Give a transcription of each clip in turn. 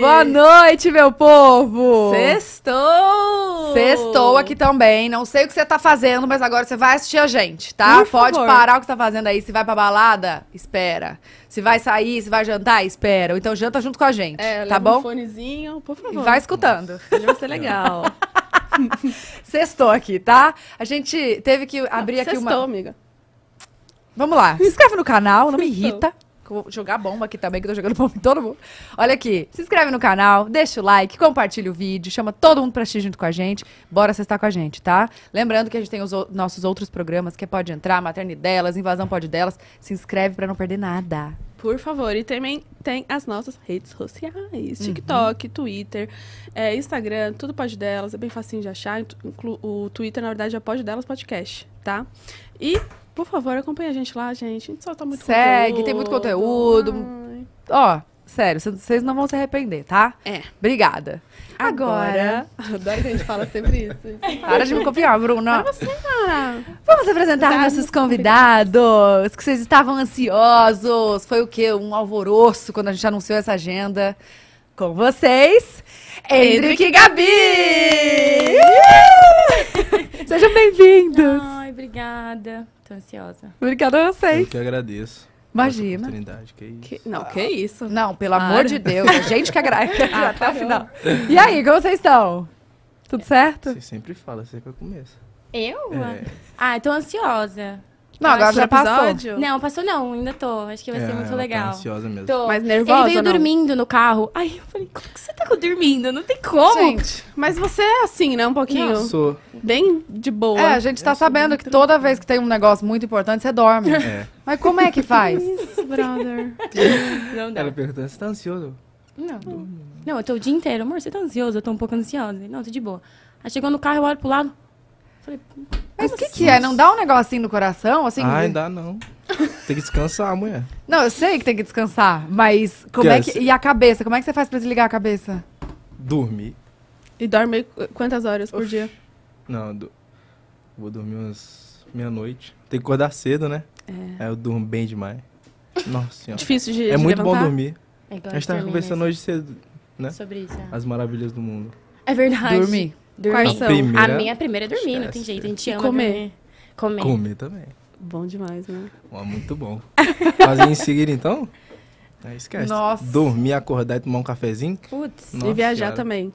Boa noite, meu povo! Sextou! Sextou aqui também. Não sei o que você tá fazendo, mas agora você vai assistir a gente, tá? Por Pode favor. parar o que você tá fazendo aí. Se vai pra balada, espera. Se vai sair, se vai jantar, espera. então janta junto com a gente, é, tá bom? um fonezinho, por favor. E vai escutando. Hoje vai ser legal. Sextou aqui, tá? A gente teve que abrir Não, aqui sextou, uma... amiga. Vamos lá. Se inscreve no canal, não me irrita vou jogar bomba aqui também, que eu tô jogando bomba em todo mundo. Olha aqui, se inscreve no canal, deixa o like, compartilha o vídeo, chama todo mundo pra assistir junto com a gente. Bora cestar com a gente, tá? Lembrando que a gente tem os nossos outros programas, que é Pode Entrar, Maternidelas, Invasão Pode Delas. Se inscreve pra não perder nada. Por favor, e também tem as nossas redes sociais: uhum. TikTok, uhum. Twitter, é, Instagram, tudo pode delas, é bem facinho de achar. O Twitter, na verdade, é pode delas podcast, tá? E por favor, acompanha a gente lá, gente. A gente só tá muito Segue, conteúdo. tem muito conteúdo. Ai. Ó, sério, vocês não vão se arrepender, tá? É. Obrigada. Agora. Agora... Adoro que a gente fala sempre isso. Para de me copiar, Bruna. Você, assim, Vamos apresentar Dá nossos convidados, que vocês estavam ansiosos. Foi o quê? Um alvoroço quando a gente anunciou essa agenda. Com vocês, Henrique e Gabi! Sejam bem-vindos! Ai, obrigada. Tô ansiosa. Obrigada a vocês. Eu que agradeço. Imagina. Que é isso. Que, não, ah. que isso. Não, pelo ah. amor de Deus. A gente que agradece ah, tá até o final. E aí, como vocês estão? Tudo é. certo? Você sempre fala, sempre é começa. começo. Eu? É. Ah, eu tô ansiosa. Não, agora já passou. Não, passou não, ainda tô. Acho que vai ser é, muito tá legal. Tá ansiosa mesmo. Tô. Mas nervosa. Ele veio não? dormindo no carro. Aí eu falei, como que você tá dormindo? Não tem como. Gente, mas você é assim, né? Um pouquinho. Eu sou. Bem de boa. É, a gente tá sabendo que toda vez que tem um negócio muito importante, você dorme. É. Mas como é que faz? Isso, brother. não dá. Ela perguntou, você tá ansioso? Não. Não, eu tô o dia inteiro. Amor, você tá ansioso? Eu tô um pouco ansiosa. Não, tô de boa. Aí chegou no carro, eu olho pro lado. Falei, mas o que, que é? Não dá um negocinho no coração? Assim, ah, Ai, dá não. Tem que descansar, mulher. Não, eu sei que tem que descansar, mas como é que. E a cabeça? Como é que você faz pra desligar a cabeça? Dormir. E dorme quantas horas por dia? Não, do... vou dormir umas meia-noite. Tem que acordar cedo, né? É. Aí eu durmo bem demais. Nossa senhora. Difícil de É de muito levantar? bom dormir. É a gente tava conversando isso. Assim. hoje cedo, né? Sobre isso. É. As maravilhas do mundo. É verdade. Dormir. Dormir. A, primeira... a minha primeira é dormir, Chester. não tem jeito. A é gente ama comer. Dormir. Comer. Comer também. Bom demais, né? muito bom. Fazer em seguida, então? esquece. Nossa. Dormir, acordar e tomar um cafezinho. Putz. e viajar cara. também.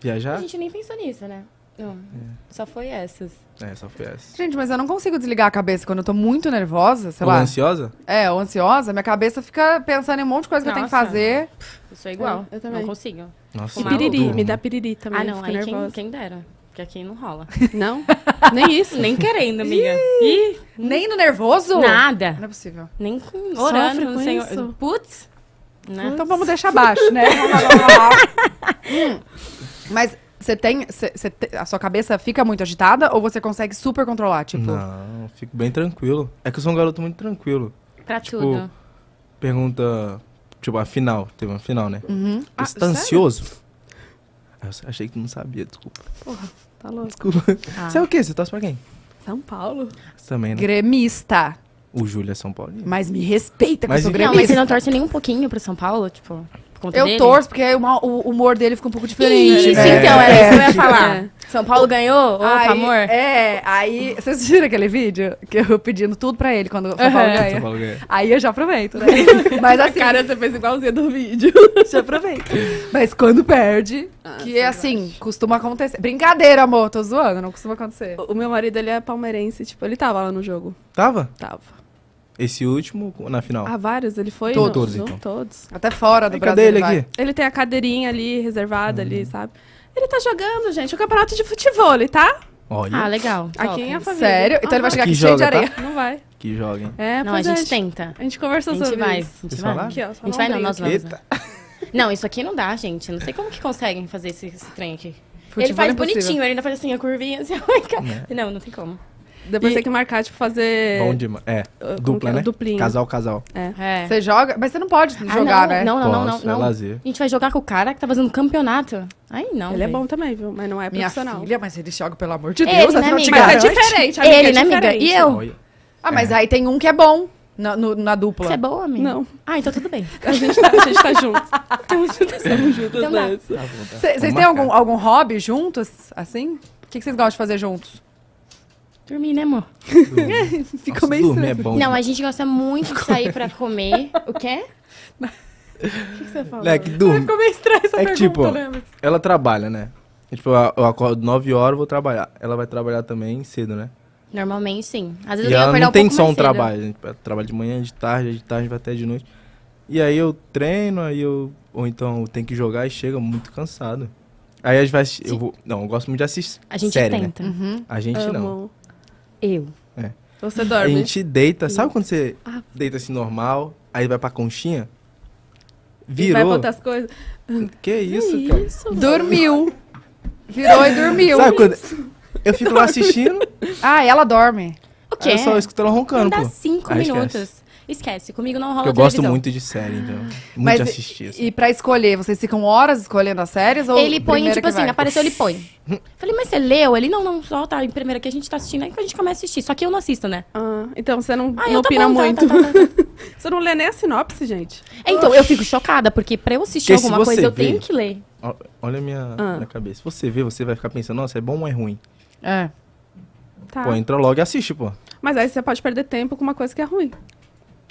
Viajar? A gente nem pensou nisso, né? Então, é. Só foi essas. É, só foi essa. Gente, mas eu não consigo desligar a cabeça quando eu tô muito nervosa, sei Ou lá. ansiosa? É, ou ansiosa, minha cabeça fica pensando em um monte de coisa que eu tenho que fazer. Eu sou igual. Eu, Eu também. Não consigo. Nossa. E piriri, me dá piriri também. ah, não. Aí quem, nervosa. quem dera. Porque aqui não rola. Não, nem isso. Nem querendo, amiga. Ih, Nem no nervoso? nada. Não é possível. Nem com- orando com Senhor. isso. Putz. Então vamos deixar baixo, né? Hum. Mas você tem. Cê, cê te, a sua cabeça fica muito agitada ou você consegue super controlar? Tipo. Não, fico bem tranquilo. É que eu sou um garoto muito tranquilo. Pra tipo, tudo. Pergunta. Tipo, a final. Teve uma final, né? Uhum. Ah, ansioso? Ah, eu achei que não sabia, desculpa. Porra, tá louco. Desculpa. Ah. Você é o quê? Você torce pra quem? São Paulo. Você também, né? Gremista. O Júlio é São Paulo. Mas me respeita que mas eu sou gremista. Não, mas você não torce nem um pouquinho pro São Paulo, tipo conta eu dele? torço, porque o, mal- o humor dele fica um pouco diferente. Isso, é. então, era isso que eu ia é. falar. É. São Paulo ganhou? Opa, amor. É, aí. Vocês viram aquele vídeo? Que eu pedindo tudo pra ele quando o São Paulo ganha. Aí eu já aproveito, né? Mas assim, Cara, você fez igualzinha do vídeo. já aproveito. Mas quando perde, ah, que é assim, costuma acontecer. Brincadeira, amor, tô zoando, não costuma acontecer. O meu marido, ele é palmeirense, tipo, ele tava lá no jogo. Tava? Tava. Esse último na final. Ah, vários? Ele foi? Todos, então. todos. Até fora do é, Brasil. Cadê ele aqui? Ele tem a cadeirinha ali, reservada hum. ali, sabe? Ele tá jogando, gente, o campeonato de futebol, tá? Olha. Ah, legal. Aqui em é a família. Sério? Então ah, ele vai ah, chegar aqui joga, cheio de tá? areia. Tá? Não vai. Que joga, hein? É, não, a gente, a é, gente tenta. A gente conversa sobre isso. A gente vai. Aqui, ó, a gente vai, não, nós vamos. Eita. Não, isso aqui não dá, gente. Não sei como que conseguem fazer esse, esse trem aqui. Futebol ele faz é bonitinho, ele ainda faz assim, a curvinha, assim, né? Não, não tem como. Depois e... tem que marcar, tipo, fazer. Bom demais. É. Uh, dupla, é? né? Duplinho. Casal, casal. É. é. Você joga. Mas você não pode ah, jogar, não, né? Não, não, Posso, não, não. É lazer. A gente vai jogar com o cara que tá fazendo campeonato. Aí não. Ele véio. é bom também, viu? Mas não é profissional. Minha filha, mas ele joga, pelo amor de ele, Deus, né, amiga? Mas é, é diferente, amiga. Ele, é né, amiga? E eu? Ah, mas aí tem um que é bom. Na, no, na dupla. Você é boa, amiga? Não. Ah, então tudo bem. A gente tá, a gente tá junto. Estamos juntos estamos juntos Vocês têm algum, algum hobby juntos, assim? O que vocês gostam de fazer juntos? Dormir, né, amor? Ficou meio é estranho. É bom, não, né? a gente gosta muito de sair pra comer. O quê? O que, que você falou? É que Ficou meio estranho essa é tipo, pergunta, tipo, né? Ela trabalha, né? Tipo, eu acordo 9 horas, vou trabalhar. Ela vai trabalhar também cedo, né? Normalmente, sim. Às vezes e eu ela não um tem só um cedo. trabalho. Né? A gente trabalha de manhã, de tarde, de tarde vai até de noite. E aí eu treino, aí eu... Ou então tem que jogar e chega muito cansado. Aí a gente vai... Eu vou, não, eu gosto muito de assistir A gente série, né? tenta. Né? Uhum. A gente Amo. não. Eu. É. Você dorme? A gente deita. Sabe quando você ah. deita assim normal, aí vai pra conchinha? Virou. E vai botar as coisas. Que é isso, que cara? Isso, dormiu. Virou e dormiu. Sabe quando eu fico lá assistindo? Ah, ela dorme. O quê? Aí eu só é. escuto ela roncando. Não cinco minutos. Esquece, comigo não rola Eu televisão. gosto muito de série, então. Ah. Muito Mas, assistir. Assim. E pra escolher, vocês ficam horas escolhendo as séries? Ou ele põe, tipo assim, vai? apareceu, ele põe. Falei, mas você leu? Ele, não, não, só tá em primeira que a gente tá assistindo, aí que a gente começa a assistir. Só que eu não assisto, né? Ah, então você não, ah, não opina bom, tá, muito. Tá, tá, tá, tá. você não lê nem a sinopse, gente. É, então, eu fico chocada, porque pra eu assistir porque alguma coisa, vê, eu tenho que ler. Olha a minha, ah. minha cabeça. Se você vê, você vai ficar pensando, nossa, é bom ou é ruim? É. Tá. Pô, entra logo e assiste, pô. Mas aí você pode perder tempo com uma coisa que é ruim.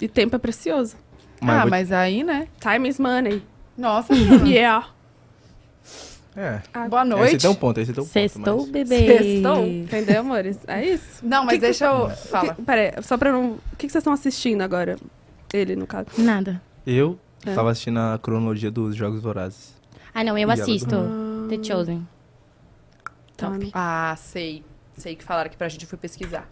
E tempo é precioso. Mas ah, vou... mas aí, né? Time is money. Nossa, yeah. É. Ah, boa noite. Esse é um ponto, esse é um ponto. Sextou, mas... bebê. Sextou, entendeu, amores? É isso. Não, mas que deixa que eu... Fala. Que... Peraí, só pra não... O que, que vocês estão assistindo agora? Ele, no caso. Nada. Eu é. tava assistindo a cronologia dos Jogos Vorazes. Ah, não, eu e assisto. The ah. Chosen. Top. Ah, sei. Sei que falaram aqui pra gente, eu fui pesquisar.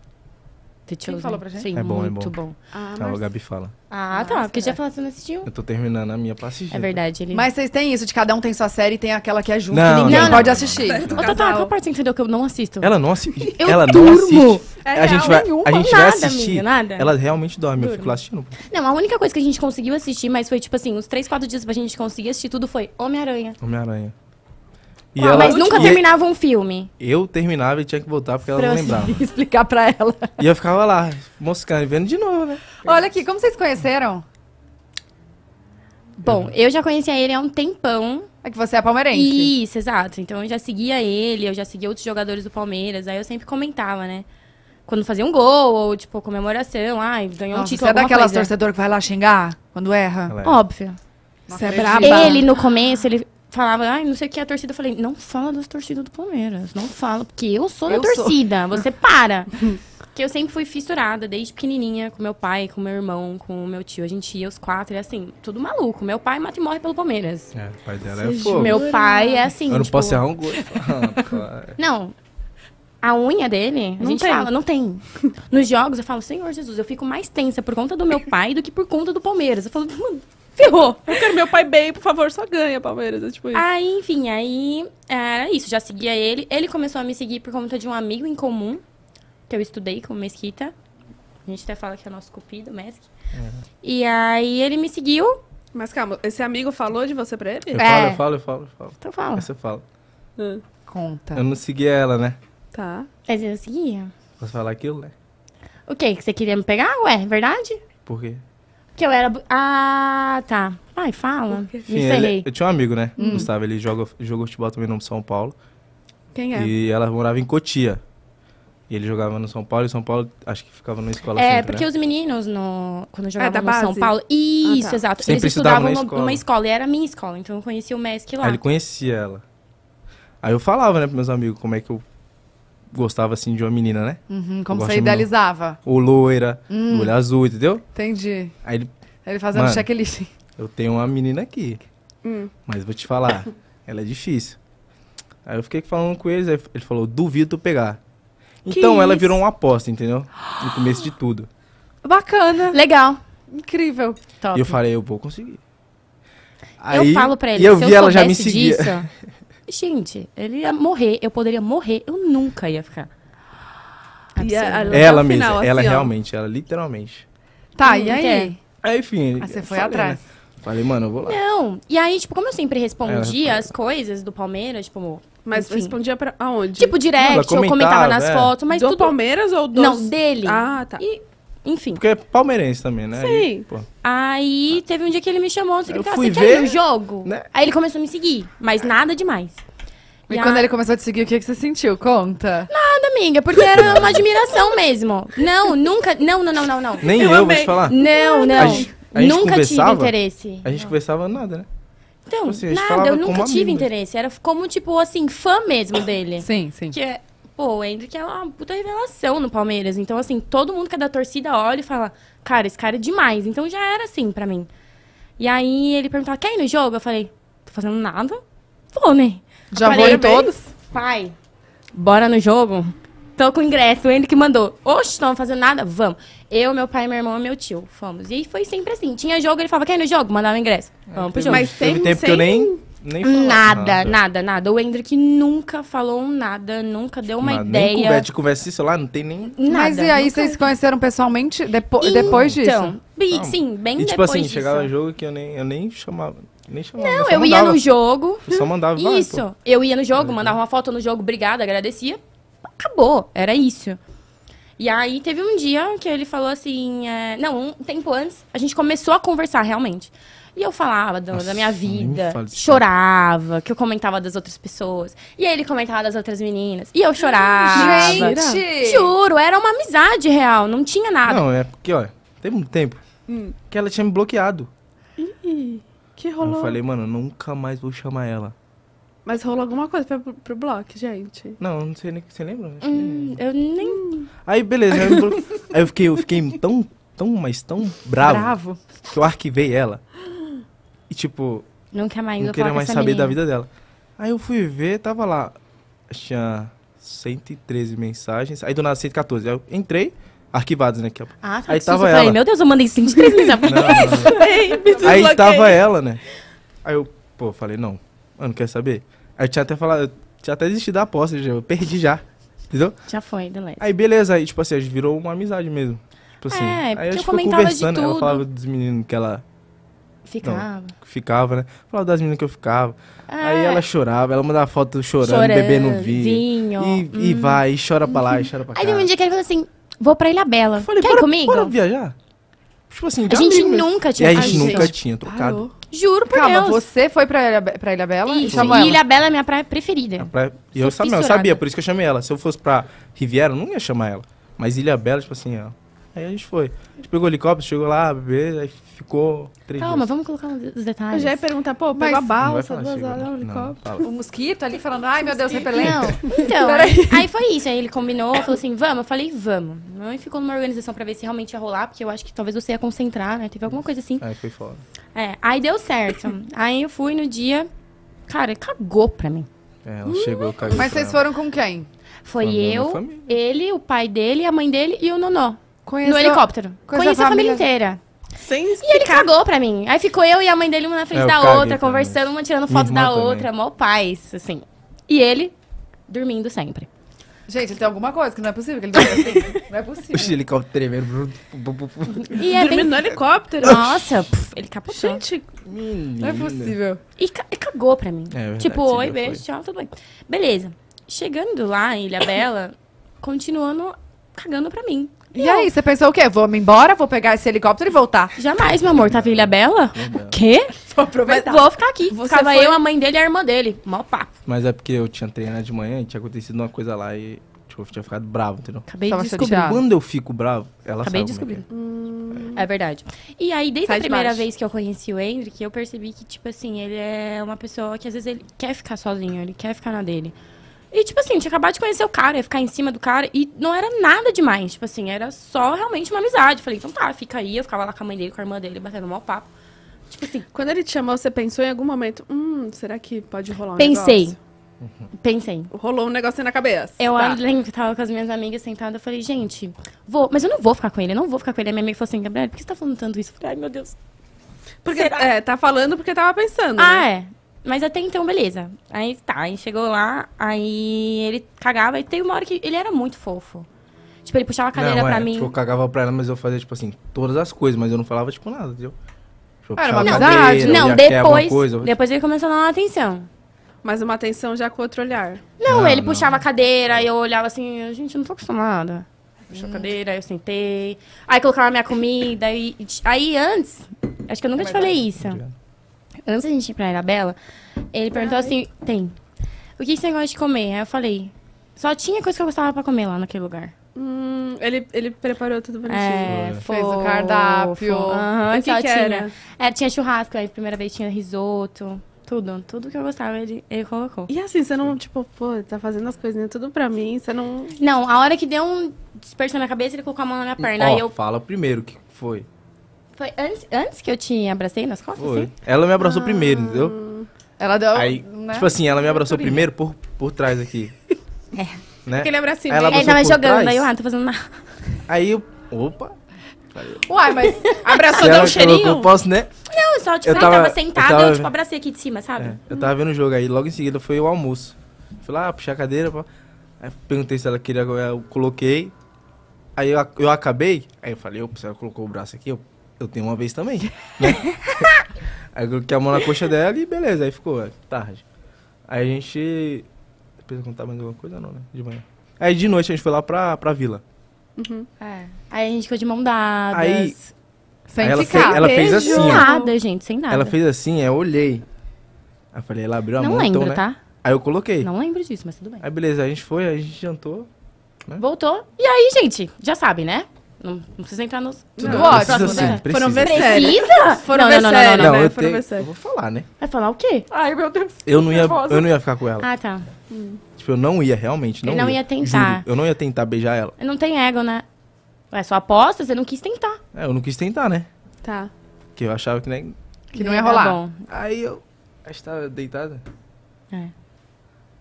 The Chosen. Quem falou pra gente? Sim, é bom, é muito é bom. bom. Ah, tá, o Gabi fala. Ah, ah tá. Nossa, tá, porque já é. falou que você não assistiu. Eu tô terminando a minha pra assistir. É verdade. Ele... Mas vocês têm isso, de cada um tem sua série e tem aquela que é junto. Não, ninguém não, pode não, assistir. Ô, Tatá, qual parte você entendeu que eu não assisto? Ela não assiste. Eu ela durmo. não assiste. É a gente vai, nenhuma. a gente nada, vai assistir. Amiga, nada. Ela realmente dorme, Durmo. eu fico lá assistindo. Não, a única coisa que a gente conseguiu assistir, mas foi tipo assim, uns 3, 4 dias pra gente conseguir assistir tudo foi Homem-Aranha. Homem-Aranha. E ah, ela, mas nunca terminava um filme. Eu terminava e tinha que voltar porque ela pra não lembrava. explicar pra ela. E eu ficava lá, moscando e vendo de novo, né? Olha aqui, como vocês conheceram? Bom, eu já conhecia ele há um tempão. É que você é palmeirense. Isso, exato. Então eu já seguia ele, eu já seguia outros jogadores do Palmeiras. Aí eu sempre comentava, né? Quando fazia um gol, ou tipo, comemoração, ai, ganhou Nossa, um título. Você é daquelas torcedor que vai lá xingar quando erra? É. Óbvio. Você é braba. Ele, no começo, ele falava, ai, não sei o que é a torcida. Eu falei, não fala das torcidas do Palmeiras. Não fala, porque eu sou eu da torcida. Sou. Você para. porque eu sempre fui fissurada, desde pequenininha, com meu pai, com meu irmão, com meu tio. A gente ia os quatro, e assim, tudo maluco. Meu pai mata e morre pelo Palmeiras. É, o pai dela é fogo. Meu pai é assim, Eu não tipo... posso errar um gosto. não, a unha dele, a não gente tem. fala, não tem. Nos jogos eu falo, Senhor Jesus, eu fico mais tensa por conta do meu pai do que por conta do Palmeiras. Eu falo, mano, ferrou. Eu quero meu pai bem, por favor, só ganha, Palmeiras. É tipo isso. Aí, enfim, aí era isso, já seguia ele. Ele começou a me seguir por conta de um amigo em comum, que eu estudei com o Mesquita. A gente até fala que é o nosso cupido, Mesc. Uhum. E aí ele me seguiu. Mas calma, esse amigo falou de você pra ele? Eu é. falo, eu falo, eu falo, eu falo. Então fala. você fala. Hum. Conta. Eu não seguia ela, né? Tá. Mas eu seguia. Posso falar aquilo, né? O quê? Que você queria me pegar? Ué, é verdade? Por quê? Que eu era. Ah, tá. vai fala. Me ele, eu tinha um amigo, né? Hum. Gustavo, ele joga, joga futebol também no São Paulo. Quem é? E ela morava em Cotia. E ele jogava no São Paulo, e São Paulo acho que ficava na escola É, sempre, porque né? os meninos, no, quando é, jogavam é, no base? São Paulo... Isso, ah, tá. exato. Sempre eles estudavam, escola. numa escola. e era a minha escola, então eu conhecia o MESC lá. Aí ah, ele conhecia ela. Aí eu falava, né, pros meus amigos, como é que eu gostava assim de uma menina, né? Uhum, como você idealizava. o loira, hum. olho azul, entendeu? Entendi. Aí ele. Ele fazendo mano, checklist. Eu tenho uma menina aqui. Hum. Mas vou te falar, ela é difícil. Aí eu fiquei falando com eles, ele falou, duvido tu pegar. Que então isso? ela virou uma aposta, entendeu? No começo de tudo. Bacana. Legal. Incrível. Top. E eu falei, eu vou conseguir. Aí, eu falo pra ele, e eu vi eu ela já me seguia. Disso, Gente, ele ia morrer, eu poderia morrer, eu nunca ia ficar. E a, a, ela mesma, ela assim, realmente, ela literalmente. Tá, hum, e aí? Aí, enfim. Ah, você foi falei, né? atrás. Né? Falei, mano, eu vou lá. Não, e aí, tipo, como eu sempre respondia as coisas do Palmeiras, tipo, mas Enfim. respondia pra aonde? Tipo, direct, não, comentava, comentava nas é. fotos, mas do tudo... Palmeiras ou do... Não, dele. Ah, tá. E enfim. Porque é palmeirense também, né? Sim. Aí, aí teve um dia que ele me chamou, não sei o ver, o jogo? Né? Aí ele começou a me seguir, mas nada demais. E, e a... quando ele começou a te seguir, o que, que você sentiu? Conta. Nada, amiga, porque era uma admiração mesmo. Não, nunca. Não, não, não, não, não. Nem eu, eu vou te falar. Não, não. A gente, a gente nunca tive interesse. A gente não. conversava nada, né? Então, tipo assim, nada, eu nunca tive interesse. Era como, tipo, assim, fã mesmo dele. Sim, sim. Que é, Pô, o Hendrick é uma puta revelação no Palmeiras. Então, assim, todo mundo que é da torcida olha e fala, cara, esse cara é demais. Então já era assim pra mim. E aí ele perguntava, quer ir no jogo? Eu falei, tô fazendo nada. Vou, né? Já vou em todos? Pai, bora no jogo? Tô com ingresso, ele que mandou. Oxe, não fazendo nada? Vamos. Eu, meu pai, meu irmão e meu tio. Fomos. E foi sempre assim. Tinha jogo, ele falava, quer ir no jogo? Mandava o ingresso. Vamos é, pro jogo. Mas sem, tempo sem... que eu nem nem nada, nada, nada, O Hendrick nunca falou nada, nunca deu uma nada, ideia. Nem conversa, isso lá, não tem nem. Nada, Mas e aí, nunca... vocês se conheceram pessoalmente depo então, depois disso? Então, sim, bem e, tipo depois assim, disso. chegava no jogo que eu nem, eu nem chamava. Nem não, eu, eu mandava, ia no jogo. só mandava Isso. Eu ia no jogo, uhum. mandava uma foto no jogo, obrigada, agradecia. Acabou. Era isso. E aí teve um dia que ele falou assim. É... Não, um tempo antes, a gente começou a conversar realmente. E eu falava do, Nossa, da minha vida, chorava, que eu comentava das outras pessoas. E ele comentava das outras meninas. E eu hum, chorava. Gente! Juro, era uma amizade real, não tinha nada. Não, é porque, ó, teve um tempo hum. que ela tinha me bloqueado. Ih, que rolou? Eu falei, mano, nunca mais vou chamar ela. Mas rolou alguma coisa pra, pro bloco, gente. Não, não sei nem. Você lembra? Hum, eu nem. Hum. Aí, beleza. Aí eu, aí eu, fiquei, eu fiquei tão, tão, mas tão bravo, bravo. que eu arquivei ela. E tipo. Nunca mais não queria mais saber menina. da vida dela. Aí eu fui ver, tava lá. Tinha 113 mensagens. Aí do nada 114. Aí eu entrei, arquivados, né? Que eu... É ah, tá, aí tava eu ela. Falei, meu Deus, eu mandei 113 mensagens. aí tava ela, né? Aí eu, pô, falei, não. Mano, quer saber? Aí eu tinha até falado, eu tinha até desistido da aposta, já, eu perdi já. Entendeu? Já foi, beleza Aí beleza, aí tipo assim, a gente virou uma amizade mesmo. Tipo assim, é, aí a eu comentava conversando, ela falava dos meninos que ela Ficava. Não, ficava, né? Falava das meninas que eu ficava. aí é. ela chorava, ela mandava foto chorando, chorando bebendo vinho. vinho. E, hum. e uhum. vai, e chora pra lá, e chora pra cá. Aí um dia que ele falou assim, vou pra Ilha Bela. Falei, Quer ir comigo? Bora viajar? Tipo assim, a gente nunca tinha. E a gente nunca tinha trocado. Parou. Juro por Calma, Deus. você foi pra Ilha, pra Ilha Bela? Isso, e Ilha Bela é minha praia preferida. É e eu sabia, eu sabia, por isso que eu chamei ela. Se eu fosse pra Riviera, eu não ia chamar ela. Mas Ilha Bela, tipo assim, ó. Aí a gente foi. A gente pegou o helicóptero, chegou lá, bebê, aí ficou três Calma, dias. vamos colocar os detalhes. Eu já ia perguntar, pô, pegou Mas a balsa, duas horas né? o helicóptero. o mosquito ali falando, ai meu Deus, repelente. É Não, então, aí, aí foi isso. Aí ele combinou, falou assim, vamos. Eu falei, vamos. Meu mãe ficou numa organização pra ver se realmente ia rolar, porque eu acho que talvez você ia concentrar, né? Teve alguma coisa assim. Aí é, foi fora. É, aí deu certo. aí eu fui no dia, cara, cagou pra mim. É, ela hum. chegou, cagou Mas vocês ela. foram com quem? Foi eu, ele, o pai dele, a mãe dele e o Nonó no helicóptero. conheceu a família, inteira. Sem explicar. E ele cagou pra mim. Aí ficou eu e a mãe dele uma na frente é, da outra, também. conversando, uma tirando foto da outra, mó paz, assim. E ele dormindo sempre. Gente, ele tem alguma coisa que não é possível que ele dorme assim. não é possível. o helicóptero tremendo. E é Dormindo bem... no helicóptero. Nossa, ele capotou. Gente, Menina. não é possível. E, ca cagou pra mim. É, verdade, tipo, oi, beijo, tchau, tudo bem. Beleza. Chegando lá em Ilha Bela, continuando cagando pra mim. E eu... aí, você pensou o quê? Vou me embora, vou pegar esse helicóptero e voltar? Jamais, meu amor. Tava tá em Ilha Bela? Uhum. O quê? Vou aproveitar. vou ficar aqui. Você Ficava foi... eu, a mãe dele e a irmã dele. Mó papo. Mas é porque eu tinha treinado de manhã e tinha acontecido uma coisa lá e tipo, eu tinha ficado bravo, entendeu? Acabei Tava de descobrir. Quando eu fico bravo, ela Acabei de é é. descobrir. É. Hum... é. verdade. E aí, desde Sai a primeira vez que eu conheci o Henry, que eu percebi que, tipo assim, ele é uma pessoa que às vezes ele quer ficar sozinho, ele quer ficar na dele. E, tipo assim, tinha acabado de conhecer o cara, ia ficar em cima do cara. E não era nada demais. Tipo assim, era só realmente uma amizade. Falei, então tá, fica aí. Eu ficava lá com a mãe dele, com a irmã dele, batendo mal papo. Tipo assim. Quando ele te chamou, você pensou em algum momento, hum, será que pode rolar um Pensei. Negócio? Pensei. pensei Rolou um negócio na cabeça. Eu tá. lembro que tava com as minhas amigas sentada. Eu falei, gente, vou. Mas eu não vou ficar com ele, eu não vou ficar com ele. A minha amiga falou assim, Gabriel, por que você tá falando tanto isso? Eu falei, ai meu Deus. Porque, Será? é, tá falando porque tava pensando. Ah, né? é. Mas até então, beleza. Aí tá, aí chegou lá, aí ele cagava. E tem uma hora que ele era muito fofo. Tipo, ele puxava a cadeira não, é, pra mim. Tipo, eu cagava pra ela, mas eu fazia, tipo assim, todas as coisas, mas eu não falava, tipo, nada, entendeu? Tipo, era uma amizade. Não, depois. Coisa, depois ele começou a dar uma atenção. Mas uma atenção já com outro olhar. Não, não ele não. puxava a cadeira, eu olhava assim, gente, eu não tô acostumada. Puxou a hum. cadeira, eu sentei. Aí colocava minha comida. E, aí antes, acho que eu nunca é te falei isso. Obrigado antes da gente ir pra Bela, ele perguntou assim: tem. O que você gosta de comer? Aí eu falei: só tinha coisa que eu gostava pra comer lá naquele lugar. Hum, ele, ele preparou tudo bonitinho. É, fez o cardápio. Aham, uhum, o que, que, era? Tinha, é, tinha churrasco, aí primeira vez tinha risoto. Tudo, tudo que eu gostava, ele, ele colocou. E assim, você não, tipo, pô, tá fazendo as coisinhas tudo pra mim, você não... Não, a hora que deu um disperso na minha cabeça, ele colocou a mão na minha perna, Ó, aí eu... fala primeiro o que foi. Foi antes, antes que eu te abracei nas costas? Foi. Assim? Ela me abraçou ah. primeiro, entendeu? Ah. Ela deu. Aí, né? Tipo assim, ela me abraçou primeiro por, por trás aqui. É. Né? Aquele abracinho. Aí ela ele tava jogando, trás. aí o ah, fazendo mal. Aí eu. Opa! Uai, mas abraçou, deu um cheirinho? Colocou, posso, né? Não, só tipo, eu tava, tava sentada, eu, tava... eu tipo, abracei aqui de cima, sabe? É, eu tava vendo o jogo aí, logo em seguida foi o almoço. Fui lá, puxar a cadeira, Aí perguntei se ela queria, eu coloquei. Aí eu, eu acabei, aí eu falei, opa, se ela colocou o braço aqui, eu eu tenho uma vez também. Né? aí coloquei a mão na coxa dela e beleza, aí ficou, é, tarde. Aí a gente. Precisa contar mais alguma coisa, não, né? De manhã. Aí de noite a gente foi lá pra, pra vila. Uhum. É. Aí a gente ficou de mão dadas. Aí. Sem aí ela, fe ela fez assim. Sem nada, gente, sem nada. Ela fez assim, eu olhei. Aí eu falei, ela abriu a não mão. Não lembro, então, né? tá? Aí eu coloquei. Não lembro disso, mas tudo bem. Aí beleza, a gente foi, a gente jantou. Né? Voltou. E aí, gente, já sabe, né? Não, não precisa entrar nos. Tudo não, ótimo, né? precisa, Foram ver Precisa? Foram não, não, não, não, não, não, Eu, eu vou falar, né? Vai falar o quê? Ai, meu Deus. Eu não, ia, eu não ia ficar com ela. Ah, tá. Hum. Tipo, eu não ia, realmente. Não, eu não ia, ia tentar. Juro, eu não ia tentar beijar ela. Não tem ego, né? É só aposta, você não quis tentar. É, eu não quis tentar, né? Tá. Porque eu achava que nem. Que não ia rolar. Tá bom. Aí eu. A gente tava deitada? É. Aí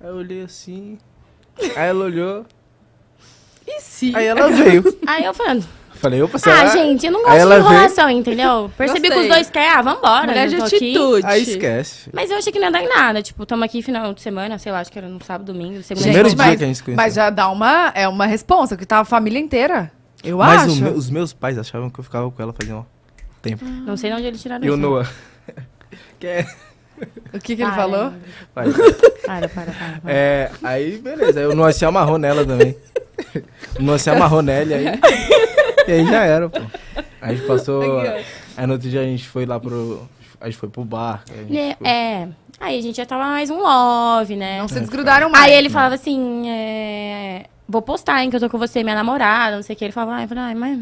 eu olhei assim. Aí ela olhou e se? Aí ela veio. Aí eu falando. Falei, opa, será? Ah, gente, eu não gosto de enrolação, veio... entendeu? Percebi que os dois querem, ah, vambora. Mulher de atitude. Aí esquece. Mas eu achei que não ia dar em nada. Tipo, estamos aqui final de semana, sei lá, acho que era no sábado, domingo, segunda. Primeiro dia mas, que a gente conheceu. Mas já dá uma, é uma responsa, que tá a família inteira. Eu mas acho. Mas os meus pais achavam que eu ficava com ela fazendo um tempo. Não sei de onde ele tiraram isso. E o Noah. que é... O que, que para, ele falou? Para, para, para. para, para. É, aí, beleza. Eu não achei amarrou nela também. Mano, se amarrou nele aí. e aí já era, pô. A gente passou. Aí no outro dia a gente foi lá pro. A gente foi pro bar. Foi... É. Aí a gente já tava mais um love, né? Não se é, desgrudaram mais. Aí ele né? falava assim: é... Vou postar, hein, que eu tô com você, minha namorada, não sei o que. Ele falava, ai, ah, mas.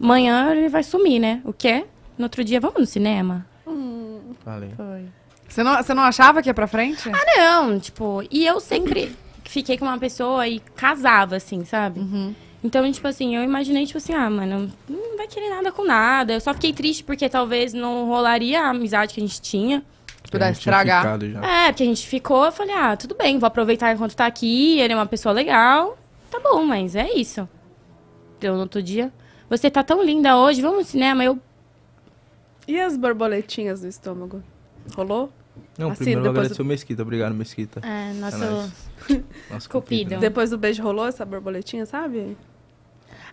Amanhã ele vai sumir, né? O quê? No outro dia, vamos no cinema? Hum. Falei. Foi. Você não, você não achava que ia pra frente? Ah, não. Tipo, e eu sempre fiquei com uma pessoa e casava, assim, sabe? Uhum. Então, tipo assim, eu imaginei, tipo assim, ah, mano, não vai querer nada com nada. Eu só fiquei triste porque talvez não rolaria a amizade que a gente tinha. Por tipo, estragar. É, porque a gente ficou, eu falei, ah, tudo bem, vou aproveitar enquanto tá aqui, ele é uma pessoa legal. Tá bom, mas é isso. Deu no outro dia. Você tá tão linda hoje, vamos no cinema. Eu. E as borboletinhas no estômago? Rolou? Não, assim, primeiro agradecer o Mesquita. Obrigado, Mesquita. É, é nosso, é nice. nosso cupido. Depois do beijo rolou essa borboletinha, sabe?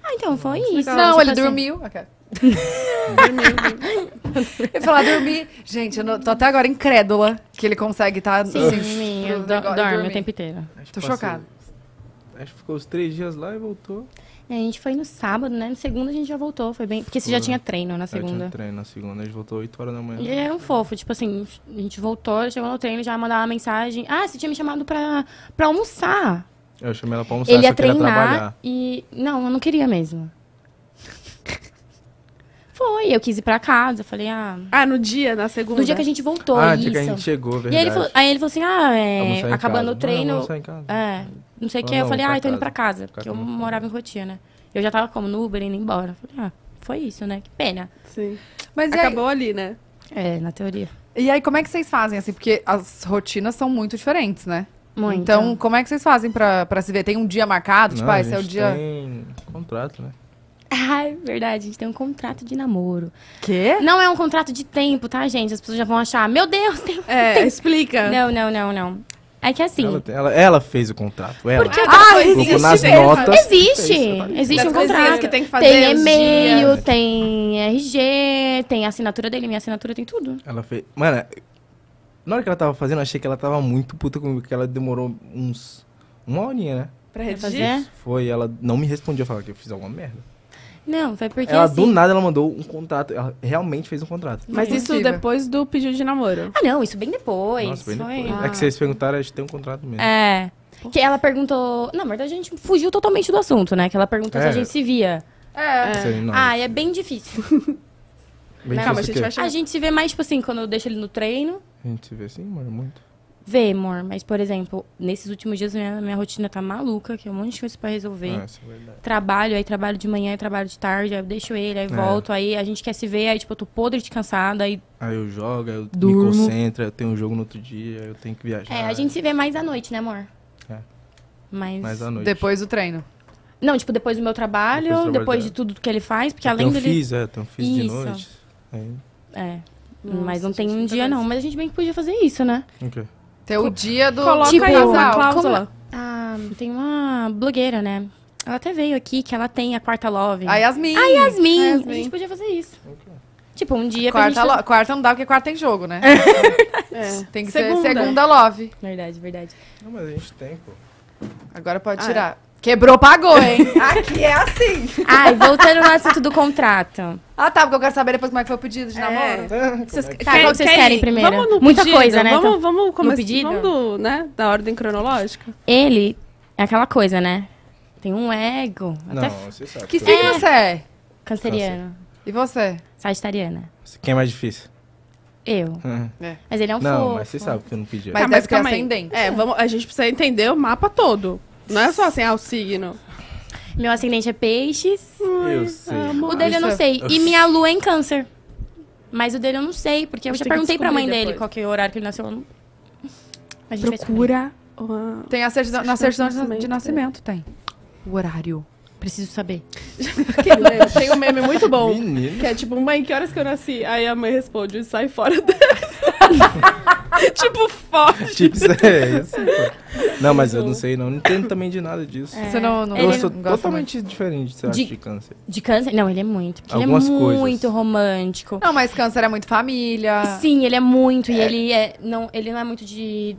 Ah, então foi Nossa, isso. Não, ele tipo assim... dormiu. Okay. eu falar ah, dormir. Gente, eu não, tô até agora incrédula que ele consegue estar. Tá, Sim, assim, do, dorme o tempo inteiro. Acho tô chocada. Acho que ficou os três dias lá e voltou. A gente foi no sábado, né? No segundo a gente já voltou, foi bem. Porque você já tinha treino na segunda. Já tinha treino na segunda, a gente voltou 8 horas da manhã. E é um fofo, tipo assim, a gente voltou, chegou no treino, já mandava uma mensagem. Ah, você tinha me chamado pra, pra almoçar. Eu chamei ela pra almoçar, ele ia treinar E. Não, eu não queria mesmo. Foi, eu quis ir pra casa, falei, ah. Ah, no dia, na segunda? No dia que a gente voltou, ah, isso. dia que a gente chegou, verdade. E aí ele falou, aí ele falou assim: ah, é, acabando casa. o treino. Não, não, em casa. É, não sei o que. Eu falei, ah, eu tô indo pra casa, porque eu morava em Rotina. Eu já tava como no Uber indo embora. Falei, ah, foi isso, né? Que pena. Sim. Mas acabou aí... ali, né? É, na teoria. E aí, como é que vocês fazem, assim? Porque as rotinas são muito diferentes, né? Muito. Então, como é que vocês fazem pra, pra se ver? Tem um dia marcado? Não, tipo, ah, esse é o dia. Tem contrato, né? Ai, verdade, a gente tem um contrato de namoro. Quê? Não é um contrato de tempo, tá, gente? As pessoas já vão achar, meu Deus, tem. É, explica. Não, não, não, não. É que assim. Ela, ela, ela fez o contrato. Ela Porque ah, ah existe nas mesmo. notas. Existe. Existe um contrato. Que tem que fazer tem e-mail, tem RG, tem assinatura dele, minha assinatura, tem tudo. Ela fez. Mano, na hora que ela tava fazendo, eu achei que ela tava muito puta comigo, porque ela demorou uns. Uma horinha, né? Pra refazer. Foi, ela não me respondeu, falou que eu fiz alguma merda. Não, foi porque. Ela assim... do nada ela mandou um contrato. Ela realmente fez um contrato. Mas é isso depois do pedido de namoro. Ah, não, isso bem depois. Nossa, bem foi... depois. Ah. É que vocês perguntaram, a gente tem um contrato mesmo. É. Porra. Que ela perguntou. Na verdade, a gente fugiu totalmente do assunto, né? Que ela perguntou é. se a é. gente se via. É. é. ah, é bem difícil. bem Calma, difícil a gente vai chegar... A gente se vê mais, tipo assim, quando eu deixo ele no treino. A gente se vê assim, mano, muito. Vê, amor, mas, por exemplo, nesses últimos dias minha, minha rotina tá maluca, que é um monte de coisa pra resolver. Nossa, é, é verdade. Trabalho, aí trabalho de manhã, aí trabalho de tarde, aí eu deixo ele, aí é. volto, aí a gente quer se ver, aí tipo, eu tô podre de cansada, aí... Aí eu jogo, aí eu durmo. me concentro, eu tenho um jogo no outro dia, eu tenho que viajar. É, a gente se vê mais à noite, né, amor? É. Mas... Mais à noite. Depois do treino. Não, tipo, depois do meu trabalho, depois, depois de tudo que ele faz, porque eu além dele... Fiz, é, eu fiz de noite. É. é. Nossa, mas não tem um dia, não. Mas a gente bem que podia fazer isso, né? Okay. Até o dia do Coloca tipo, aí uma é cláusula. Ah, tem uma blogueira, né? Ela até veio aqui que ela tem a quarta love. A Yasmin. A Yasmin. A, Yasmin. a gente podia fazer isso. Okay. Tipo, um dia quarta pra gente... Quarta não dá, porque quarta tem jogo, né? É. é. Tem que segunda. ser segunda love. Verdade, verdade. Não, mas a gente tem, pô. Agora pode ah, é. tirar. É. Quebrou, pagou, hein? Aqui é assim. Ai, voltando no assunto do contrato. Ah, tá, porque eu quero saber depois como é que foi o pedido de é. namoro. Vocês, tá, qual que vocês querem primeiro? Vamos no Muita pedido, coisa, né? Vamos, então, vamos começar. Vamos do, né? Da ordem cronológica. Ele é aquela coisa, né? Tem um ego. Não, você sabe. Que signo é. você é? Canceriano. E você? Sagitariana. Quem é mais difícil? Eu. É. Mas ele é um não, fofo. Não, mas você sabe que eu não pedi. Mas, ah, mas deve ter ascendente. É, vamos, a gente precisa entender o mapa todo. Não é só assim, ah, o signo. Meu ascendente é peixes. eu sei. O dele eu não é- sei. E minha lua é em câncer. Mas o dele eu não sei, porque eu Vou já perguntei pra mãe dele qual que é o horário que ele nasceu. A gente Procura. uma- Tem a certidão, na é certidão de, de nascimento, é. tem. O horário. Preciso saber. Porque, tem um meme muito bom. Menino. Que é tipo, mãe, que horas que eu nasci? Aí a mãe responde, sai fora dessa. tipo, forte. Tipo, é isso. Não, mas eu não sei, não. Não entendo também de nada disso. É. Você não, não totalmente muito. diferente, você de, acha, de câncer? De câncer? Não, ele é muito. Porque Algumas ele é coisas. muito romântico. Não, mas câncer é muito família. Sim, ele é muito. É. E ele, é, não, ele não é muito de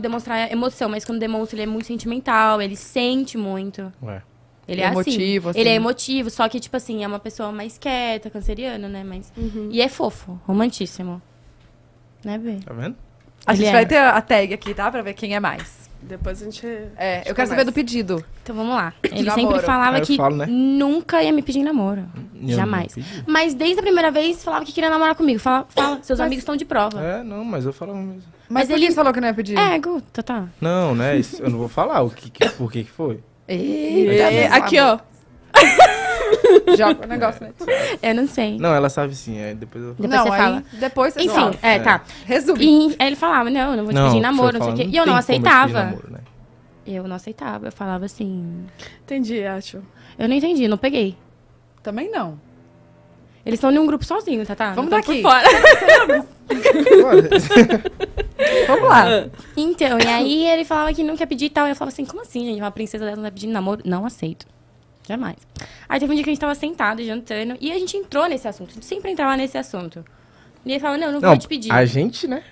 demonstrar emoção, mas quando demonstra, ele é muito sentimental, ele sente muito. Ué. Ele é, é assim, emotivo, assim. Ele é assim. emotivo, só que, tipo assim, é uma pessoa mais quieta, canceriana, né? Mas... Uhum. E é fofo, romantíssimo. Né, Bê? Tá vendo? A gente é. vai ter a tag aqui, tá? Pra ver quem é mais. Depois a gente. É, eu quero saber do pedido. Então vamos lá. Ele sempre falava que falo, né? nunca ia me pedir namoro. Hum, eu Jamais. Mas desde a primeira vez falava que queria namorar comigo. Fala, fala seus mas... amigos estão de prova. É, não, mas eu falava mesmo. Mas, mas ele falou que não ia pedir. É, Guta, tá. Não, né? Isso, eu não vou falar o que, que, por que, que foi. E... Tá é, e... Aqui, ó. Joga o negócio, né? Eu não sei. Não, ela sabe sim. Aí é, depois eu depois não, você fala. Depois você Enfim, é, tá. É. Resumindo. E aí ele falava, não, não vou te não, pedir namoro, não sei o quê. E eu não aceitava. Namoro, né? Eu não aceitava. Eu falava assim. Entendi, acho. Eu não entendi, não peguei. Também não. Eles estão em um grupo sozinho, tá? tá? Vamos daqui. Por fora. Vamos lá. Então, e aí ele falava que não quer pedir e tal. E eu falava assim, como assim, gente? Uma princesa dela não tá pedindo namoro? Não aceito. Jamais. Aí teve um dia que a gente tava sentado, jantando, e a gente entrou nesse assunto. A gente sempre entrava nesse assunto. E ele falava, não, não, não vou te pedir. A gente, né?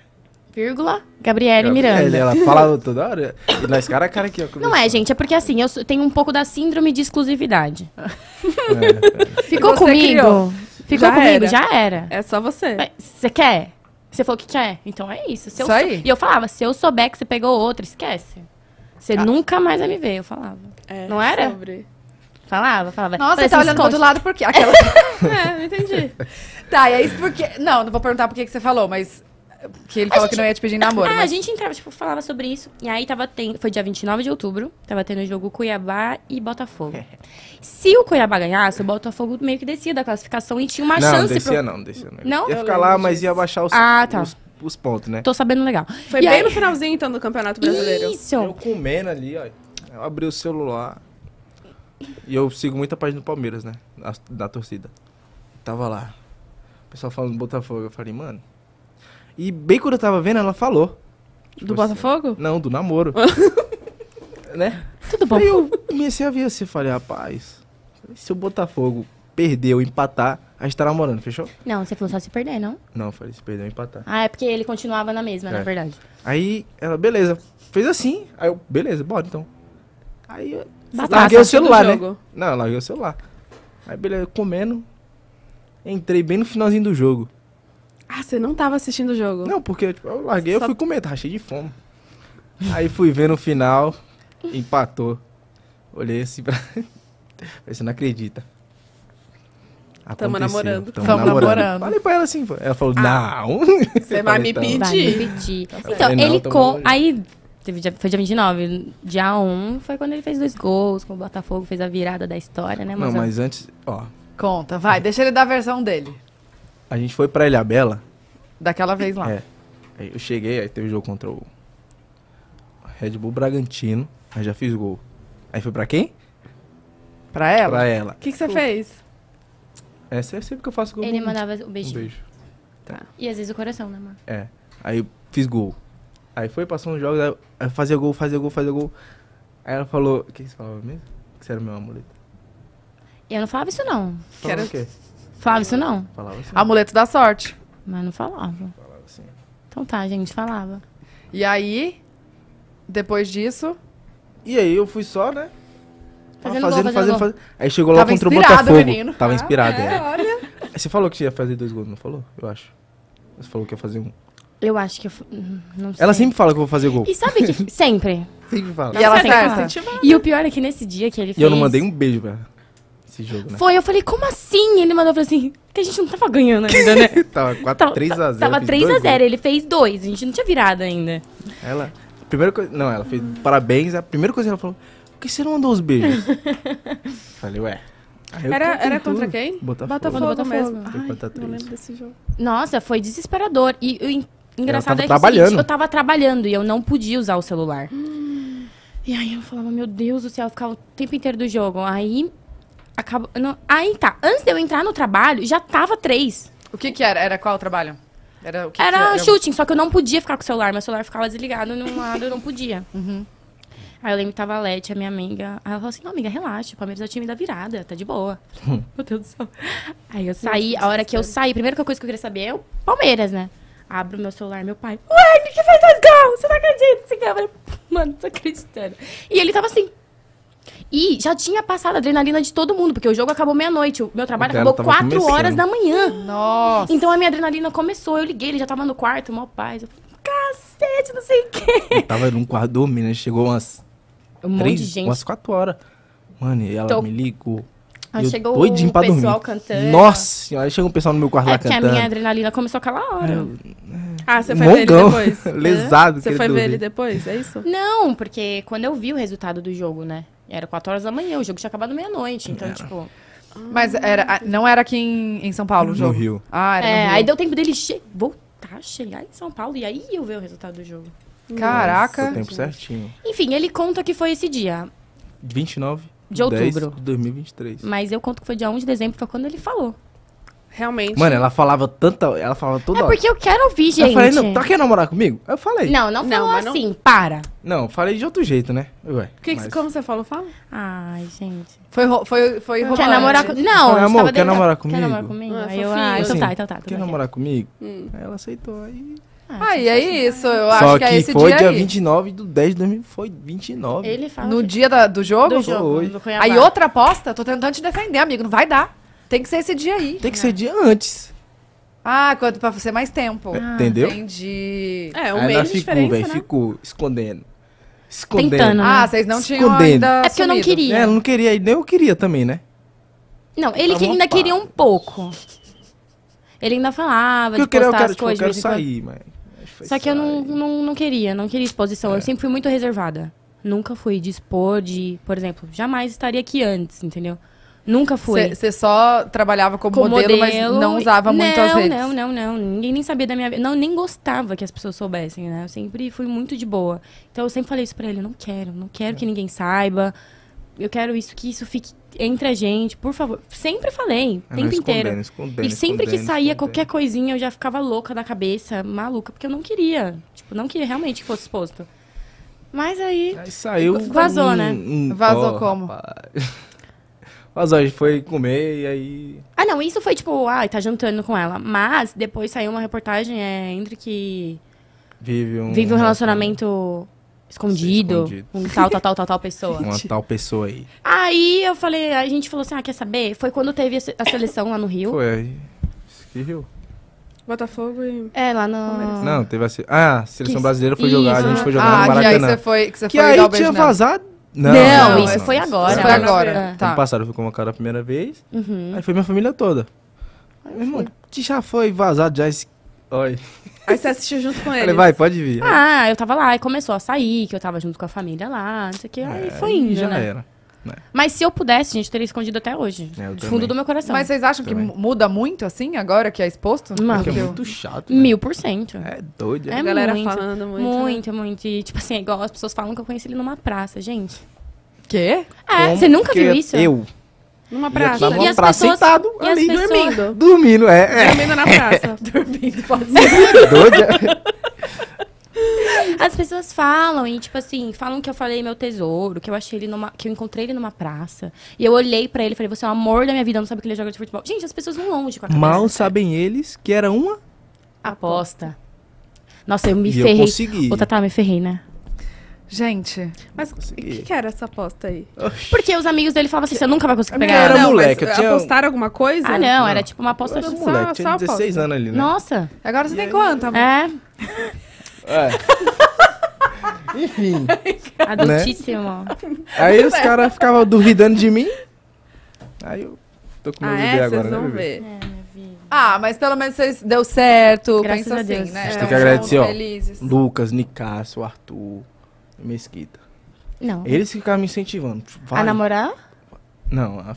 Vírgula, Gabriele Miranda. Ela fala toda hora. E nós cara a cara aqui, ó. Não é, gente, é porque assim, eu tenho um pouco da síndrome de exclusividade. É, é. Ficou é. comigo? Criou. Ficou já comigo? Era. Já era. É só você. Você quer? Você falou que quer, então é isso. Se eu sou... E eu falava, se eu souber que você pegou outra, esquece. Você ah. nunca mais vai me ver, eu falava. É, não era? Sobre... Falava, falava. Nossa, você tá olhando esconde. pro outro lado por quê? Aquela... é, não entendi. tá, e é isso porque... Não, não vou perguntar por que você falou, mas que ele a falou gente... que não ia te pedir namoro. Ah, mas... a gente entrava, tipo, falava sobre isso. E aí tava tendo. Foi dia 29 de outubro. Tava tendo o jogo Cuiabá e Botafogo. Se o Cuiabá ganhasse, o Botafogo meio que descia da classificação e tinha uma não, chance. Descia, pro... Não, descia não, não. Ia ficar lá, mas ia baixar os, ah, tá. os, os pontos, né? Tô sabendo legal. Foi e bem aí... no finalzinho, então, do Campeonato Brasileiro. Isso. Eu comendo ali, ó. Eu abri o celular. E eu sigo muita página do Palmeiras, né? Da, da torcida. Tava lá. O pessoal falando do Botafogo. Eu falei, mano. E bem quando eu tava vendo, ela falou. Tipo, do assim, Botafogo? Não, do namoro. né? Tudo bom. Aí eu comecei a ver assim, falei, rapaz, se o Botafogo perder ou empatar, a gente tá namorando, fechou? Não, você falou só se perder, não? Não, falei se perder ou empatar. Ah, é porque ele continuava na mesma, é. na verdade. Aí ela, beleza, fez assim. Aí eu, beleza, bora então. Aí eu Batata, larguei o celular, né? Não, larguei o celular. Aí beleza, comendo. Entrei bem no finalzinho do jogo. Ah, você não tava assistindo o jogo? Não, porque tipo, eu larguei, Só... eu fui comer, tava cheio de fome. Aí fui ver no final, empatou. Olhei assim pra. Você não acredita. Tamo namorando. Tamo, Tamo namorando. namorando. Falei pra ela assim, ela falou, ah, não. Você vai, me pedir. Vai me pedir. então, falei, ele com... Aí, dia, foi dia 29. Dia 1 foi quando ele fez dois gols com o Botafogo, fez a virada da história, né? Mas não, mas antes, ó... Conta, vai, deixa ele dar a versão dele. A gente foi pra Ilhabela. Daquela vez lá. É. Aí eu cheguei, aí teve um jogo contra o Red Bull Bragantino. Aí já fiz gol. Aí foi pra quem? Pra ela? Pra ela. O que você fez? Essa é sempre que eu faço gol. Ele um- mandava o Um beijo. Tá. tá. E às vezes o coração, né, mano? É. Aí eu fiz gol. Aí foi passando uns jogos, aí fazia gol, fazia gol, fazia gol. Aí ela falou. O que você falava mesmo? Que você era meu amuleto. E eu não falava isso, não. Falava Quero- o quê? Falava isso não? Falava assim. Amuleto da sorte. Mas não falava. Falava assim. Então tá, a gente, falava. E aí, depois disso. E aí eu fui só, né? Fazendo, ah, fazendo, gol, fazendo, fazendo, fazendo, Aí chegou lá Tava contra o Botafogo. Menino. Tava ah, inspirado, é, é. Olha. Você falou que ia fazer dois gols, não falou? Eu acho. Você falou que ia fazer um. Eu acho que eu. Hum, não sei. Ela sempre fala que eu vou fazer gol. E sabe que. sempre. sempre fala. E ela sempre fala. E o pior é que nesse dia que ele fez. E eu não mandei um beijo pra ela esse jogo, né? Foi, eu falei, como assim? Ele mandou, assim, que a gente não tava ganhando ainda, né? tava 3 a 0 Tava 3 x 0 ele fez dois, a gente não tinha virado ainda. Ela, primeira coisa, não, ela fez parabéns, a primeira coisa que ela falou, por que você não mandou os beijos? falei, ué. Era, era contra quem? Botafogo. Botafogo, Botafogo mesmo. Ai, não lembro desse jogo. Nossa, foi desesperador. E, o engraçado é que é trabalhando. eu tava trabalhando e eu não podia usar o celular. Hum. E aí eu falava, meu Deus do céu, eu ficava o tempo inteiro do jogo. Aí acabou. Não, aí tá. Antes de eu entrar no trabalho, já tava três. O que que era? Era qual o trabalho? Era, o que era, que era? shooting, só que eu não podia ficar com o celular. Meu celular ficava desligado num lado, eu não podia. Uhum. Aí eu lembro que tava a Leti, a minha amiga. Aí ela falou assim: não, amiga, relaxa, o Palmeiras é o time da virada, tá de boa. Meu Deus do céu. Aí eu saí, a hora que eu saí, a primeira coisa que eu queria saber é o Palmeiras, né? Abro meu celular, meu pai. Ué, o que, que fez dois gols? Você não acredita? Assim, eu falei, mano, não tô acreditando. E ele tava assim. E já tinha passado a adrenalina de todo mundo, porque o jogo acabou meia-noite. O meu trabalho o acabou 4 horas da manhã. Nossa. Então a minha adrenalina começou. Eu liguei, ele já tava no quarto, mó paz. Eu falei, cacete, não sei o quê. Eu tava num quarto dormindo, chegou umas. Um três, monte de gente. Umas 4 horas. Mano, e ela Tô... me ligou. Aí ah, eu chegou o pessoal dormir. cantando. Nossa aí chegou um pessoal no meu quarto é lá cantando. É que a minha adrenalina começou aquela hora. Eu... Ah, você foi Mongão. ver ele depois? Lesado. Você foi ver ele depois, é isso? Não, porque quando eu vi o resultado do jogo, né? Era 4 horas da manhã, o jogo tinha acabado meia-noite. Então, era. tipo. Mas era, não era aqui em, em São Paulo o jogo? No Rio. Ah, era é, Aí deu tempo dele che voltar, chegar em São Paulo e aí eu ver o resultado do jogo. Caraca. Nossa, o tempo certinho. Enfim, ele conta que foi esse dia. 29 de outubro de 2023. Mas eu conto que foi dia 1 de dezembro, foi quando ele falou. Realmente. Mano, ela falava tanta. Ela falava toda. É porque eu quero ouvir, gente. Eu falei, não, tá querendo namorar comigo? Eu falei. Não, não falou assim, não... para. Não, falei de outro jeito, né? Ué, que que, mas... Como você falou? Fala. Ai, gente. Foi, foi, foi Quer rolante. namorar comigo? Não, falei, então, amor, quer dentro... namorar comigo? Quer namorar comigo? Ah, aí eu, ah, então assim, tá, então tá. Então quer bem. Tá, namorar comigo? Hum. Aí ela aceitou, aí... Ah, aí é isso, eu Só acho que, é que é esse foi dia, dia 29 do 10 de 2000, foi 29. Ele fala. No dia é. da, do jogo? Do jogo, Aí outra aposta, tô tentando te defender, amigo, não vai dar. Tem que ser esse dia aí. Tem que né? ser dia antes. Ah, quanto pra ser mais tempo. Ah, Entendeu? Entendi. É, um Aí mês nós de ficou, diferença, velho, né? ficou escondendo. Escondendo. Tentando. Né? Ah, vocês não tinham Escondendo. ainda É porque eu não queria. É, ela não queria, e nem eu queria também, né? Não, ele que ainda queria um pouco. Ele ainda falava Porque de queria, eu postar quero, as tipo, eu coisas. quero quando. sair, mas... Só que eu não, não, não queria, não queria exposição. Eu é. sempre fui muito reservada. Nunca fui dispor de... Por exemplo, jamais estaria aqui antes, entendeu? Nunca fui. Você só trabalhava como, como modelo, modelo, mas não usava não, muito as redes? Não, não, não. Ninguém nem sabia da minha vida. Não, nem gostava que as pessoas soubessem, né? Eu sempre fui muito de boa. Então eu sempre falei isso pra ele. não quero, não quero que ninguém saiba. Eu quero isso, que isso fique entre a gente, por favor. Sempre falei, o é, tempo inteiro. Escondendo, e sempre que saía escondendo. qualquer coisinha, eu já ficava louca da cabeça, maluca, porque eu não queria. Tipo, não queria realmente que fosse exposto. Mas aí. Aí saiu. Vazou, um, né? Um... Vazou oh, como? Rapaz. Mas a gente foi comer e aí. Ah, não, isso foi tipo, ai, ah, tá jantando com ela. Mas depois saiu uma reportagem, é, entre que. Vive um. Vive um relacionamento escondido, com escondido. um tal, tal, tal, tal, tal pessoa. Uma tal pessoa aí. Aí eu falei, a gente falou assim, ah, quer saber? Foi quando teve a seleção lá no Rio. Foi aí. Que Rio? Botafogo e. É, lá no. Não, teve a. Ah, a seleção que... brasileira foi Isso. jogar, a gente foi jogar ah, no Maracanã. Que aí você foi. Que, você que foi aí tinha vazado não, não, não isso não, foi agora. foi agora. É. Tá. Ano passado eu fui convocado a primeira vez, uhum. aí foi minha família toda. Aí, meu irmão, já foi vazado, já... esse. Oi. Aí você assistiu junto com ele? Falei, vai, pode vir. Ah, eu tava lá, e começou a sair, que eu tava junto com a família lá, não sei o que, aí é, foi indo, Já né? era. Né. Mas se eu pudesse, gente, teria escondido até hoje. É, do fundo do meu coração. Mas vocês acham que muda muito, assim, agora que é exposto? Não. É é Porque é muito chato. Né? Mil por cento. É doido. É né? a galera muito, falando muito. Né? Muito, né? muito. E, tipo assim, é igual as pessoas falam que eu conheci ele numa praça, gente. Quê? É, Como você nunca viu é isso? Eu. Numa praça. E, praça pessoas... sentado e ali pessoas... dormindo. Dormindo, é. Dormindo na praça. dormindo, pode ser. Doida. As pessoas falam, e tipo assim, falam que eu falei meu tesouro, que eu achei ele numa. que eu encontrei ele numa praça. E eu olhei pra ele e falei, você é o amor da minha vida, não sabe que ele joga de futebol. Gente, as pessoas vão longe com a cabeça. Mal cara. sabem eles que era uma aposta. Nossa, eu me e ferrei. Eu consegui. O Tatá, me ferrei, né? Gente, mas o que, que, era essa aposta aí? Porque os amigos dele falavam assim: você nunca vai conseguir pegar ela. Era não, moleque, tinha... apostaram alguma coisa? Ah, não, não, era tipo uma aposta eu era moleque, só tinha 16 aposta. anos ali, né? Nossa. Agora você e tem aí... quanto, amor? É. É. Enfim. Adultíssimo. Né? Aí os caras ficavam duvidando de mim. Aí eu tô com medo ah, de é? né, ver é? agora, né, ver. É. Ah, mas pelo menos vocês deu certo. Graças pensa a assim, Deus. assim, né? A gente é, tem que agradecer, ó. Felizes. Lucas, Nicasso, Arthur, Mesquita. Não. Eles ficaram me incentivando. Vai. A namorar? Não, a,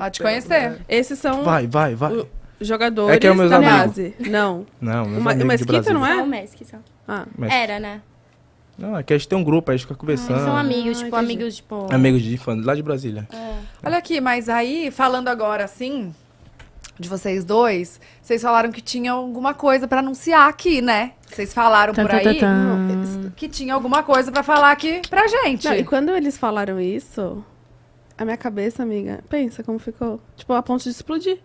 a te conhecer. Esses são. Vai, vai, vai. O, jogadores é que é da amigos. base. Não. Não, meus uma, mesquita esquita, não é? Não, o Mesquita. Ah. Mesquita. Era, né? Não, é que a gente tem um grupo, aí a gente fica ah, conversando. Ah, são amigos, ah, tipo, amigos, tipo. Amigos de fãs lá de Brasília. É. Olha aqui, mas aí, falando agora assim, de vocês dois, vocês falaram que tinha alguma coisa para anunciar aqui, né? Vocês falaram tá, por tá, aí tá, que tinha alguma coisa para falar aqui pra gente. Não, e quando eles falaram isso, a minha cabeça, amiga, pensa como ficou. Tipo, a ponto de explodir.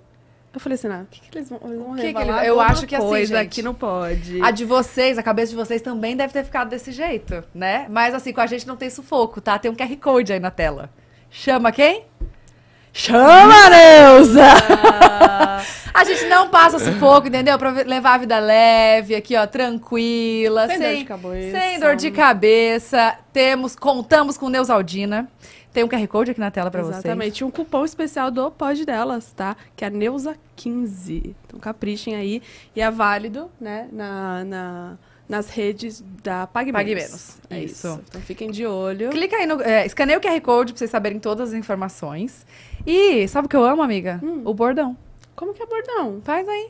Eu falei assim, não ah, o que, que eles vão, eles vão que que ele, Eu acho que assim, gente, aqui não pode. A de vocês, a cabeça de vocês também deve ter ficado desse jeito, né? Mas assim, com a gente não tem sufoco, tá? Tem um QR Code aí na tela. Chama quem? Chama, Neuza! Ah. a gente não passa sufoco, entendeu? Pra levar a vida leve, aqui, ó, tranquila. Sem, sem dor de cabeça. Sem dor de cabeça. Temos, contamos com Neusaldina. Tem um QR Code aqui na tela para vocês. Exatamente. Um cupom especial do Pod Delas, tá? Que é Neuza15. Então caprichem aí. E é válido, né? na... na nas redes da Pague Menos. Pague Menos. É isso. isso. Então fiquem de olho. Clica aí no. É, escaneia o QR Code pra vocês saberem todas as informações. E sabe o que eu amo, amiga? Hum. O bordão. Como que é bordão? Faz aí.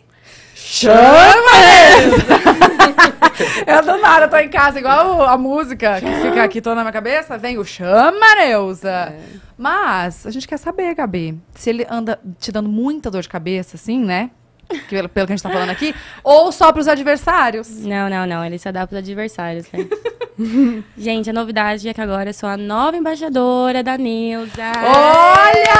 Chama Deus! eu do nada tô em casa, igual a música que fica aqui toda na minha cabeça, vem o Chama Neuza. É. Mas a gente quer saber, Gabi, se ele anda te dando muita dor de cabeça, assim, né? Que, pelo, que a gente tá falando aqui, ou só pros adversários. Não, não, não. Ele se adapta pros adversários, né? Gente, a novidade é que agora eu sou a nova embaixadora da Neuza. Olha!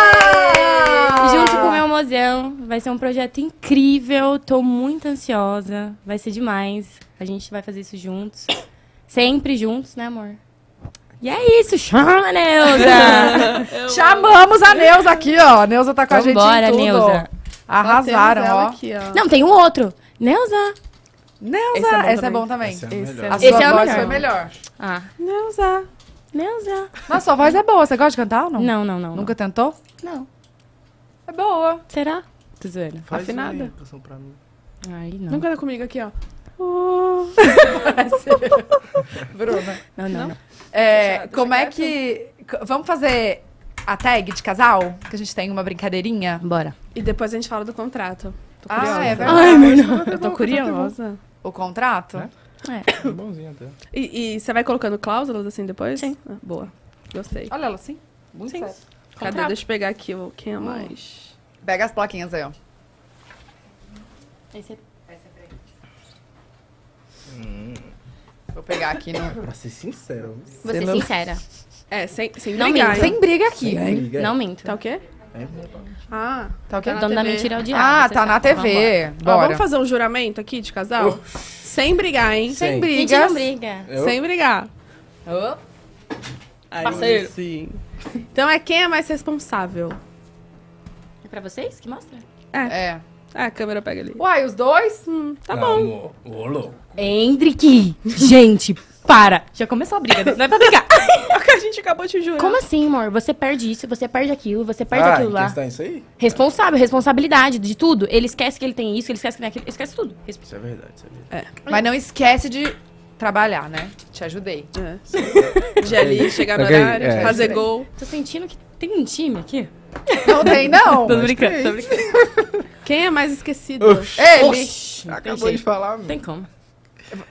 Junto com o meu mozão. Vai ser um projeto incrível. Tô muito ansiosa. Vai ser demais. A gente vai fazer isso juntos. Sempre juntos, né, amor? E é isso, chama a Neuza! Chamamos a Neuza aqui, ó. A Neuza tá com a gente em tudo. Neuza. Arrasaram, ó. Aqui, ó. Não, tem um outro. Neuza, Neuza! Esse é bom Esse é bom também. Esse é melhor. É a sua é voz melhor. foi melhor. Ah. Neuza! Neuza! Nossa, sua voz é boa. Você gosta de cantar ou não? Não, não, não. Nunca tentou? Não. É boa. Será? Tô zoando. Faz Afinada. nunca canção pra mim. Ai, não. comigo aqui, ó. Bruna. Né? Não, não. não. É, como é que. Vamos fazer a tag de casal? Que a gente tem uma brincadeirinha? Bora. E depois a gente fala do contrato. Tô curiosa. Ah, é verdade. Ai, meu Eu tô curiosa o contrato. Né? É. é. Bonzinho até. E, e você vai colocando cláusulas assim depois? Sim. Ah, boa. Gostei. Olha ela assim. Muito Sim. certo. Cadê? Contrato. Deixa eu pegar aqui o quem hum. é mais. Pega as plaquinhas aí, ó. Esse é... é hum. Vou pegar aqui no. Pra ser sincero. Vou ser sincera. É, sem, sem não brigar. Sem briga aqui. Sem briga. Não minto. Tá o quê? É. Ah, tá o quê? Tá da mentira tirar o diabo. Ah, tá sabe, na TV. Ó, Bora. vamos fazer um juramento aqui de casal? Sem brigar, hein? Sem, Sem brigas. não briga. Eu? Sem brigar. Oh. Parceiro. sim. Então é quem é mais responsável? É pra vocês que mostra? É. É. Ah, a câmera pega ali. Uai, os dois? Hum, tá não, bom. Ô, ô, louco. Hendrick! Gente, para. Já começou a briga, né? não é pra brigar. é o que a gente acabou te jurar Como assim, amor? Você perde isso, você perde aquilo, você perde ah, aquilo lá. Ah, isso aí? Responsável, responsabilidade de tudo. Ele esquece que ele tem isso, ele esquece que tem aquilo, ele esquece tudo. Resp... Isso é verdade, isso é verdade. É. Mas não esquece de trabalhar, né? Te ajudei. É. De ali, chegar no okay, horário, é. fazer gol. Tô sentindo que tem um time aqui. Não tem, não. tô brincando, é tô brincando. Quem é mais esquecido? Oxi. Ele. Oxi, Acabou de falar, mano. Tem como.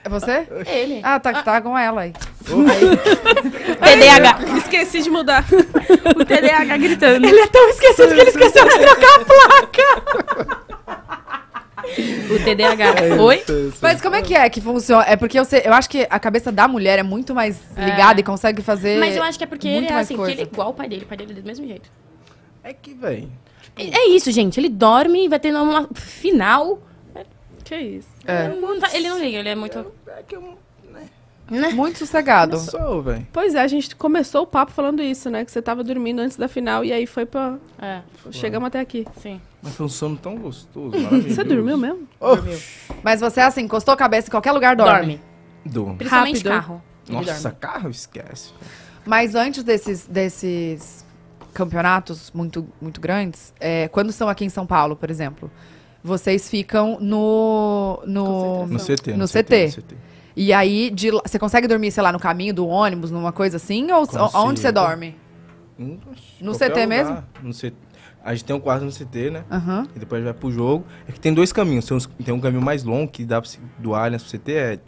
É você? Ah, ele. Ah, tá, tá com ela aí. TDAH. Esqueci de mudar. O TDAH gritando. Ele é tão esquecido que ele esqueceu de trocar a placa. O TDAH. foi. É Oi? É Mas como é que é que funciona? É porque eu, sei, eu acho que a cabeça da mulher é muito mais é. ligada é. e consegue fazer. Mas eu acho que é porque ele é assim, ele é igual o pai dele. O pai dele é do mesmo jeito. É que, vem. Tipo é isso, gente. Ele dorme e vai ter uma final que é isso. É. é tá, ele não liga, ele é muito. É que eu, né? Muito sossegado. Começou, velho. Pois é, a gente começou o papo falando isso, né? Que você tava dormindo antes da final e aí foi pra. É. Chegamos até aqui. Sim. Mas foi um sono tão gostoso, Você dormiu mesmo? Oh. Dormiu. Mas você, é assim, encostou a cabeça em qualquer lugar, dorme. Dorme. Principalmente Rápido. carro. Nossa, carro esquece. Mas antes desses, desses campeonatos muito, muito grandes, é, quando são aqui em São Paulo, por exemplo, vocês ficam no. No, no CT. No, no CT. CT. No CT. E aí, de, você consegue dormir, sei lá, no caminho do ônibus, numa coisa assim? Ou Consigo. onde você dorme? Hum, no CT lugar, mesmo? No CT. A gente tem um quarto no CT, né? Uhum. E depois a gente vai pro jogo. É que tem dois caminhos. Tem, uns, tem um caminho mais longo que dá pra, do Allianz pro CT, é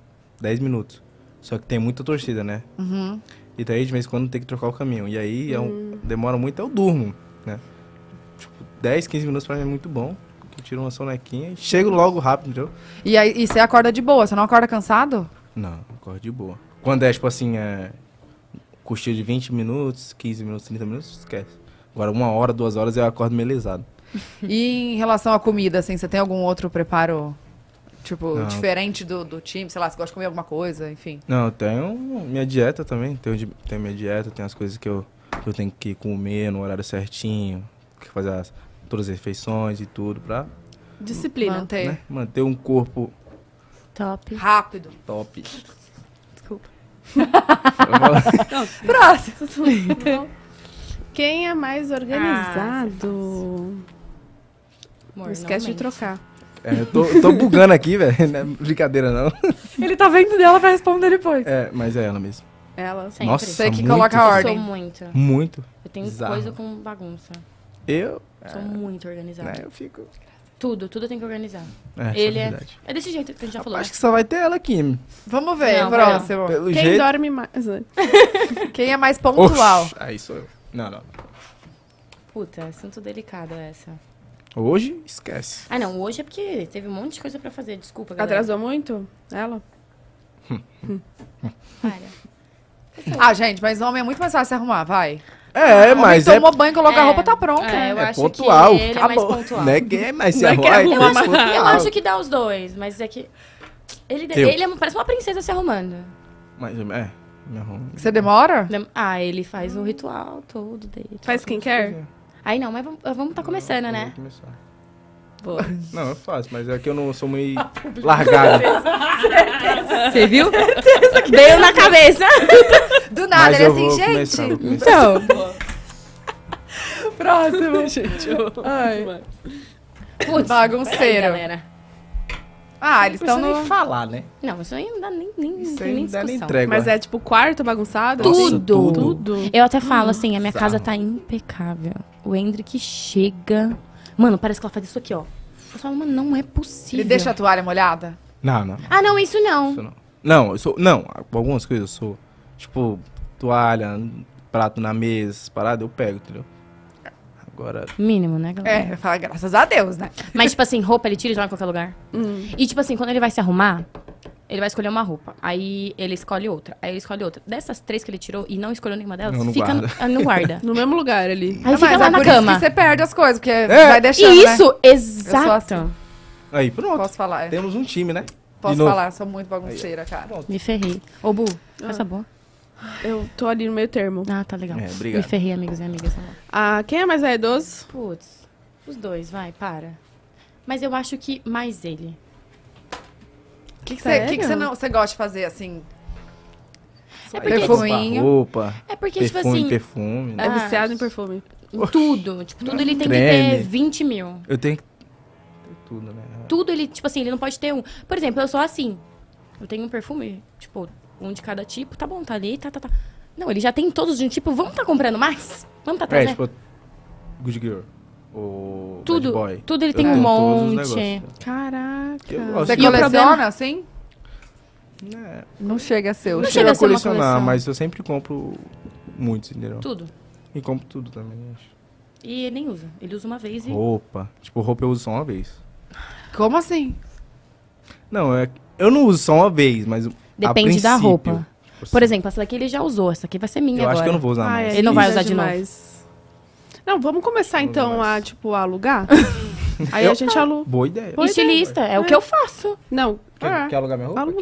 10 minutos. Só que tem muita torcida, né? Uhum. E daí, de vez em quando, tem que trocar o caminho. E aí, é um, hum. demora muito, eu durmo, né? Tipo, 10, 15 minutos pra mim é muito bom tiro uma sonequinha e chego logo rápido, entendeu? E aí e você acorda de boa, você não acorda cansado? Não, acordo de boa. Quando é, tipo assim, é... cochilo de 20 minutos, 15 minutos, 30 minutos, esquece. Agora uma hora, duas horas eu acordo melezado. e em relação à comida, assim, você tem algum outro preparo, tipo, não. diferente do, do time? Sei lá, você gosta de comer alguma coisa, enfim? Não, eu tenho minha dieta também. Tenho, tenho minha dieta, tem as coisas que eu, que eu tenho que comer no horário certinho, que fazer as, todas as refeições e tudo para disciplina, manter, né? manter um corpo top, rápido, top. Desculpa. Próximo. Então, quem é mais ah, organizado? Ah, Amor, esquece de trocar. É, eu tô, tô bugando aqui, velho. Não é brincadeira, não. Ele tá vendo dela pra responder depois. É, mas é ela mesmo. Ela. Sempre. Nossa, Você que muito. coloca a ordem. Eu sou muito. Muito. Eu tenho Exato. coisa com bagunça. Eu? É, sou muito organizada. Né? Eu fico. Tudo, tudo tem que organizar. É, é ele é, é, desse jeito que a gente já falou. Acho que só vai ter ela aqui. Vamos ver, não, próximo. Pelo Quem jeito... dorme mais? Quem é mais pontual? aí sou eu. Não, não. Puta, assunto delicado essa. Hoje, esquece. Ah, não. Hoje é porque teve um monte de coisa pra fazer. Desculpa, galera. Atrasou muito? Ela? Hum. Ah, gente, mas homem é muito mais fácil se arrumar, vai. É, mas é tomou é... banho, colocou é, a roupa, tá pronto. É, eu é acho pontual. que ele é mais pontual. Não é se arrumar, é, é, é eu, acho, eu acho que dá os dois, mas é que... Ele, ele é, parece uma princesa se arrumando. Mas, é... Me arrumo. Você demora? Dem ah, ele faz o ritual todo dele. Faz skincare? Aí não, mas vamos, vamos tá começando, não, né? Começar. Boa. Não, eu é faço, mas é que eu não sou meio ah, largada. Você viu? Veio na cabeça. Do nada, mas ele assim, gente. Começando, Então. Próximo. gente, eu... Ai. Putz, bagunceiro. Aí, Ah, eles estão no... nem falar, né? Não, isso aí não dá nem, nem, isso nem, dá nem entrega, Mas é tipo quarto bagunçado? Tudo. Nossa, tudo. tudo. Eu até falo assim, a minha Exato. Hum, casa tá impecável. O Hendrick chega Mano, parece que ela faz isso aqui, ó. Eu falo, mano, não é possível. Ele deixa a toalha molhada? Não, não. Ah, não, isso não. Isso não. Não, eu sou. Não, algumas coisas eu sou. Tipo, toalha, prato na mesa, parada, eu pego, entendeu? Agora. Mínimo, né, galera? É, fala graças a Deus, né? Mas, tipo assim, roupa ele tira e joga em qualquer lugar. Hum. E, tipo assim, quando ele vai se arrumar, ele vai escolher uma roupa. Aí ele escolhe outra. Aí ele escolhe outra. Dessas três que ele tirou e não escolheu nenhuma delas, não, não fica guarda. No, guarda. Ah, no mesmo lugar ali. Aí fica lá é na por cama. Isso que você perde as coisas, porque é. vai deixando, né? Isso, né? exato. Assim. Aí, pronto. Posso falar. É. Temos um time, né? Posso falar, sou muito bagunceira, cara. Pronto. Me ferrei. Ô, Bu, ah. essa boa. Eu tô ali no meio termo. Ah, tá legal. É, obrigado. Me ferrei, amigos e amigas. Tá ah, quem é mais vaidoso? É Putz, os dois, vai, para. Mas eu acho que mais ele que você que que não você gosta de fazer assim? É porque, perfuminho. Roupa, é porque, tipo perfume, tipo assim. Perfume, né? É viciado em ah. perfume. Em tudo. Tipo, tudo ele tem Creme. que ter 20 mil. Eu tenho que. tudo, né? Tudo ele, tipo assim, ele não pode ter um. Por exemplo, eu sou assim. Eu tenho um perfume, tipo, um de cada tipo, tá bom, tá ali, tá, tá, tá. Não, ele já tem todos de um tipo, vamos tá comprando mais? Vamos tá é, trazendo. É, tipo, Good Girl o tudo, Bad Boy. Tudo ele tem um monte. Caraca. Você e coleciona assim? É. Não chega a ser. Não, não chega a colecionar, mas eu sempre compro muito entendeu? Tudo. E compro tudo também, acho. E ele nem usa. Ele usa uma vez e... Roupa. Tipo, roupa eu uso só uma vez. Como assim? Não, é... eu não uso só uma vez, mas Depende da roupa. Tipo Por assim. exemplo, essa daqui ele já usou. Essa aqui vai ser minha eu agora. Eu acho que eu não vou usar ah, mais. Ele não vai usar demais. É de novo. Não, vamos começar então a, tipo, a alugar? Aí eu? a gente aluga. Boa ideia. Boa Estilista, ideia, é o é. que eu faço. Não. Quer, ah, quer alugar minha roupa? Aluga.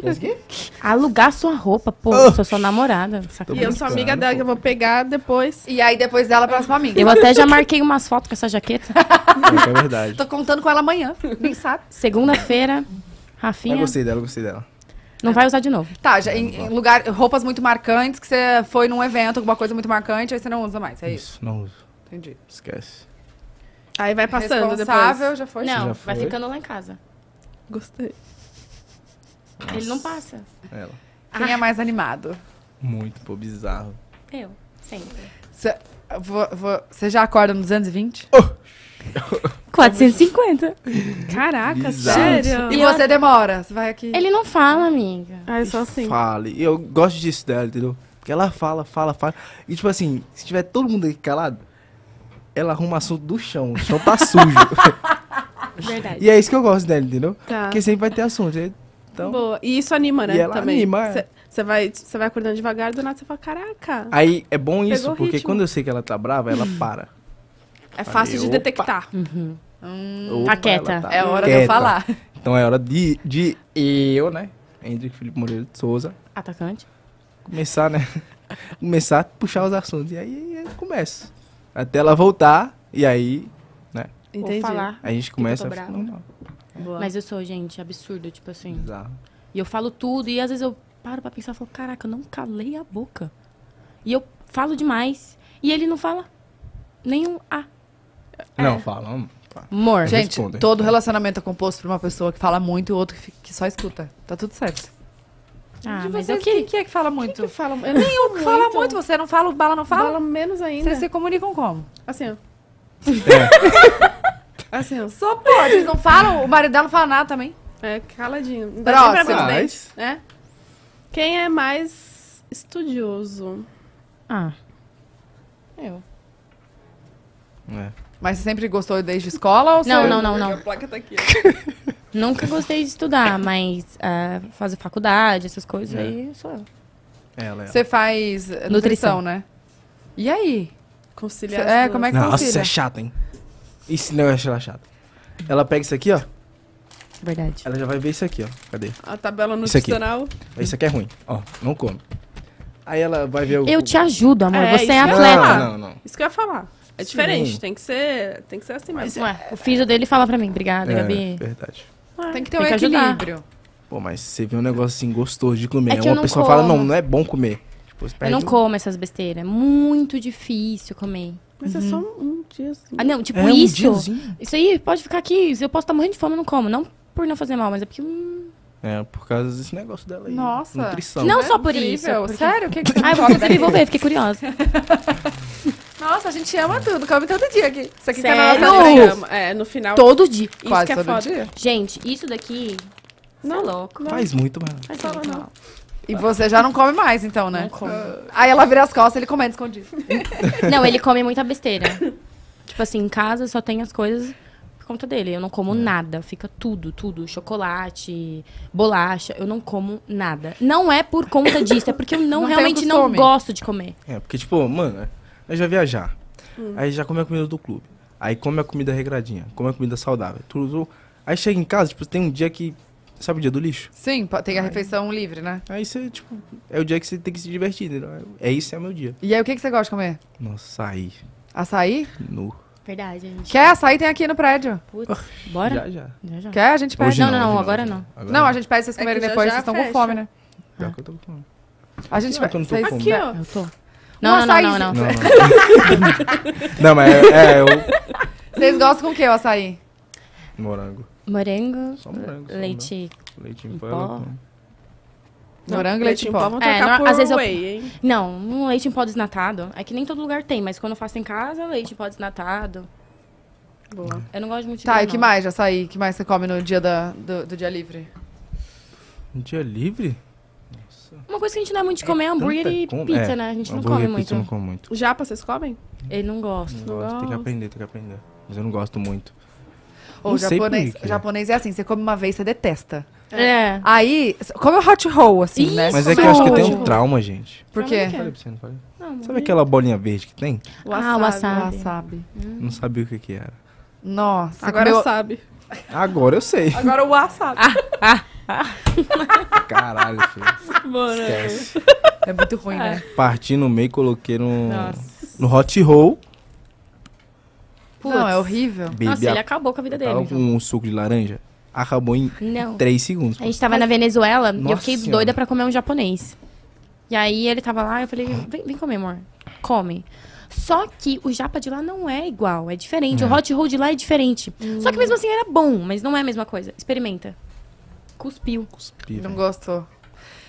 Alugar sua roupa, pô. Oh. Sou sua namorada. E eu sou amiga dela, pô. que eu vou pegar depois. E aí depois dela, próxima amiga. Eu até já marquei umas fotos com essa jaqueta. É, é verdade. Tô contando com ela amanhã, nem sabe. Segunda-feira, Rafinha. Eu gostei dela, eu gostei dela. Não vai usar de novo. Tá, já, em, em lugar, roupas muito marcantes, que você foi num evento, alguma coisa muito marcante, aí você não usa mais, é isso? Isso, não uso. Entendi. Esquece. Aí vai passando Responsável depois. já foi? Não, Já vai ficando lá em casa. Gostei. Ele não passa. Ela. Quem é ah. mais animado? Muito, pô, bizarro. Eu, sempre. Você já acorda no 220? 450. Caraca, sério? E E você demora? Você vai aqui. Ele não fala, amiga. Ah, é só assim. Fale. E eu gosto disso dela, entendeu? Porque ela fala, fala, fala. E tipo assim, se tiver todo mundo aqui calado, ela arruma assunto do chão. O chão tá sujo. Verdade. E é isso que eu gosto dela, entendeu? Tá. Porque sempre vai ter assunto. Então... Boa. E isso anima, né? E ela também. anima. Você é. vai, vai acordando devagar, do nada você fala, caraca. Aí é bom isso, porque ritmo. quando eu sei que ela tá brava, ela hum. para. É fácil de opa. detectar. Uhum. Hum. Tá quieta. Tá é hora quieta. de eu falar. Então é hora de, de eu, né? Hendrik Felipe Moreira de Souza. Atacante. Começar, né? começar a puxar os assuntos. E aí começa até ela voltar e aí, né? Entendi. Ou falar. A gente começa a ficar Mas eu sou, gente, absurdo, tipo assim. Exato. E eu falo tudo e às vezes eu paro pra pensar e falo, caraca, eu não calei a boca. E eu falo demais. E ele não fala nenhum A. É. não, fala. Amor, gente, responde. todo relacionamento é composto por uma pessoa que fala muito e outro que só escuta. Tá tudo certo. Ah, mas é o que é que fala muito? que fala? Eu Nenhum que fala muito. Você não fala, o Bala não fala? Bala menos ainda. Vocês se comunicam como? Assim, ó. É. assim, ó. Só pode. Eles não falam, o marido dela não fala nada também. É, caladinho. Próximo. né? Quem é mais estudioso? Ah. Eu. É. Mas você sempre gostou desde escola ou Não, não, não, não. É a placa tá aqui. Nunca gostei de estudar, mas uh, fazer faculdade, essas coisas, é. aí sou eu. Ela, é, ela. Você faz nutrição, nutrição, né? E aí? Conciliar Cê, É, como é que Nossa, concilia? Nossa, é chata, hein? Isso não é chata. Ela pega isso aqui, ó. Verdade. Ela já vai ver isso aqui, ó. Cadê? A tabela nutricional. Isso aqui, isso aqui é ruim. Ó, não come. Aí ela vai ver o... Eu te ajudo, amor. É, Você é atleta. Não, não, não. Isso que eu ia falar. É diferente, tem que ser, tem que ser assim mesmo. Mas, ué, o filho dele fala pra mim, obrigada, é, Gabi. Verdade tem que ter o um equilíbrio. Ajudar. Pô, mas você vê um negócio assim gostoso de comer. É uma pessoa como. fala, não, não é bom comer. Tipo, eu não um... como essas besteiras. É muito difícil comer. Mas uhum. é só uhum. um dia assim. Ah, não, tipo é isso. Um isso aí pode ficar aqui. Eu posso estar tá morrendo de fome, eu não como. Não por não fazer mal, mas é porque. Hum... É, por causa desse negócio dela aí. Nossa. Nutrição. Não é só por incrível. isso. Porque... Sério? O que, que você Ah, eu vou, vou ver, fiquei curiosa. Nossa, a gente ama tudo, come todo dia aqui. Isso aqui é Sério? tá na nossa É, no final. Todo dia. Isso Quase que é todo foda. dia. Gente, isso daqui. É não, é louco. Não. Faz muito mano. Faz fala, não. E você já não come mais, então, né? Não come. Aí ela vira as costas e ele come escondido. não, ele come muita besteira. tipo assim, em casa só tem as coisas por conta dele. Eu não como é. nada. Fica tudo, tudo. Chocolate, bolacha. Eu não como nada. Não é por conta disso, é porque eu não, não realmente não gosto de comer. É, porque, tipo, mano, aí já viajar. Hum. Aí já come a comida do clube. Aí come a comida regradinha, come a comida saudável. Tudo. Aí chega em casa, tipo, tem um dia que. Sabe o dia do lixo? Sim, tem a refeição livre, né? Aí você, tipo, é o dia que você tem que se divertir, né? É isso, é o meu dia. E aí o que, que você gosta de comer? Nossa, açaí. Açaí? No. Verdade, gente. Quer açaí? Tem aqui no prédio. Putz, bora? Já, já. já, já. Quer? A gente pede. Hoje não, não, não, agora não. Agora não, a gente pede vocês é comerem é depois, já vocês estão com fome, né? Pior que eu tô com fome. A gente não, vai. Aqui, ó. Eu tô. Não, não, não, não, não. Não, mas é, é, eu... Vocês gostam com o que o açaí? Morango. Morango, só morango leite... leite em pó. Morango, leite, leite em pó. Vamos é, é, é às vezes whey, eu... hein? Não, um leite em pó desnatado. É que nem todo lugar tem, mas quando eu faço em casa, leite em pó desnatado. Boa. Eu não gosto muito de Tá, e que mais, açaí? que mais você come no dia da, do, do dia livre? No dia livre? Uma coisa que a gente não é muito de comer é, é hambúrguer e com- pizza, é, né? A gente não come muito. não como muito. O japa, vocês comem? Ele não gosta. Não gosto, tem que aprender, tem que aprender. Mas eu não gosto muito. o japonês, japonês é assim, você come uma vez, você detesta. É. é. Aí, come o hot roll, assim, né? Mas é que eu acho que tem um trauma, gente. Por ah, quê? pra você, não Sabe aquela bolinha verde que tem? Ah, o wasabi. Wasabi. Hum. Não sabia o que que era. Nossa, Agora comeu- sabe. Agora eu sei. Agora o wasabi. Ah, ah. Caralho, filho. Esquece. É muito ruim, é. né? Ah. Parti no meio, coloquei no, Nossa. no hot roll. Putz. Não, é horrível. Bebi Nossa, a... ele acabou com a vida dele. com então. Um suco de laranja. Acabou em não. 3 segundos. A gente tava Mas... na Venezuela Nossa e eu fiquei senhora. doida pra comer um japonês. E aí ele tava lá, eu falei, vem, vem comer, amor. Come. Só que o japa de lá não é igual, é diferente. É. O uhum. hot roll de lá é diferente. Hum. Só que mesmo hum. assim era bom, mas não é a mesma coisa. Experimenta. Cuspiu. Cuspiu. Não né? gostou.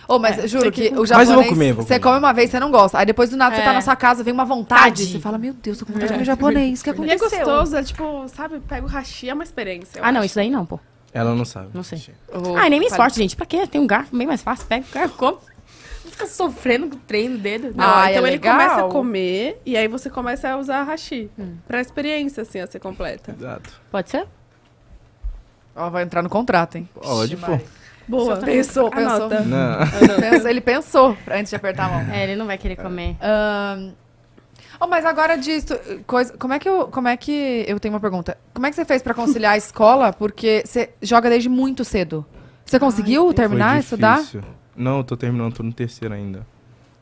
Ô, oh, mas é, juro que, que o japonês, vou comer, vou você come uma vez, você não gosta. Aí depois do nada é. você tá é. na sua casa, vem uma vontade. Você fala, meu Deus, tô com vontade de é. comer japonês. O que é aconteceu? E é gostoso, é tipo, sabe, pega o hashi, é uma experiência. Ah, não, isso daí não, pô. Ela não sabe. Não sei. Oh, ah, nem me esforço, gente. Pra quê? Tem um garfo bem mais fácil. Pega o garfo, come. Não fica sofrendo com o trem no dedo. Não, ah, então é ele legal. começa a comer e aí você começa a usar hashi. Hum. Pra experiência, assim, a ser completa. Exato. Pode ser? Ó, vai entrar no contrato, hein? Pode, pô. Boa. Pensou, pensou. Não. ele pensou antes de apertar a mão. É, ele não vai querer comer. Ahn, oh, mas agora disso, coisa, como é que eu, como é que eu tenho uma pergunta? Como é que você fez pra conciliar a escola? Porque você joga desde muito cedo. Você conseguiu terminar estudar? Não, eu tô terminando, tô no terceiro ainda.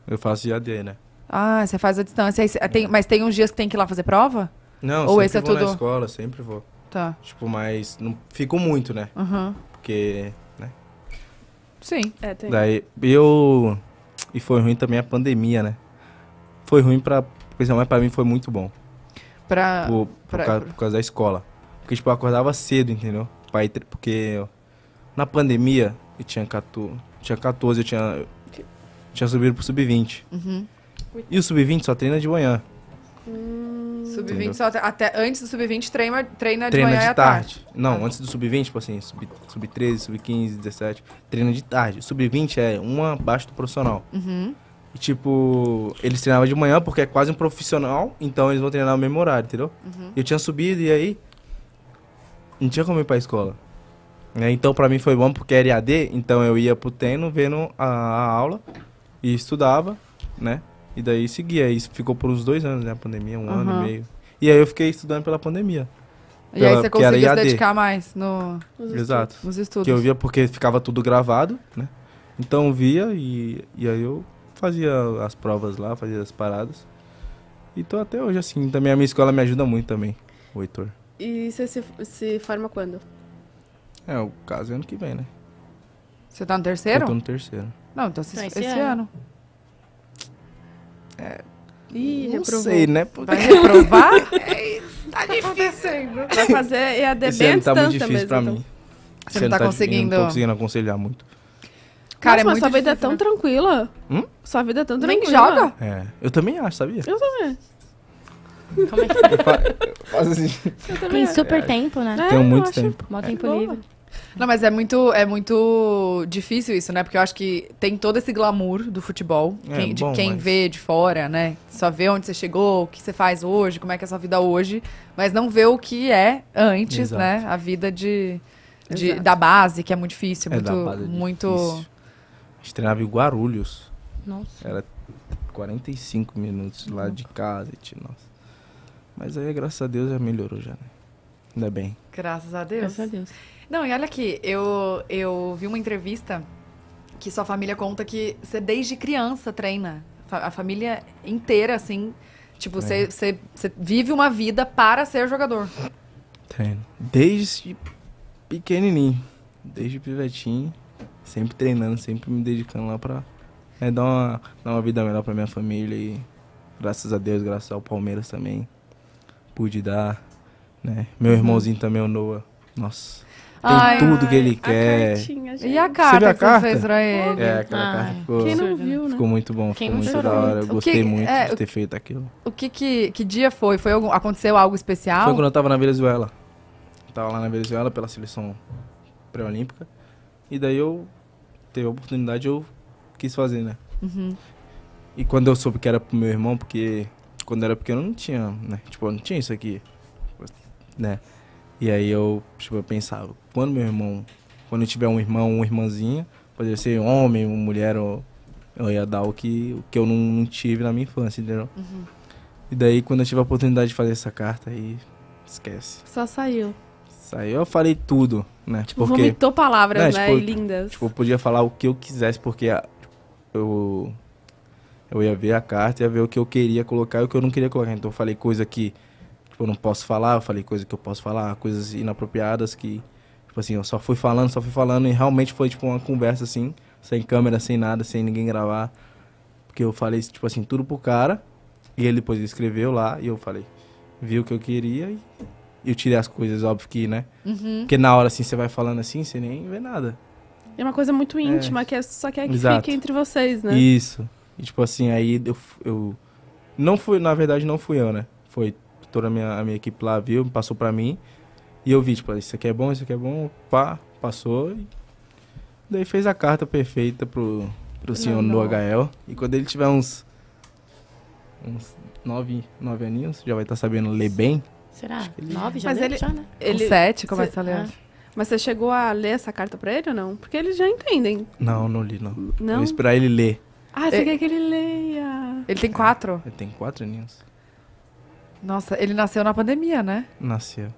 Eu faço IAD, né? Ah, você faz a distância. Aí cê- tem- mas tem uns dias que tem que ir lá fazer prova? Não, Ou sempre esse é vou na tudo- escola, sempre vou. Tá. Tipo, mas não ficou muito, né? Uhum. Porque, né? Sim. É, tem. Daí eu e foi ruim também a pandemia, né? Foi ruim para, principalmente para mim foi muito bom. Para por, tipo, por, pra... Causa, por causa da escola. Porque tipo, eu acordava cedo, entendeu? Pra ir, porque ó, na pandemia eu tinha 14, tinha 14, eu tinha eu tinha subido pro sub-20. Uhum. E o sub-20 só treina de manhã. Hum. Sub-20 só até antes do sub-20 treina, treina, treina de manhã de tarde. tarde. Não, ah. antes do sub-20, tipo assim, sub-13, sub sub-15, 17, treina de tarde. Sub-20 é uma abaixo do profissional. Uhum. E tipo, eles treinavam de manhã porque é quase um profissional, então eles vão treinar no mesmo horário, entendeu? Uhum. Eu tinha subido e aí não tinha como ir pra escola. Né? Então pra mim foi bom porque era EAD, então eu ia pro treino, vendo a, a aula e estudava, né? E daí segui. Aí ficou por uns dois anos, né? A pandemia, um uhum. ano e meio. E aí eu fiquei estudando pela pandemia. E pela, aí você conseguiu se dedicar mais no, nos Exato. Estudos. Nos estudos. Que eu via porque ficava tudo gravado, né? Então eu via e, e aí eu fazia as provas lá, fazia as paradas. Então até hoje, assim, também a minha escola me ajuda muito também, o Heitor. E você se, se forma quando? É, o caso é ano que vem, né? Você tá no terceiro? Eu tô no terceiro. Não, então esse, esse, esse ano. ano. É, Ih, não reprovou. sei, né? Vai reprovar? é, tá, tá acontecendo. Vai fazer EAD Esse bem à tá distância tá muito difícil mesmo. Pra então. mim. Você não tá, tá conseguindo... Não tô conseguindo aconselhar muito. Cara, é Nossa, é mas sua vida é difícil, é tão né? tranquila. Hum? Sua vida é tão tranquila. Nem joga. É, eu também acho, sabia? Eu também. Como é que é? Eu faço assim. Eu Tem super é. tempo, né? É, Tenho muito tempo. Mó é. tempo livre. Não, mas é muito, é muito difícil isso, né? Porque eu acho que tem todo esse glamour do futebol, é, de quem mas... vê de fora, né? Só vê onde você chegou, o que você faz hoje, como é que é a sua vida hoje, mas não vê o que é antes, Exato. né? A vida de, de da base, que é muito difícil, é, muito, base, é muito... Difícil. A gente treinava em Guarulhos. Nossa. Era 45 minutos lá de casa, e nossa. Mas aí, graças a Deus, já melhorou já, né? Ainda bem. Graças a Deus. Graças a Deus. Não, e olha aqui, eu, eu vi uma entrevista que sua família conta que você desde criança treina. A família inteira, assim. Tipo, você, você, você vive uma vida para ser jogador. Treino. Desde pequenininho. Desde pivetinho. Sempre treinando, sempre me dedicando lá pra né, dar, uma, dar uma vida melhor pra minha família. E graças a Deus, graças ao Palmeiras também, pude dar. Né? Meu uhum. irmãozinho também, o Noah. Nossa, Ai, tudo que ele quer. Cartinha, e a carta você, a que carta? você fez pra ele? É, aquela Ai. Ah, carta ficou, Quem não viu, né? ficou muito bom, Quem ficou muito chorou? da hora. Eu gostei que, muito é, de ter feito aquilo. O que, que, que dia foi? foi algum, aconteceu algo especial? Foi quando eu tava na Venezuela. Eu tava lá na Venezuela pela seleção pré-olímpica. E daí eu teve a oportunidade, eu quis fazer, né? Uhum. E quando eu soube que era pro meu irmão, porque quando eu era pequeno não tinha, né? Tipo, não tinha isso aqui, né? E aí eu, tipo, eu pensava, quando meu irmão, quando eu tiver um irmão, uma irmãzinha, poderia ser homem, uma mulher, eu, eu ia dar o que, o que eu não, não tive na minha infância, entendeu? Uhum. E daí quando eu tive a oportunidade de fazer essa carta, aí esquece. Só saiu. Saiu, eu falei tudo, né? Tipo, porque, vomitou palavras, né? né? Tipo, lindas. Tipo, eu podia falar o que eu quisesse, porque eu eu ia ver a carta, ia ver o que eu queria colocar e o que eu não queria colocar. Então eu falei coisa que tipo, eu não posso falar, eu falei coisas que eu posso falar, coisas inapropriadas que, tipo assim, eu só fui falando, só fui falando e realmente foi, tipo, uma conversa assim, sem câmera, sem nada, sem ninguém gravar. Porque eu falei, tipo assim, tudo pro cara e ele depois escreveu lá e eu falei, viu o que eu queria e eu tirei as coisas, óbvio que, né? Uhum. Porque na hora, assim, você vai falando assim, você nem vê nada. É uma coisa muito é. íntima, é. que é, só quer que Exato. fique entre vocês, né? Isso. E, tipo assim, aí eu, eu... Não fui, na verdade, não fui eu, né? Foi toda a minha, a minha equipe lá viu, passou para mim. E eu vi, tipo, isso aqui é bom, isso aqui é bom, pá, passou. E daí fez a carta perfeita pro, pro senhor não, não. do HL. E quando ele tiver uns. uns nove, nove aninhos, já vai estar tá sabendo ler bem. Será? Ele... Nove já, Mas ele, já né? Ele... Com sete começa Cê... a é. ler. Mas você chegou a ler essa carta pra ele ou não? Porque eles já entendem. Não, não li, não. não? Eu vou esperar ele ler. Ah, você é. quer que ele leia? Ele tem quatro? Ele tem quatro aninhos. Nossa, ele nasceu na pandemia, né? Nasceu.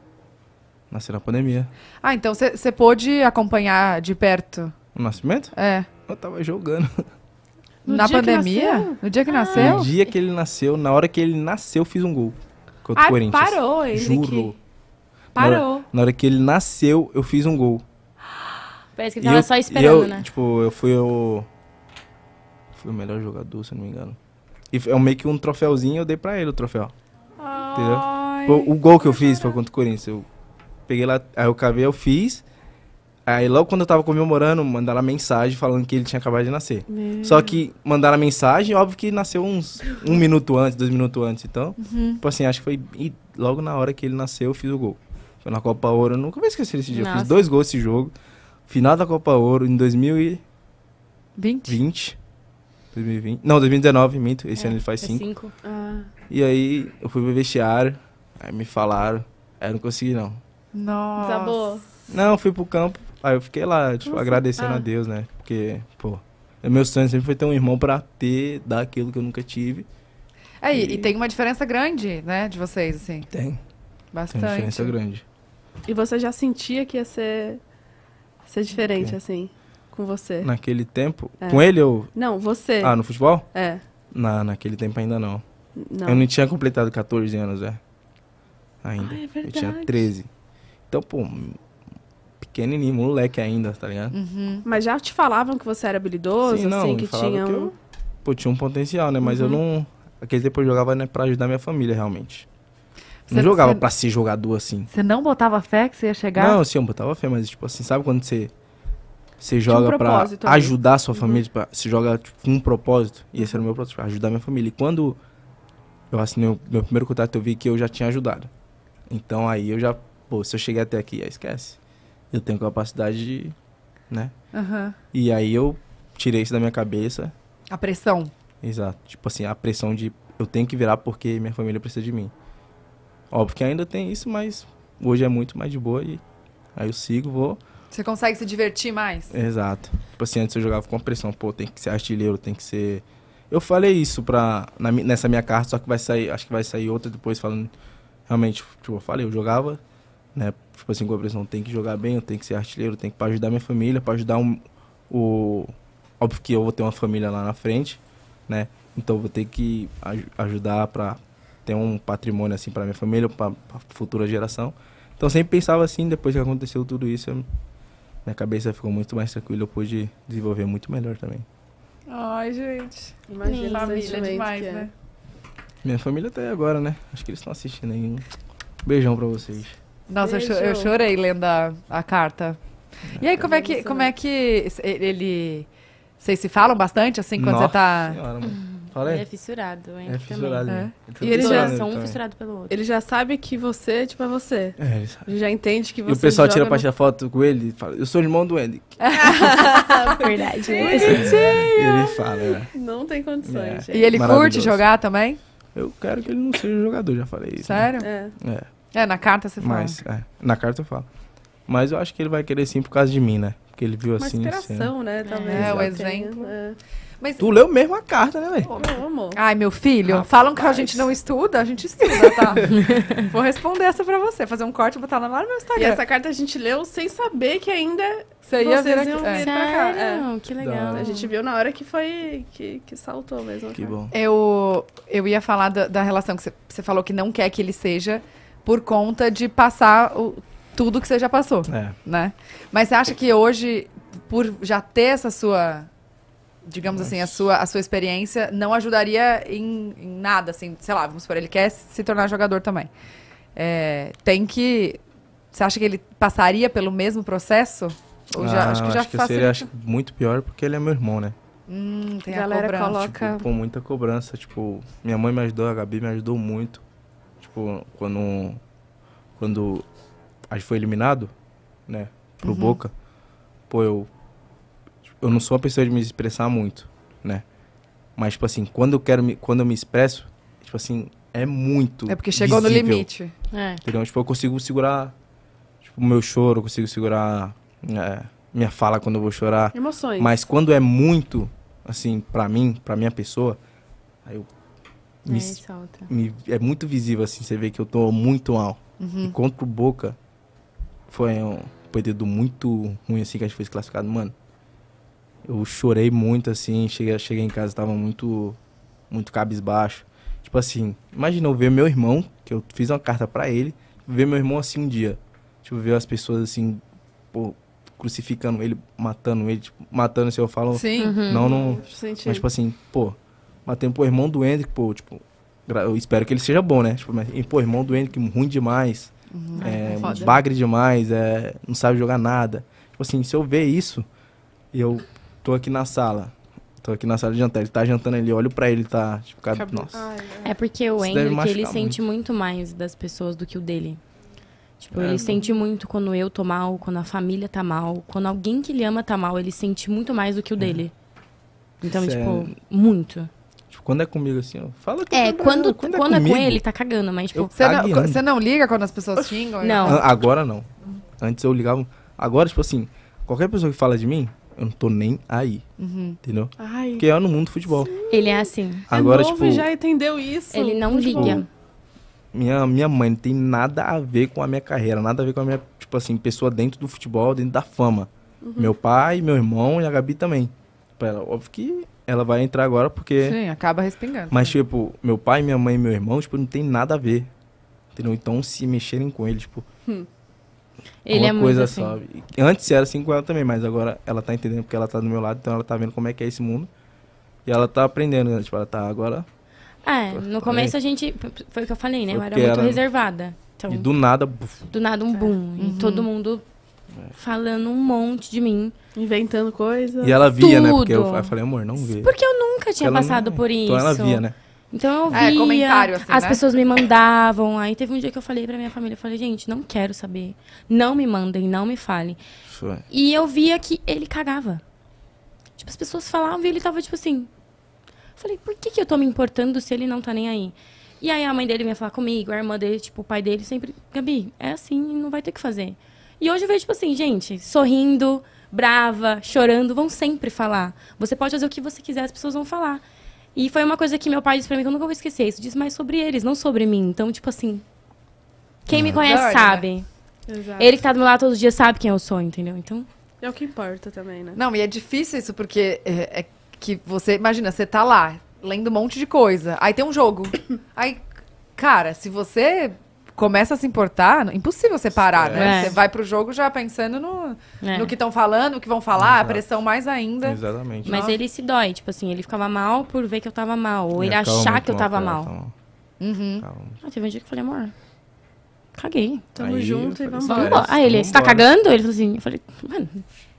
Nasceu na pandemia. Ah, então você pôde acompanhar de perto? O nascimento? É. Eu tava jogando. No na pandemia? No dia que ah. nasceu? No dia que ele nasceu, na hora que ele nasceu, eu fiz um gol. Contra ah, o Corinthians. Parou, ele. Juro. Que... Parou. Na hora, na hora, que ele nasceu, eu fiz um gol. Parece que ele tava eu, só esperando, eu, né? Tipo, eu fui o. Fui o melhor jogador, se eu não me engano. E é meio que um troféuzinho, eu dei pra ele o troféu. Entendeu? O, o gol que eu fiz foi contra o Corinthians. Eu peguei lá, aí eu cavei, eu fiz. Aí logo quando eu tava comemorando, mandaram a mensagem falando que ele tinha acabado de nascer. Meu. Só que mandaram a mensagem, óbvio que nasceu uns um minuto antes, dois minutos antes, então. Uhum. Tipo assim, acho que foi logo na hora que ele nasceu, eu fiz o gol. Foi na Copa Ouro, eu nunca vou esquecer esse dia. Nossa. Eu fiz dois gols esse jogo. Final da Copa Ouro em 2020. 20? 2020. Não, 2019, minto. Esse é, ano ele faz É cinco. cinco. Ah. E aí eu fui pro vestiário, aí me falaram, aí eu não consegui não. Nossa. Não, fui pro campo, aí eu fiquei lá, tipo, Nossa. agradecendo ah. a Deus, né? Porque, pô, meu sonho sempre foi ter um irmão pra ter, dar aquilo que eu nunca tive. É, e... e tem uma diferença grande, né, de vocês, assim. Tem. Bastante. Tem uma diferença grande. E você já sentia que ia ser, ser diferente, assim, com você? Naquele tempo? É. Com ele ou... Não, você. Ah, no futebol? É. Na, naquele tempo ainda não. Não. Eu não tinha completado 14 anos, é. Ainda. Ah, é eu tinha 13. Então, pô, pequenininho, moleque ainda, tá ligado? Uhum. Mas já te falavam que você era habilidoso, Sim, não, assim, que tinha um... Que eu, pô, tinha um potencial, né? Mas uhum. eu não... Aquele depois eu jogava né, pra ajudar minha família, realmente. Você não jogava você... pra ser jogador, assim. Você não botava fé que você ia chegar? Não, sim, eu botava fé, mas, tipo assim, sabe quando você... Você joga um pra ajudar a sua uhum. família, uhum. Tipo, pra, você joga tipo, com um propósito, e esse era o meu propósito, ajudar minha família. E quando eu assinei o meu primeiro contrato, eu vi que eu já tinha ajudado. Então aí eu já, pô, se eu cheguei até aqui, esquece. Eu tenho capacidade de, né? Uhum. E aí eu tirei isso da minha cabeça. A pressão. Exato. Tipo assim, a pressão de eu tenho que virar porque minha família precisa de mim. Óbvio que ainda tem isso, mas hoje é muito mais de boa e aí eu sigo, vou. Você consegue se divertir mais? Exato. Tipo assim, antes eu jogava com pressão, pô, tem que ser artilheiro, tem que ser eu falei isso pra, na, nessa minha carta, só que vai sair, acho que vai sair outra depois falando. Realmente, tipo, eu falei, eu jogava, né? Tipo assim, com a pressão, tem que jogar bem, eu tenho que ser artilheiro, tem que pra ajudar minha família, pra ajudar um, o. Óbvio que eu vou ter uma família lá na frente, né? Então eu vou ter que aj ajudar pra ter um patrimônio assim pra minha família, pra, pra futura geração. Então eu sempre pensava assim, depois que aconteceu tudo isso, minha cabeça ficou muito mais tranquila, eu pude desenvolver muito melhor também. Ai, gente. Imagina família demais, é. né? Minha família tá até agora, né? Acho que eles estão assistindo aí. Um beijão pra vocês. Nossa, eu, cho eu, chorei lendo a, a carta. É, e aí, como é que, como é que ele... Vocês se falam bastante, assim, quando Nossa você tá... Senhora, mano falei? Ele é fissurado, hein? É fissurado. É. E ele já são um fissurado pelo outro. Ele já sabe que você, tipo, é você. É, ele sabe. já entende que você. E o pessoal tira parte tirar foto com ele e fala, eu sou irmão do Andy. Verdade. Né? Ele fala, né? Não tem condições. É. E ele curte jogar também? Eu quero que ele não seja jogador, já falei isso. Sério? Né? É. é. na carta você fala. Mas, é, na carta eu falo. Mas eu acho que ele vai querer sim por causa de mim, né? Porque ele viu Uma assim. a inspiração, assim. né? É, talvez. É, o exemplo. É. Mas... Tu leu mesmo a carta, né, velho? Ai, meu filho, Rapaz. falam que a gente não estuda, a gente estuda, tá? Vou responder essa pra você, fazer um corte e botar lá no meu Instagram. E essa carta a gente leu sem saber que ainda você ia vir aqui. Iam vir é. cá. É. Que legal. A gente viu na hora que foi, que, que saltou mesmo. Que cara. bom. Eu, eu ia falar da, da relação que você falou que não quer que ele seja por conta de passar o, tudo que você já passou, é. né? Mas você acha que hoje, por já ter essa sua digamos Nossa. assim, a sua, a sua experiência não ajudaria em, em, nada, assim, sei lá, vamos supor, ele quer se tornar jogador também. É, tem que. Você acha que ele passaria pelo mesmo processo? Ou já, ah, acho que já acho que seria acho, muito pior porque ele é meu irmão, né? Hum, tem a galera cobrança. coloca. Tipo, com muita cobrança. Tipo, minha mãe me ajudou, a Gabi me ajudou muito. Tipo, quando. Quando a gente foi eliminado, né? Pro uhum. Boca. Pô, eu eu não sou uma pessoa de me expressar muito, né? Mas, tipo assim, quando eu quero me, quando eu me expresso, tipo assim, é muito. É porque chegou visível, no limite. É. Entendeu? Tipo, eu consigo segurar tipo, o meu choro, eu consigo segurar é, minha fala quando eu vou chorar. Emoções. Mas quando é muito, assim, pra mim, pra minha pessoa, aí eu. Me, é, me, é muito visível, assim, você vê que eu tô muito mal. Uhum. E contra o Boca, foi um período muito ruim, assim, que a gente foi classificado. Mano, eu chorei muito, assim, cheguei, cheguei em casa, tava muito, muito cabisbaixo. Tipo assim, imagina eu ver meu irmão, que eu fiz uma carta para ele, ver meu irmão assim um dia. Tipo, ver as pessoas assim, pô, crucificando ele, matando ele, tipo, matando se eu falo. Sim. Uhum. Não, não. Sentido. Mas tipo assim, pô, matando o irmão do Hendrick, pô, tipo, eu espero que ele seja bom, né? Tipo, mas, pô, irmão do Hendrick, ruim demais. Uhum. É, é, é, Foda. bagre demais, é, não sabe jogar nada. Tipo assim, se eu ver isso, eu tô aqui na sala. Tô aqui na sala de jantar. Ele tá jantando ali, olho pra ele, tá. Tipo, cara, nossa. Ai, né? é. é porque o Henrique, ele muito. sente muito mais das pessoas do que o dele. Tipo, é, ele não. sente muito quando eu tô mal, quando a família tá mal, quando alguém que ele ama tá mal, ele sente muito mais do que o é. dele. Então, Isso tipo, é... muito. Tipo, quando é comigo assim, ó, fala que É, quando, quando, é quando, é, com ele, tá cagando, mas tipo. Você tá não, você não liga quando as pessoas xingam? Não. Né? Agora não. Antes eu ligava. Agora, tipo assim, qualquer pessoa que fala de mim, eu não tô nem aí. Uhum. Entendeu? Ai. Porque é no mundo do futebol. Ele é assim. É agora, é novo, tipo, já entendeu isso. Ele não tipo, liga. Minha, minha mãe não tem nada a ver com a minha carreira, nada a ver com a minha, tipo assim, pessoa dentro do futebol, dentro da fama. Uhum. Meu pai, meu irmão e a Gabi também. Pra ela, óbvio que ela vai entrar agora porque. Sim, acaba respingando. Mas, tipo, meu pai, minha mãe e meu irmão, tipo, não tem nada a ver. Entendeu? Então, se mexerem com ele, tipo. Hum ele é coisa assim. só. Antes era assim com ela também, mas agora ela tá entendendo porque ela tá do meu lado, então ela tá vendo como é que é esse mundo. E ela tá aprendendo, né? Tipo, ela tá agora. É, no começo é. a gente. Foi o que eu falei, né? Eu era muito reservada. Então, e do nada. Buf. Do nada um é. boom. E uhum. todo mundo é. falando um monte de mim. Inventando coisas. E ela via, Tudo. né? Porque eu, eu falei, amor, não vê. Porque eu nunca tinha passado não... por isso. Então ela via, né? Então eu é, é via, é, comentário, assim, as né? pessoas me mandavam. Aí teve um dia que eu falei pra minha família, eu falei, gente, não quero saber. Não me mandem, não me falem. E eu via que ele cagava. Tipo, as pessoas falavam e ele tava, tipo assim... Eu falei, por que que eu tô me importando se ele não tá nem aí? E aí a mãe dele vinha falar comigo, a irmã dele, tipo, o pai dele sempre... Gabi, é assim, não vai ter que fazer. E hoje eu vejo, tipo assim, gente, sorrindo, brava, chorando, vão sempre falar. Você pode fazer o que você quiser, as pessoas vão falar. E foi uma coisa que meu pai disse pra mim que eu nunca vou esquecer. Isso diz mais sobre eles, não sobre mim. Então, tipo assim. Quem me uhum. conhece né? sabe. Ele que tá do meu lado todos os dias sabe quem eu sou, entendeu? Então. É o que importa também, né? Não, e é difícil isso, porque é, é que você. Imagina, você tá lá, lendo um monte de coisa. Aí tem um jogo. Aí, cara, se você começa a se importar, impossível você parar, é. né? Você vai pro jogo já pensando no, é. no que estão falando, o que vão falar, Exato. a pressão mais ainda. Exatamente. Mas Nossa. ele se dói, tipo assim, ele ficava mal por ver que eu tava mal, ou ele achar que eu tava mal. mal. Uhum. Ah, teve um dia que eu falei, amor, caguei. Tamo Aí junto e vamos embora. Ah, ele, você tá cagando? Ele falou assim, eu falei, mano,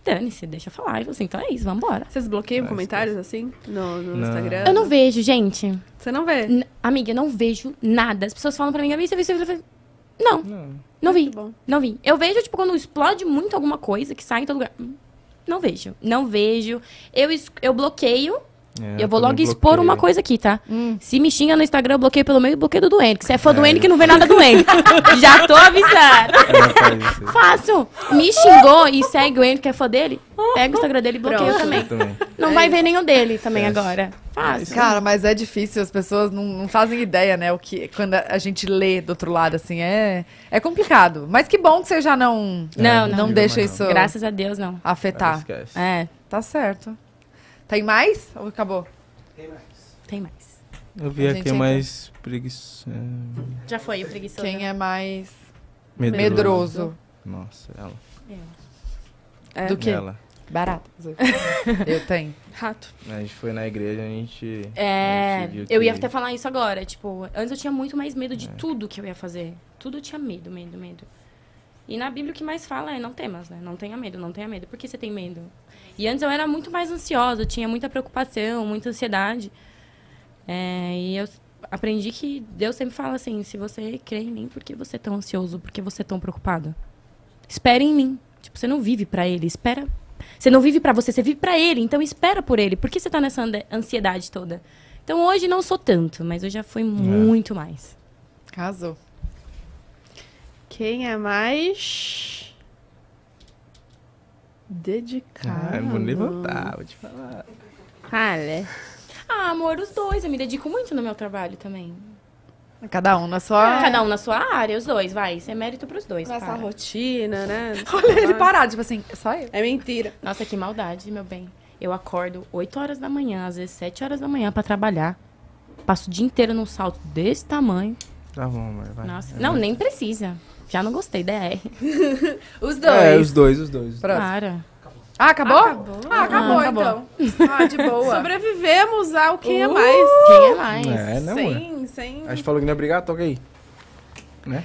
dane-se, deixa eu falar. E assim, então é isso, vambora. Vocês bloqueiam Mas, é, comentários assim no, no Instagram? Eu não vejo, gente. Você não vê? N amiga, eu não vejo nada. As pessoas falam pra mim, amiga, você viu, você Eu não, não, não vi, não vi. Eu vejo, tipo, quando explode muito alguma coisa que sai em todo lugar. Não vejo, não vejo. Eu, eu bloqueio é, eu vou logo expor bloqueio. uma coisa aqui, tá? Hum. Se me xinga no Instagram, eu bloqueio pelo meio e bloqueio do Duende. Se você é fã é. do Duende que não vê nada do Duende. Já tô avisado. É, Me xingou e segue o Duende que é fã dele. Pega o Instagram dele e bloqueia também. também. Não é vai isso. ver nenhum dele também é agora. Fácil. É Cara, mas é difícil. As pessoas não, não, fazem ideia, né? O que, quando a gente lê do outro lado, assim, é, é complicado. Mas que bom que você já não, não, é, não, não deixa isso... Graças a Deus, não. Afetar. É, tá certo. Tem mais? Ou acabou? Tem mais. Tem mais. Eu vi aqui é mais preguiçoso. Já foi o preguiçoso. Quem é mais medroso? medroso. Nossa, ela. É. Do que? Ela. Barato. Eu tenho. Rato. A gente foi na igreja, a gente. É. A gente é, eu ia até falar isso agora. Tipo, antes eu tinha muito mais medo de é. tudo que eu ia fazer. Tudo eu tinha medo, medo, medo. E na Bíblia o que mais fala é não temas, né? Não tenha medo, não tenha medo. Por que você tem medo? E antes eu era muito mais ansiosa, eu tinha muita preocupação, muita ansiedade. É, e eu aprendi que Deus sempre fala assim: se você crê em mim, por que você é tão ansioso? Por que você é tão preocupado? Espera em mim. Tipo, você não vive para ele, espera. Você não vive para você, você vive para ele, então espera por ele. Por que você tá nessa ansiedade toda? Então hoje não sou tanto, mas eu já fui é. muito mais. Casou. Quem é mais? Dedicar. Ah, vou levantar, vou te falar. Olha. Ah, amor, os dois. Eu me dedico muito no meu trabalho também. Cada um na sua. É, cada um na sua área, os dois, vai. Isso é mérito pros dois. Nossa para. rotina, né? Olha ele parado, tipo assim, é só eu. É mentira. Nossa, que maldade, meu bem. Eu acordo 8 horas da manhã, às vezes 7 horas da manhã para trabalhar. Passo o dia inteiro num salto desse tamanho. Tá bom, mas vai. Nossa, é não, nem precisa. Já não gostei, DR. os é, dois. É, os dois, os dois. Pronto. Para. Ah, acabou? Acabou. Ah, acabou, ah, então. acabou. então. ah, de boa. Sobrevivemos ao quem é uh, é mais. Quem é mais. É, não, né, sim, sim. A gente falou que não é brigar, toca aí. Né?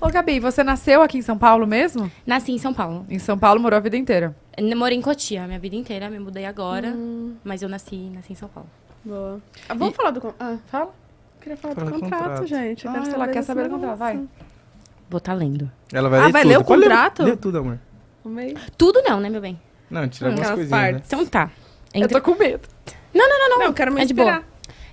Ô, Gabi, você nasceu aqui em São Paulo mesmo? Nasci em São Paulo. Em São Paulo, morou a vida inteira? Eu morei em Cotia, minha vida inteira. Me mudei agora, hum. mas eu nasci, nasci em São Paulo. Boa. Ah, vamos e... falar do... Ah, fala. Eu queria falar Fala do, contrato, contrato, gente. Eu ah, quero ela quer saber do contrato, vai. Vou estar tá lendo. Ela vai ah, ler vai tudo. ler o Pode contrato? Ler, ler tudo, amor. Tudo não, né, meu bem? Não, tira hum, algumas coisinhas, né? Então tá. Eu tô com medo. Não, não, não, não. Não, eu quero me é de boa.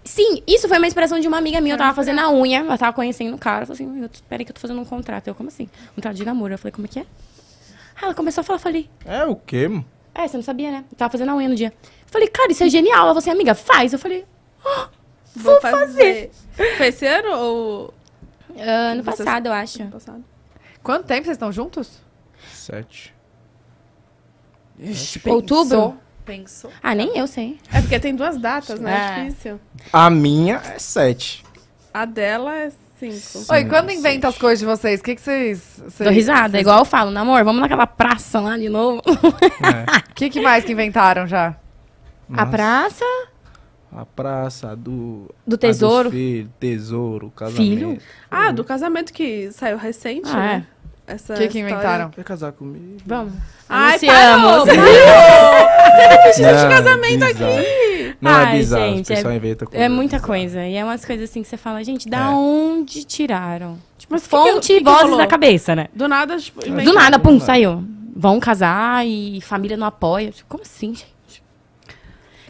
Sim, isso foi uma inspiração de uma amiga minha. Eu tava fazendo a unha, ela tava conhecendo o cara. Eu falei assim, peraí que eu tô fazendo um contrato. Eu, como assim? Um contrato de namoro. Eu falei, como é que é? Aí ela começou a falar, eu falei, É o quê? é, você não sabia, né? Eu tava fazendo a unha no dia. Eu falei, cara, isso é genial. Ela falou assim, amiga, faz. Eu falei, oh, vou, fazer. Foi esse ano ou ano Vocês- passado, eu acho. Ano passado. Quanto tempo vocês estão juntos? Sete. Outubro? Pensou. Ah, nem eu sei. É porque tem duas datas, né? É É. difícil. A minha é sete. A dela é cinco. Oi, quando inventa as coisas de vocês, o que, que vocês. vocês- Dou risada, igual eu falo, namor, vamos naquela praça lá de novo. É. O que, que mais que inventaram já? A praça? A praça, do. Do tesouro? Filho, tesouro, casamento. Filho? Ah, do casamento que saiu recente, ah, né? É. O que, que inventaram? Quer casar comigo? Vamos. Ai, parou! amor Você não precisa de casamento bizarro. aqui! Não é Ai, é bizarro, gente, é, inventa coisa. É muita coisa. E é umas coisas assim que você fala, gente, da é. onde tiraram? Tipo, Mas é fonte e vozes da cabeça, né? Do nada, tipo, é, Do nada, pum, saiu. Vão casar e família não apoia. Tipo, como assim, gente?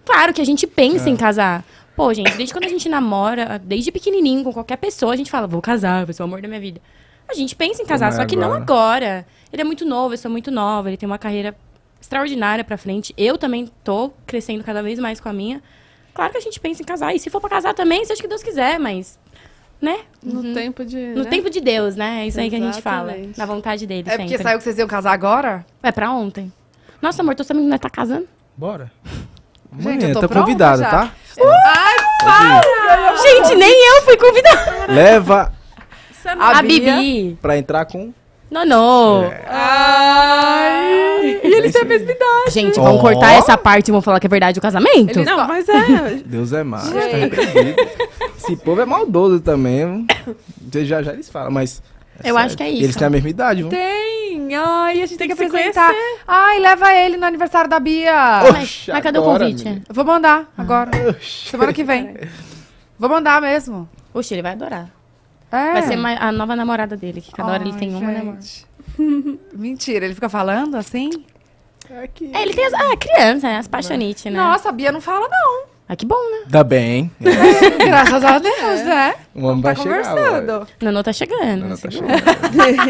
Claro que a gente pensa é. em casar. Pô, gente, desde quando a gente namora, desde pequenininho com qualquer pessoa, a gente fala, vou casar, vai ser o amor da minha vida. A gente pensa em casar, é só que agora. não agora. Ele é muito novo, eu sou muito nova, ele tem uma carreira extraordinária pra frente. Eu também tô crescendo cada vez mais com a minha. Claro que a gente pensa em casar. E se for pra casar também, seja que Deus quiser, mas né? No uhum. tempo de. No né? tempo de Deus, né? É isso Exatamente. aí que a gente fala. Na vontade dele. É sempre. porque saiu que vocês iam casar agora? É pra ontem. Nossa, amor, tô sabendo que nós tá casando. Bora. Mãe, Gente, eu tô tá convidada, tá? Uh! Ai, para! Gente, nem eu fui convidada. Leva a, a Bibi pra entrar com. Não, É. Ai! E eles têm a mesma idade. Gente, vamos oh. cortar essa parte e vamos falar que é verdade o casamento? Eles não, mas é. Deus é mais, tá Esse povo é maldoso também. Já já eles falam, mas. Tá eu acho que é isso. Eles têm a mesma idade, vamos. Tem! Ai, a gente tem, tem que, apresentar. Ai, leva ele no aniversário da Bia. Oxe, mas, mas cadê o convite? Vou mandar ah. agora. Oxe. Semana que vem. Vou mandar mesmo. Oxe, ele vai adorar. É. Vai ser a nova namorada dele, que cada Ai, hora ele tem né, gente. uma namorada. Mentira, ele fica falando assim? É, que... é ele tem as, ah, criança, né, as é. paixonites, né? Nossa, a Bia não fala, não. Ah, que bom, né? Dá bem. É. Graças a Deus, né? É, o homem tá vai conversando. Nanô tá chegando. Nanô tá chegando.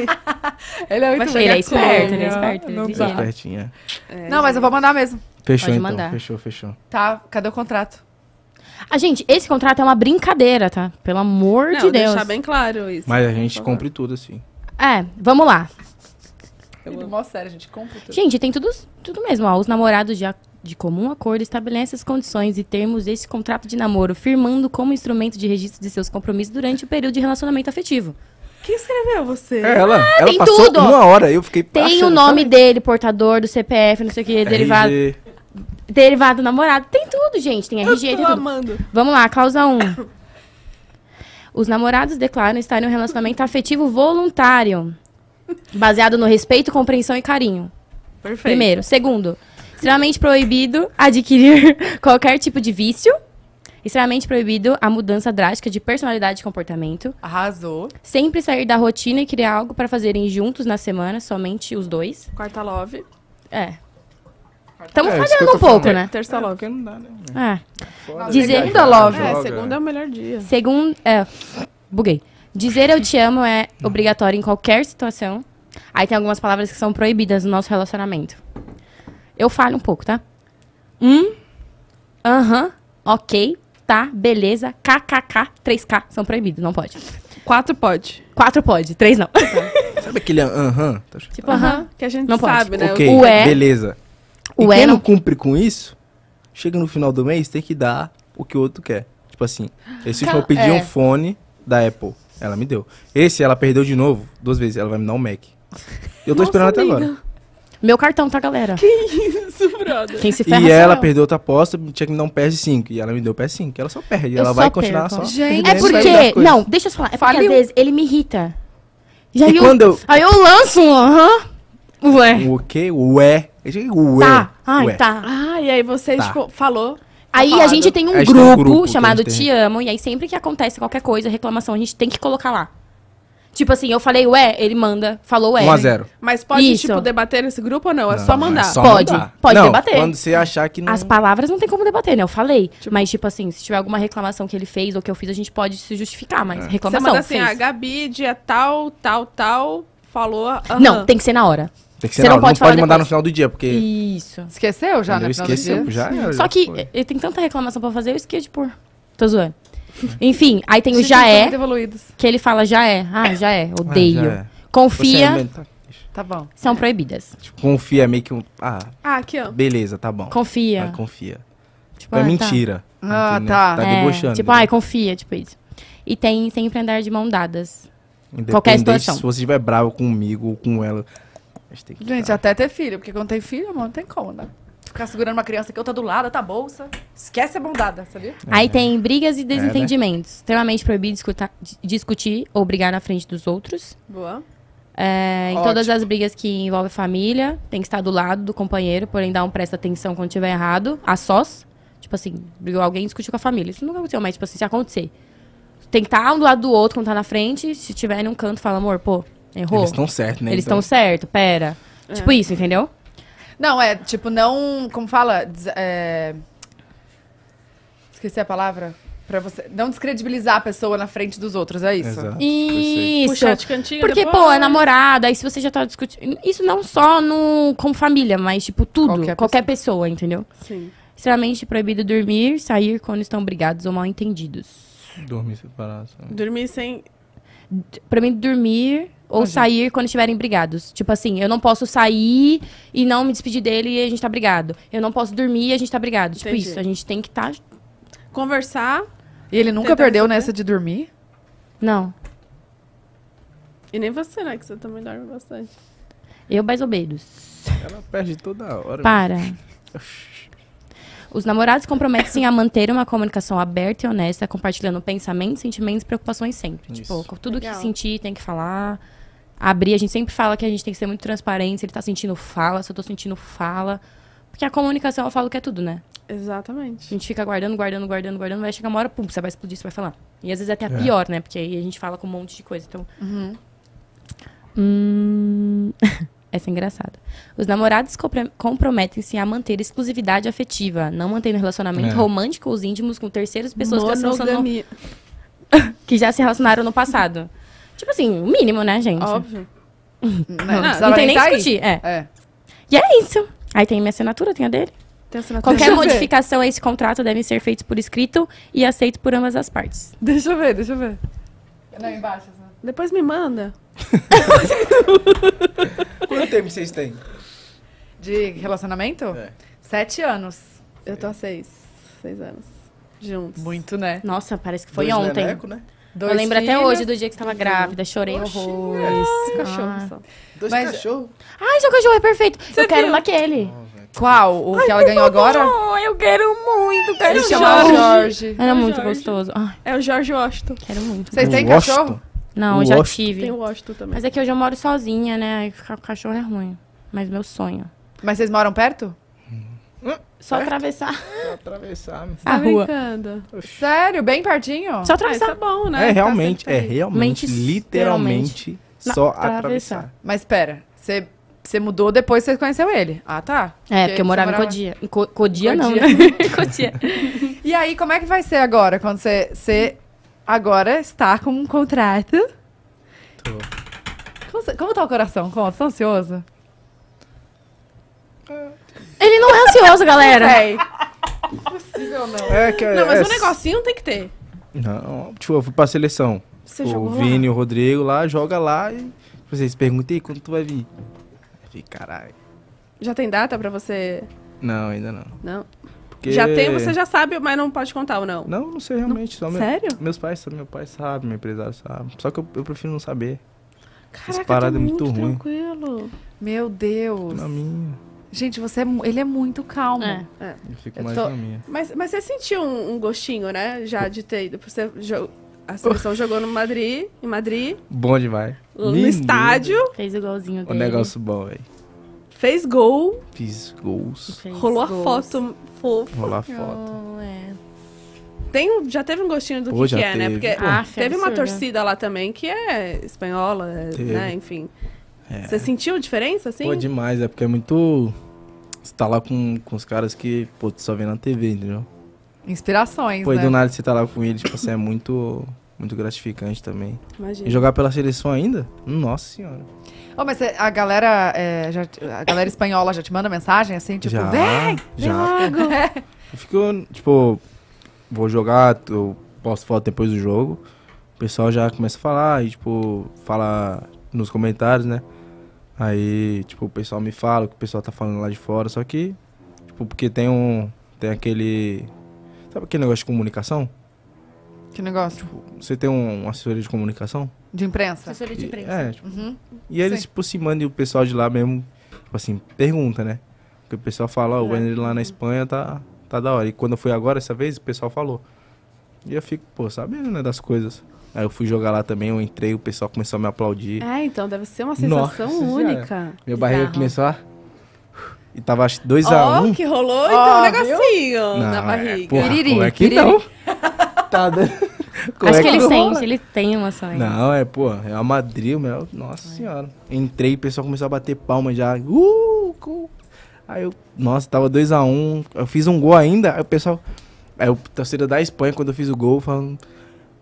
ele é muito ele é esperto, ele é esperto. Ele é Não, tá. É, não, mas eu vou mandar mesmo. Fechou, Pode então. Mandar. Fechou, fechou. Tá, cadê o contrato? Ah, gente, esse contrato é uma brincadeira, tá? Pelo amor não, de Deus. deixar bem claro isso. Mas a gente cumpre tudo, assim. É, vamos lá. Eu vou é sério, a gente compra tudo. Gente, tem tudo, tudo mesmo, ó. Os namorados já de comum acordo, estabelece as condições e termos desse contrato de namoro, firmando como instrumento de registro de seus compromissos durante o período de relacionamento afetivo. Quem escreveu você? É, ela, ah, ela tem passou tudo. uma hora, eu fiquei Tem o nome sabe? dele, portador do CPF, não sei o que, derivado. RG. Derivado namorado. Tem tudo, gente. Tem RG, eu tô tem tudo. Amando. Vamos lá, causa 1. Um. Os namorados declaram estar em um relacionamento afetivo voluntário, baseado no respeito, compreensão e carinho. Perfeito. Primeiro. Segundo, Extremamente proibido adquirir qualquer tipo de vício. Extremamente proibido a mudança drástica de personalidade e comportamento. Arrasou. Sempre sair da rotina e criar algo para fazerem juntos na semana, somente os dois. Quarta love. É. Estamos é, falhando um pouco, falando. né? Terça é, love não dá, né? É. Dizer... Segunda love. É, segunda é o melhor dia. Segunda... É. Buguei. Dizer eu te amo é obrigatório em qualquer situação. Aí tem algumas palavras que são proibidas no nosso relacionamento. Eu falo um pouco, tá? Um, aham, ok, tá, beleza, kkk, 3k são proibidos, não pode. Quatro pode. Quatro pode, três não. Tá. Sabe aquele aham? Tá tipo aham, que a gente não sabe, pode. né? o é, beleza. O e quem não cumpre com isso, chega no final do mês, tem que dar o que o outro quer. Tipo assim, esse foi eu pedi é. um fone da Apple. Ela me deu. Esse ela perdeu de novo, duas vezes. Ela vai me dar um Mac. Eu tô Nossa, esperando amiga. até agora. Meu cartão, tá, galera? Que isso, brother? Quem se ferra E ela eu. perdeu outra aposta, tinha que me dar um PS5. E ela me deu PS5. Ela só perde. Eu ela só vai perco. continuar só. Gente, é, é porque. Não, deixa eu falar. É Fale porque um... às vezes ele me irrita. E aí, e eu, quando eu... aí eu lanço um aham. Uhum. Ué. O quê? Ué. Ué. Tá. Ai, Ué. tá. Ah, e aí você tá. tipo, falou. Aí a gente tem um, grupo, tem um grupo chamado Te Amo, e aí sempre que acontece qualquer coisa, reclamação, a gente tem que colocar lá. Tipo assim, eu falei, ué, ele manda, falou, ué. 1 a 0 Mas pode, Isso. tipo, debater nesse grupo ou não? É Não, só é mandar. é só- Pode, mandar. pode Não, debater. Quando você achar que não. As palavras não tem como debater, né? Eu falei. Tipo- mas, tipo assim, se tiver alguma reclamação que ele fez ou que eu fiz, a gente pode se justificar, mas é. Você reclamação. manda assim, fez. a ah, Gabi, dia tal, tal, tal, falou. Não, tem que ser na hora. Tem que ser Você na não hora. pode mandar no final do dia, porque. Isso. Esqueceu já, né? eu esqueci, já Só já que foi. ele eh, tem tanta reclamação pra fazer, eu esqueci, tipo, pôr. Tô zoando. Né? Enfim, aí tem o já é, que ele fala já é. Ah, já é, ah, odeio. Ah, já é. Confia, é Tá bom. são proibidas. Tipo, confia é meio que um. Ah, Ah, aqui, ó. beleza, tá bom. Confia. Ah, confia. Tipo, é ah, tá. mentira. Ah, tá. Tá É, debochando. Tipo, né? ai, confia, tipo isso. E tem sempre andar de mão dadas. qualquer situação. Se você estiver bravo comigo ou com ela, a gente tem que. Gente, até ter filho, porque quando tem filho, mano, não tem como, né? ficar segurando uma criança que eu tá do lado, tá bolsa. Esquece a bondada, sabia? É. Aí tem brigas e é, né? desentendimentos. Extremamente proibido discutir ou brigar na frente dos outros. Boa. É, em todas as brigas que envolvem família, tem que estar do lado do companheiro, porém dar um presta atenção quando tiver errado, a sós. Tipo assim, brigou alguém discutiu com a família. Isso nunca aconteceu, mas tipo assim, se acontecer. Tem que estar um do lado do outro quando tá na frente. Se tiver num canto, fala, amor, pô, errou. Eles estão certos né? Eles estão então... certo, pera. É. Tipo isso, entendeu? Não, é, tipo, não. Como fala? É... Esqueci a palavra. Pra você não descredibilizar a pessoa na frente dos outros, é isso? Exato, isso. Puxar de cantinho Porque, depois. pô, é namorada, aí se você já tá discutindo. Isso não só no, com família, mas, tipo, tudo. Qualquer, qualquer pessoa. pessoa, entendeu? Sim. Extremamente proibido dormir, sair quando estão brigados ou mal entendidos. Dormir separado. Dormir sem. Pra mim, dormir ou sair quando estiverem brigados. Tipo assim, eu não posso sair e não me despedir dele e a gente tá brigado. Eu não posso dormir e a gente tá brigado. Tipo Entendi. Tipo isso, a gente tem que estar. Tá... Conversar. E ele nunca perdeu saber. nessa de dormir? Não. E nem você, né? Que você também dorme bastante. Eu, mais ou menos. Ela perde toda hora. Para. Os namorados comprometem-se a manter uma comunicação aberta e honesta, compartilhando pensamentos, sentimentos e preocupações sempre. Tipo, isso. Tipo, tudo Legal. que sentir tem que falar abrir. A gente sempre fala que a gente tem que ser muito transparente. Se ele tá sentindo fala, se eu tô sentindo fala. Porque a comunicação, eu falo que é tudo, né? Exatamente. A gente fica guardando, guardando, guardando, guardando. Vai chegar uma hora, pum, você vai explodir, você vai falar. E às vezes é até é. pior, né? Porque aí a gente fala com um monte de coisa. Então. Uhum. Hum... Essa é engraçada. Os namorados comprometem-se a manter exclusividade afetiva, não mantendo relacionamento é. romântico ou íntimos com terceiras pessoas Monogamia. que já se relacionaram no passado. Tipo assim, o mínimo, né, gente? Óbvio. Não, não, não, tem nem tá discutir. É. é. E é isso. Aí tem minha assinatura, tem a dele. Tem assinatura. Qualquer modificação ver. a esse contrato deve ser feita por escrito e aceito por ambas as partes. Deixa eu ver, deixa eu ver. Não, embaixo. Assim. Depois me manda. Quanto tempo vocês têm? De relacionamento? É. Sete anos. Eu tô há seis. Seis anos. Juntos. Muito, né? Nossa, parece que foi Dois ontem. Neneco, né? Dois eu lembro filhos. até hoje do dia que estava grávida, chorei Oxi, horrores. É, cachorro ah. só. Dois Mas... cachorros? Ai, seu cachorro é perfeito. Você eu viu? quero um Qual? O Ai, que ela ganhou favor, agora? eu quero muito, quero Ele chama Jorge. Era é muito Jorge. gostoso. Ai. É o Jorge Washington. Quero muito. Vocês têm cachorro? Não, o eu já Washington. tive. Tem o Washington também. Mas é que hoje eu moro sozinha, né? Aí ficar com cachorro é ruim. Mas meu sonho. Mas vocês moram perto? Hum, só atravessar. Só atravessar. Tá a tá rua. Brincando. Sério, bem pertinho? Só atravessar. Ah, é bom, né? É tá realmente, tá é realmente, Mente, literalmente, só atravessar. atravessar. Mas espera você... Você mudou depois que você conheceu ele. Ah, tá. É, porque, porque eu morava, morava, em Codia. Em Co Codia, Codia, não. Né? Codia. e aí, como é que vai ser agora? Quando você, você agora está com um contrato. Tô. Como, como tá o coração? Conta, tá ansioso? É. Ele não é ansioso, galera. É. Possível não. É que é, não, mas é... um negocinho tem que ter. Não, tipo, eu fui pra seleção. Você o Vini, lá? o Rodrigo lá, joga lá e vocês perguntam, quando tu vai vir? Eu falei, caralho. Já tem data pra você? Não, ainda não. Não? Porque... Já tem, você já sabe, mas não pode contar ou não? Não, não sei realmente. Não... Sério? Meu, meus pais sabem, meu pai sabe, meu empresário sabe. Só que eu, eu prefiro não saber. Caraca, Essa parada é muito, muito ruim. tranquilo. Meu Deus. Na minha. Gente, você é, ele é muito calmo. É. É. Eu fico eu mais tô... na minha. Mas, mas você sentiu um, um, gostinho, né? Já de ter ido. Você jog... A seleção jogou no Madrid, em Madrid. Bom demais. No estádio. Fez o golzinho dele. O negócio bom, velho. Fez gol. Fiz gols. Fez Rolou gols. a foto fofa. Rolou a foto. Oh, é. Tem, já teve um gostinho do Pô, que, que é, né? teve. né? Porque ah, teve absurda. uma torcida lá também que é espanhola, né? teve. né? Enfim. É. Você sentiu diferença, assim? Pô, demais, é porque é muito. Você tá lá com, com os caras que, pô, tu só vê na TV, entendeu? Inspirações, Pô, né? do nada você tá lá com eles, tipo, assim, é muito, muito gratificante também. Imagina. E jogar pela seleção ainda? Nossa senhora. Oh, mas a galera, é, já, a galera espanhola já te manda mensagem, assim, tipo, já, vem, já. Eu fico, tipo, vou jogar, eu posto foto depois do jogo, o pessoal já começa a falar, e, tipo, fala nos comentários, né? Aí, tipo, o pessoal me fala o que o pessoal tá falando lá de fora, só que, tipo, porque tem um. Tem aquele. Sabe aquele negócio de comunicação? Que negócio? Tipo, você tem um, uma assessoria de comunicação? De imprensa? Assessoria de imprensa. É, tipo, uhum. E eles, Sim. tipo, se mandam e o pessoal de lá mesmo, tipo assim, pergunta, né? Porque o pessoal fala, ó, oh, o é. Wendy lá na Espanha tá, tá da hora. E quando eu fui agora, essa vez, o pessoal falou. E eu fico, pô, sabendo, né, das coisas. Aí eu fui jogar lá também, eu entrei, o pessoal começou a me aplaudir. É, então deve ser uma sensação Nossa, única. Minha Bizarro. barriga começou a. E tava 2x1. Oh, um. que rolou então oh, um negocinho não, na é, barriga. É, porra, piriri, como é que piriri. não? tá dando... Acho é que, que, ele sente, rola? ele tem uma emoções. Não, é, pô, é a Madrid, meu. Nossa Ai. É. senhora. Entrei, o pessoal começou a bater palma já. Uh, cool. Aí eu, nossa, tava 2x1. Um, eu fiz um gol ainda, aí o pessoal. Aí o torcedor da Espanha, quando eu fiz o gol, falando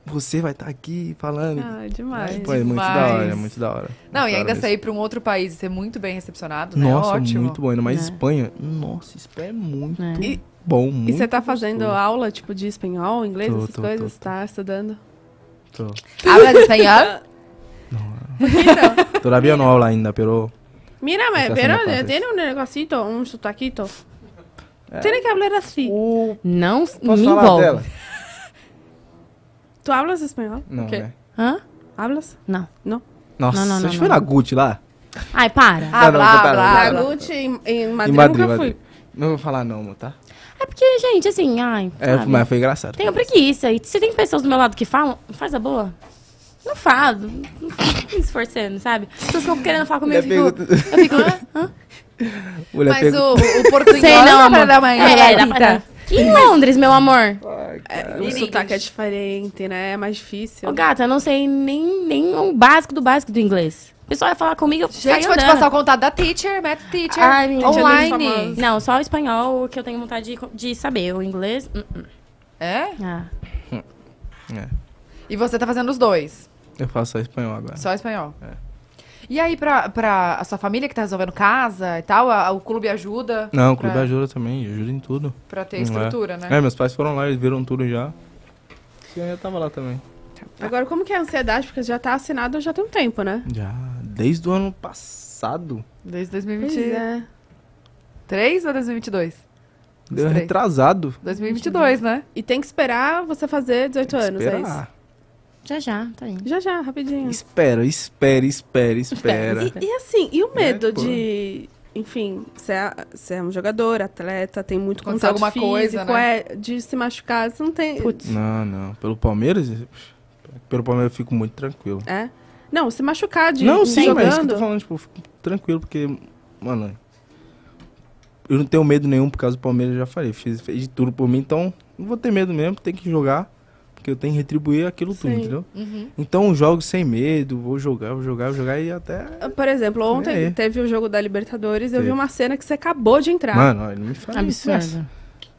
você vai estar tá aqui falando. Ah, demais. Pô, é demais. muito da hora, é muito da hora. Não, e ainda sair para um outro país e ser muito bem recepcionado, né? Nossa, Ótimo. muito bom. Ainda mais é. Espanha. Nossa, Espanha é muito é. bom. Muito e você tá fazendo gostoso. aula, tipo, de espanhol, inglês, tô, essas tô, coisas? Tô, tá estudando? Tô. Habla de espanhol? Não. Então. Todavía não? aula ainda, pero... mas, pero tiene um negocito, um sotaquito. É. Tem que falar assim. O... Uh. Não Posso me envolve. Tu hablas espanhol? Não, Ok. né? ¿Ah? ¿Hablas? Não. No. Nossa, não, não, a gente não, foi na Gucci lá. Ai, para. Ah, não, blá, blá, blá, Gucci em, em Madrid, Madrid, nunca fui. Não vou falar não, tá? É porque, gente, assim, ai. É, eh, sabe? mas foi engraçado. Tenho preguiça. E se tem pessoas do meu lado que falam, faz a boa. Não falo. Não fico me esforçando, sabe? As pessoas ficam querendo falar comigo, eu fico... Mulher Eu fico... Hã? Mulher Mas pegou- o, o portunhol Sei não, não dá pra amor. dar uma É, dá pra e em Londres, meu amor? Ai, é, cara. o sotaque é diferente, né? É mais difícil. Ô, gata, eu não sei nem, nem o básico do básico do inglês. O pessoal ia falar comigo, Gente, vou te passar o contato da teacher, math teacher, Ai, minha gente, online. Não, só o espanhol que eu tenho vontade de, de saber. O inglês... Uh -uh. É? Ah. Hum. É. E você tá fazendo os dois? Eu faço só espanhol agora. Só espanhol? É. E aí, pra, pra a sua família que tá resolvendo casa e tal, a, o clube ajuda? Não, o pra... clube ajuda também, ajuda em tudo. Pra ter é? estrutura, é. né? É, meus pais foram lá, eles viram tudo já. E eu já tava lá também. Tá. Agora, como que é a ansiedade? Porque já tá assinado já tem um tempo, né? Já, desde o ano passado. Desde 2023. É. 3 ou 2022? Deu retrasado. 2022, 2022, né? E tem que esperar você fazer 18 anos, esperar. é isso? Já já, tá indo. Já já, rapidinho. Espera, espera, espera, espera. E, e assim, e o né, medo é, de. Enfim, você é, você é um jogador, atleta, tem muito Acontece contato alguma físico, coisa, né? é, de se machucar, você não tem... Putz. Não, não. Pelo Palmeiras, pelo Palmeiras eu fico muito tranquilo. É? Não, se machucar de Não, sim, jogando... mas isso que eu tô falando, tipo, fico tranquilo, porque, mano, eu não tenho medo nenhum por causa do Palmeiras, eu já falei, fiz fez de tudo por mim, então não vou ter medo mesmo, tem que jogar que eu tenho que retribuir aquilo Sim. tudo, entendeu? Uhum. Então jogo sem medo, vou jogar, vou jogar, vou jogar e até. Por exemplo, ontem é. teve o jogo da Libertadores, eu vi uma cena que você acabou de entrar. Mano, ele me fala né? Absurdo. isso.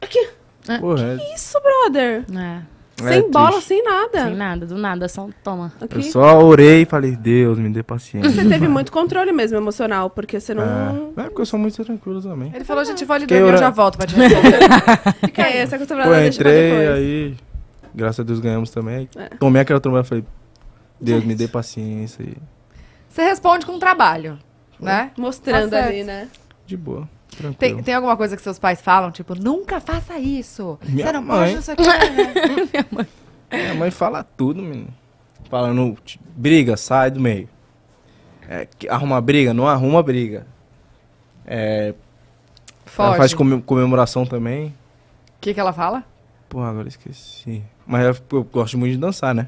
Aqui. É. Porra, que é... isso, brother? É. Sem é, bola, triste. sem nada. Sem nada, do nada, só toma. Okay. Eu só orei e falei, Deus, me dê paciência. Você teve muito controle mesmo emocional, porque você não. É, é porque eu sou muito tranquilo também. Ele falou, gente, vou lhe dormir, eu já volto pra te responder. Fica aí, essa acostumbrada é Pô, eu entrei, aí. Graças a Deus ganhamos também. É. Tomei aquela trombada e falei, Deus, Gente. me dê paciência. Você responde com trabalho, né? Mostrando tá ali, né? De boa. Tem, tem alguma coisa que seus pais falam? Tipo, nunca faça isso. Minha Você não mãe. pode isso aqui. Minha mãe. Minha mãe fala tudo, menino. Falando, briga, sai do meio. É, arruma briga, não arruma briga. É, Ela faz comemoração também. O que, que ela fala? Porra, agora esqueci. Mas eu gosto muito de dançar, né?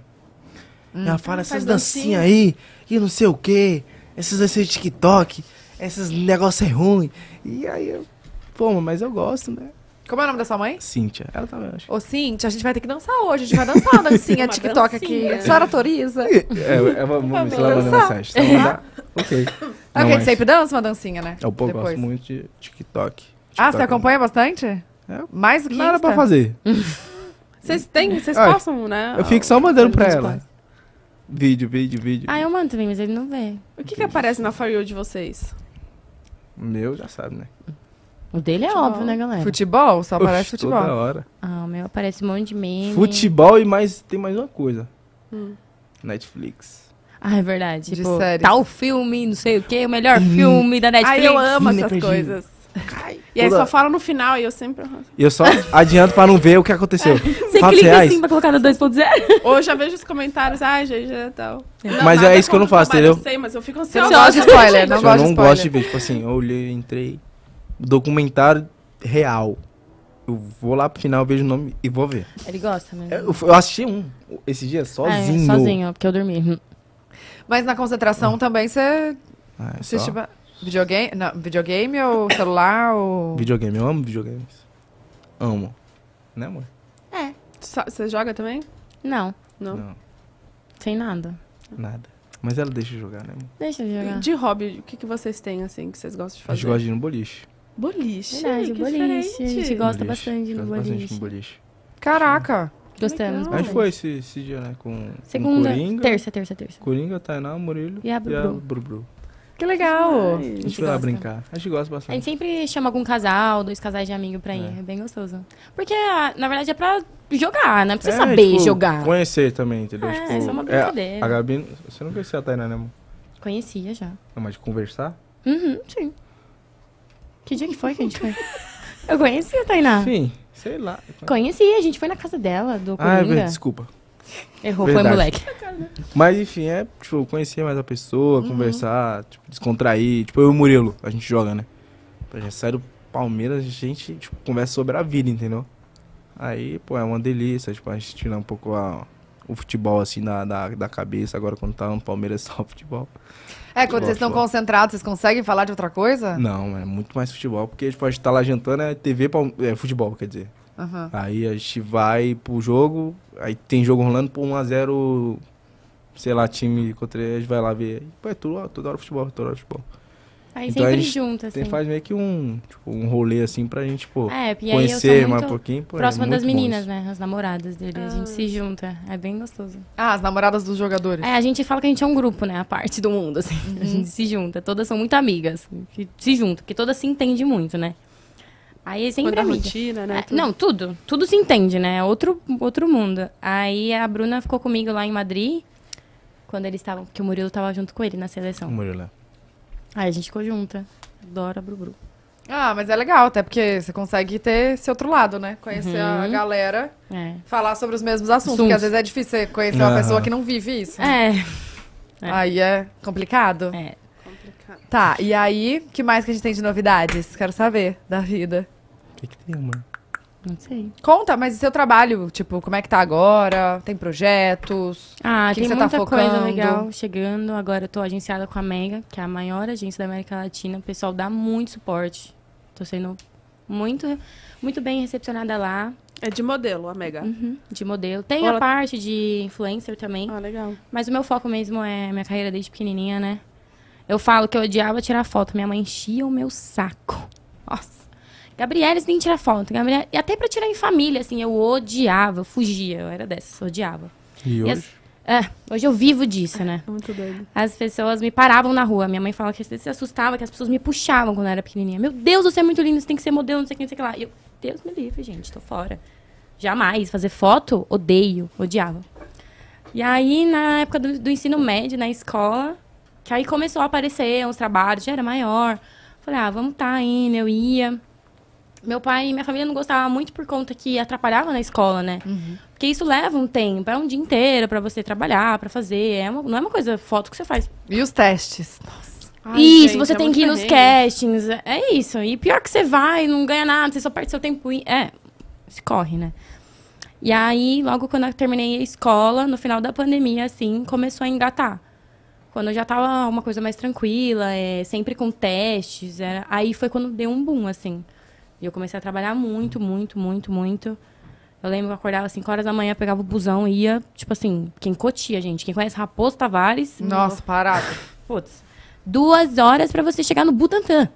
Hum, ela fala, ah, essas dancinhas dancinha. aí, e não sei o quê, essas dancinhas de TikTok, esses negócios é ruim. E aí eu, pô, mas eu gosto, né? Como é o nome da sua mãe? Cíntia. Ela também, acho. Ô, Cíntia, a gente vai ter que dançar hoje. A gente vai dançar uma dancinha TikTok aqui. A senhora autoriza? É, é, é uma, uma, ela manda mensagem. Então, mandar, ok. Não, ok, mas... sempre dança uma dancinha, né? Eu pô, gosto muito de TikTok. TikTok ah, você é acompanha bastante? É. Mais do que Nada Insta? pra fazer. Vocês têm, é. vocês ah, possam né? Eu fico só mandando pra ela. Vídeo, vídeo, vídeo. Ah, eu mando também, mas ele não vê. O que que aparece na For You de vocês? Meu, já sabe, né? O dele é óbvio, né, galera? Futebol? Só aparece Oxe, Toda futebol. hora. Ah, o meu aparece um monte de meme. Futebol e mais. Tem mais uma coisa. Hum. Netflix. Ah, é verdade. De Tipo, séries. tal filme, não sei o quê, o melhor filme da Netflix. Ai, eu amo essas coisas. Cai. E aí Toda... só fala no final e eu sempre. E eu só adianto pra não ver o que aconteceu. Você clica reais. assim pra colocar no 2.0? Ou eu já vejo os comentários, ai, ah, gente, e tal. É. mas é isso que eu não faço, entendeu? Eu sei, mas eu fico tipo, Eu não gosto de spoiler, não gosto de spoiler. Eu não gosto de ver, tipo assim, eu olhei, entrei. Documentário real. Eu vou lá pro final, vejo o nome e vou ver. Ele gosta mesmo. É, eu, eu assisti um esse dia ah, é, sozinho. É, sozinho, porque eu dormi. Mas na concentração ah. também você. Ah, é só... Videogame? Não, videogame ou celular ou. Videogame, eu amo videogames. Amo. Né, amor? É. Você joga também? Não. Não. Não. Sem nada. Nada. Mas ela deixa de jogar, né, amor? Deixa de jogar. E de hobby, o que, que vocês têm, assim, que vocês gostam de fazer? A gente gosta de ir no boliche. Boliche? Verdade, boliche. Diferente. A gente gosta boliche. bastante no boliche. bastante no boliche. Caraca! Gostamos. A gente foi esse, esse dia, né? Com, Segunda, com Coringa, terça, terça, terça. Coringa, Tainá, Murilo e a Bru. E a Bru, -Bru. Que legal! a gente foi lá brincar. A gente gosta bastante. A gente sempre chama algum casal, dois casais de amigo pra é. ir. É, é bem gostoso. Porque, ah, na verdade, é pra jogar, não né? pra você é, saber tipo, jogar. Conhecer também, entendeu? É, tipo, é só uma brincadeira. É, a Gabi, você não conhecia a Tainá, né, amor? Conhecia já. Não, mas de conversar? Uhum, sim. Que dia que foi que a gente foi? Eu conheci a Tainá. Sim, sei lá. Conheci, a gente foi na casa dela, do ah, é Coringa. Ah, desculpa. Errou, Verdade. foi moleque. Mas enfim, é, tipo, conhecer mais a pessoa, uhum. conversar, tipo, descontrair. Tipo, eu e o Murilo, a gente joga, né? A gente sai do Palmeiras, a gente, tipo, conversa sobre a vida, entendeu? Aí, pô, é uma delícia, tipo, a gente tirar um pouco a, o futebol, assim, da, da, da cabeça. Agora, quando tá no Palmeiras, só futebol. É, quando vocês estão concentrados, vocês conseguem falar de outra coisa? Não, é muito mais futebol, porque, tipo, a gente tá lá jantando, é TV, é futebol, quer dizer. Uhum. Aí a gente vai pro jogo, aí tem jogo rolando por 1x0, sei lá, time contra a gente vai lá ver. Pô, é tudo, toda hora futebol, toda hora futebol. Aí então sempre junta, assim. Tem, faz meio que um, tipo, um rolê, assim, pra gente, pô, é, conhecer mais um pouquinho. Pô, é próxima é das meninas, né? As namoradas dele. Ah. A gente se ah. junta. É bem gostoso. Ah, as namoradas dos jogadores. É, a gente fala que a gente é um grupo, né? A parte do mundo, assim. Uhum. A gente se junta. Todas são muito amigas. se juntam. Porque todas se entendem muito, né? Aí sempre Quando é rotina, né? É, tudo. Não, tudo. Tudo se entende, né? É outro, outro mundo. Aí a Bruna ficou comigo lá em Madrid, quando eles estavam. Que o Murilo estava junto com ele na seleção. O Murilo. É. Aí a gente ficou junta. Adora Bru. Ah, mas é legal, até porque você consegue ter esse outro lado, né? Conhecer uhum. a galera, é. falar sobre os mesmos assuntos, Assunto. porque às vezes é difícil você conhecer uhum. uma pessoa que não vive isso. É. é. Aí é complicado. É. Complicado. Tá, e aí, que mais que a gente tem de novidades? Quero saber da vida. Tem que ter uma. Não sei. Conta, mas e seu trabalho? Tipo, como é que tá agora? Tem projetos? Ah, que tem que tá muita tá coisa legal chegando. Agora eu tô agenciada com a Mega, que é a maior agência da América Latina. O pessoal dá muito suporte. Tô sendo muito, muito bem recepcionada lá. É de modelo, a Mega? Uhum, de modelo. Tem a parte de influencer também. Ah, legal. Mas o meu foco mesmo é minha carreira desde pequenininha, né? Eu falo que eu odiava tirar foto. Minha mãe enchia o meu saco. Nossa. Gabriela, nem tirar foto. Gabriela... E até para tirar em família, assim, eu odiava, eu fugia, eu era dessas, odiava. E, e hoje? As... É, hoje eu vivo disso, né? muito doido. As pessoas me paravam na rua. Minha mãe falava que se assustava, que as pessoas me puxavam quando eu era pequenininha. Meu Deus, você é muito linda, você tem que ser modelo, não sei o que, não sei o que lá. E eu, Deus me livre, gente, tô fora. Jamais. Fazer foto, odeio, odiava. E aí, na época do, do ensino médio, na escola, que aí começou a aparecer uns trabalhos, já era maior. Falei, ah, vamos tá indo, eu ia meu pai e minha família não gostavam muito por conta que atrapalhava na escola, né? Uhum. Porque isso leva um tempo, é um dia inteiro para você trabalhar, para fazer. É uma, não é uma coisa foto que você faz. E os testes? Nossa. Ai, isso, gente, você é tem que ir nos castings. É isso. E pior que você vai, não ganha nada, você só perde seu tempo. É, se corre, né? E aí, logo quando eu terminei a escola, no final da pandemia, assim, começou a engatar. Quando eu já tava uma coisa mais tranquila, é, sempre com testes, aí foi quando deu um boom, assim. E eu comecei a trabalhar muito, muito, muito, muito. Eu lembro que eu acordava às 5 horas da manhã, pegava o busão e ia, tipo assim, quem cotia, gente. Quem conhece Raposo Tavares. Nossa, parado. Putz. Duas horas para você chegar no Butantã.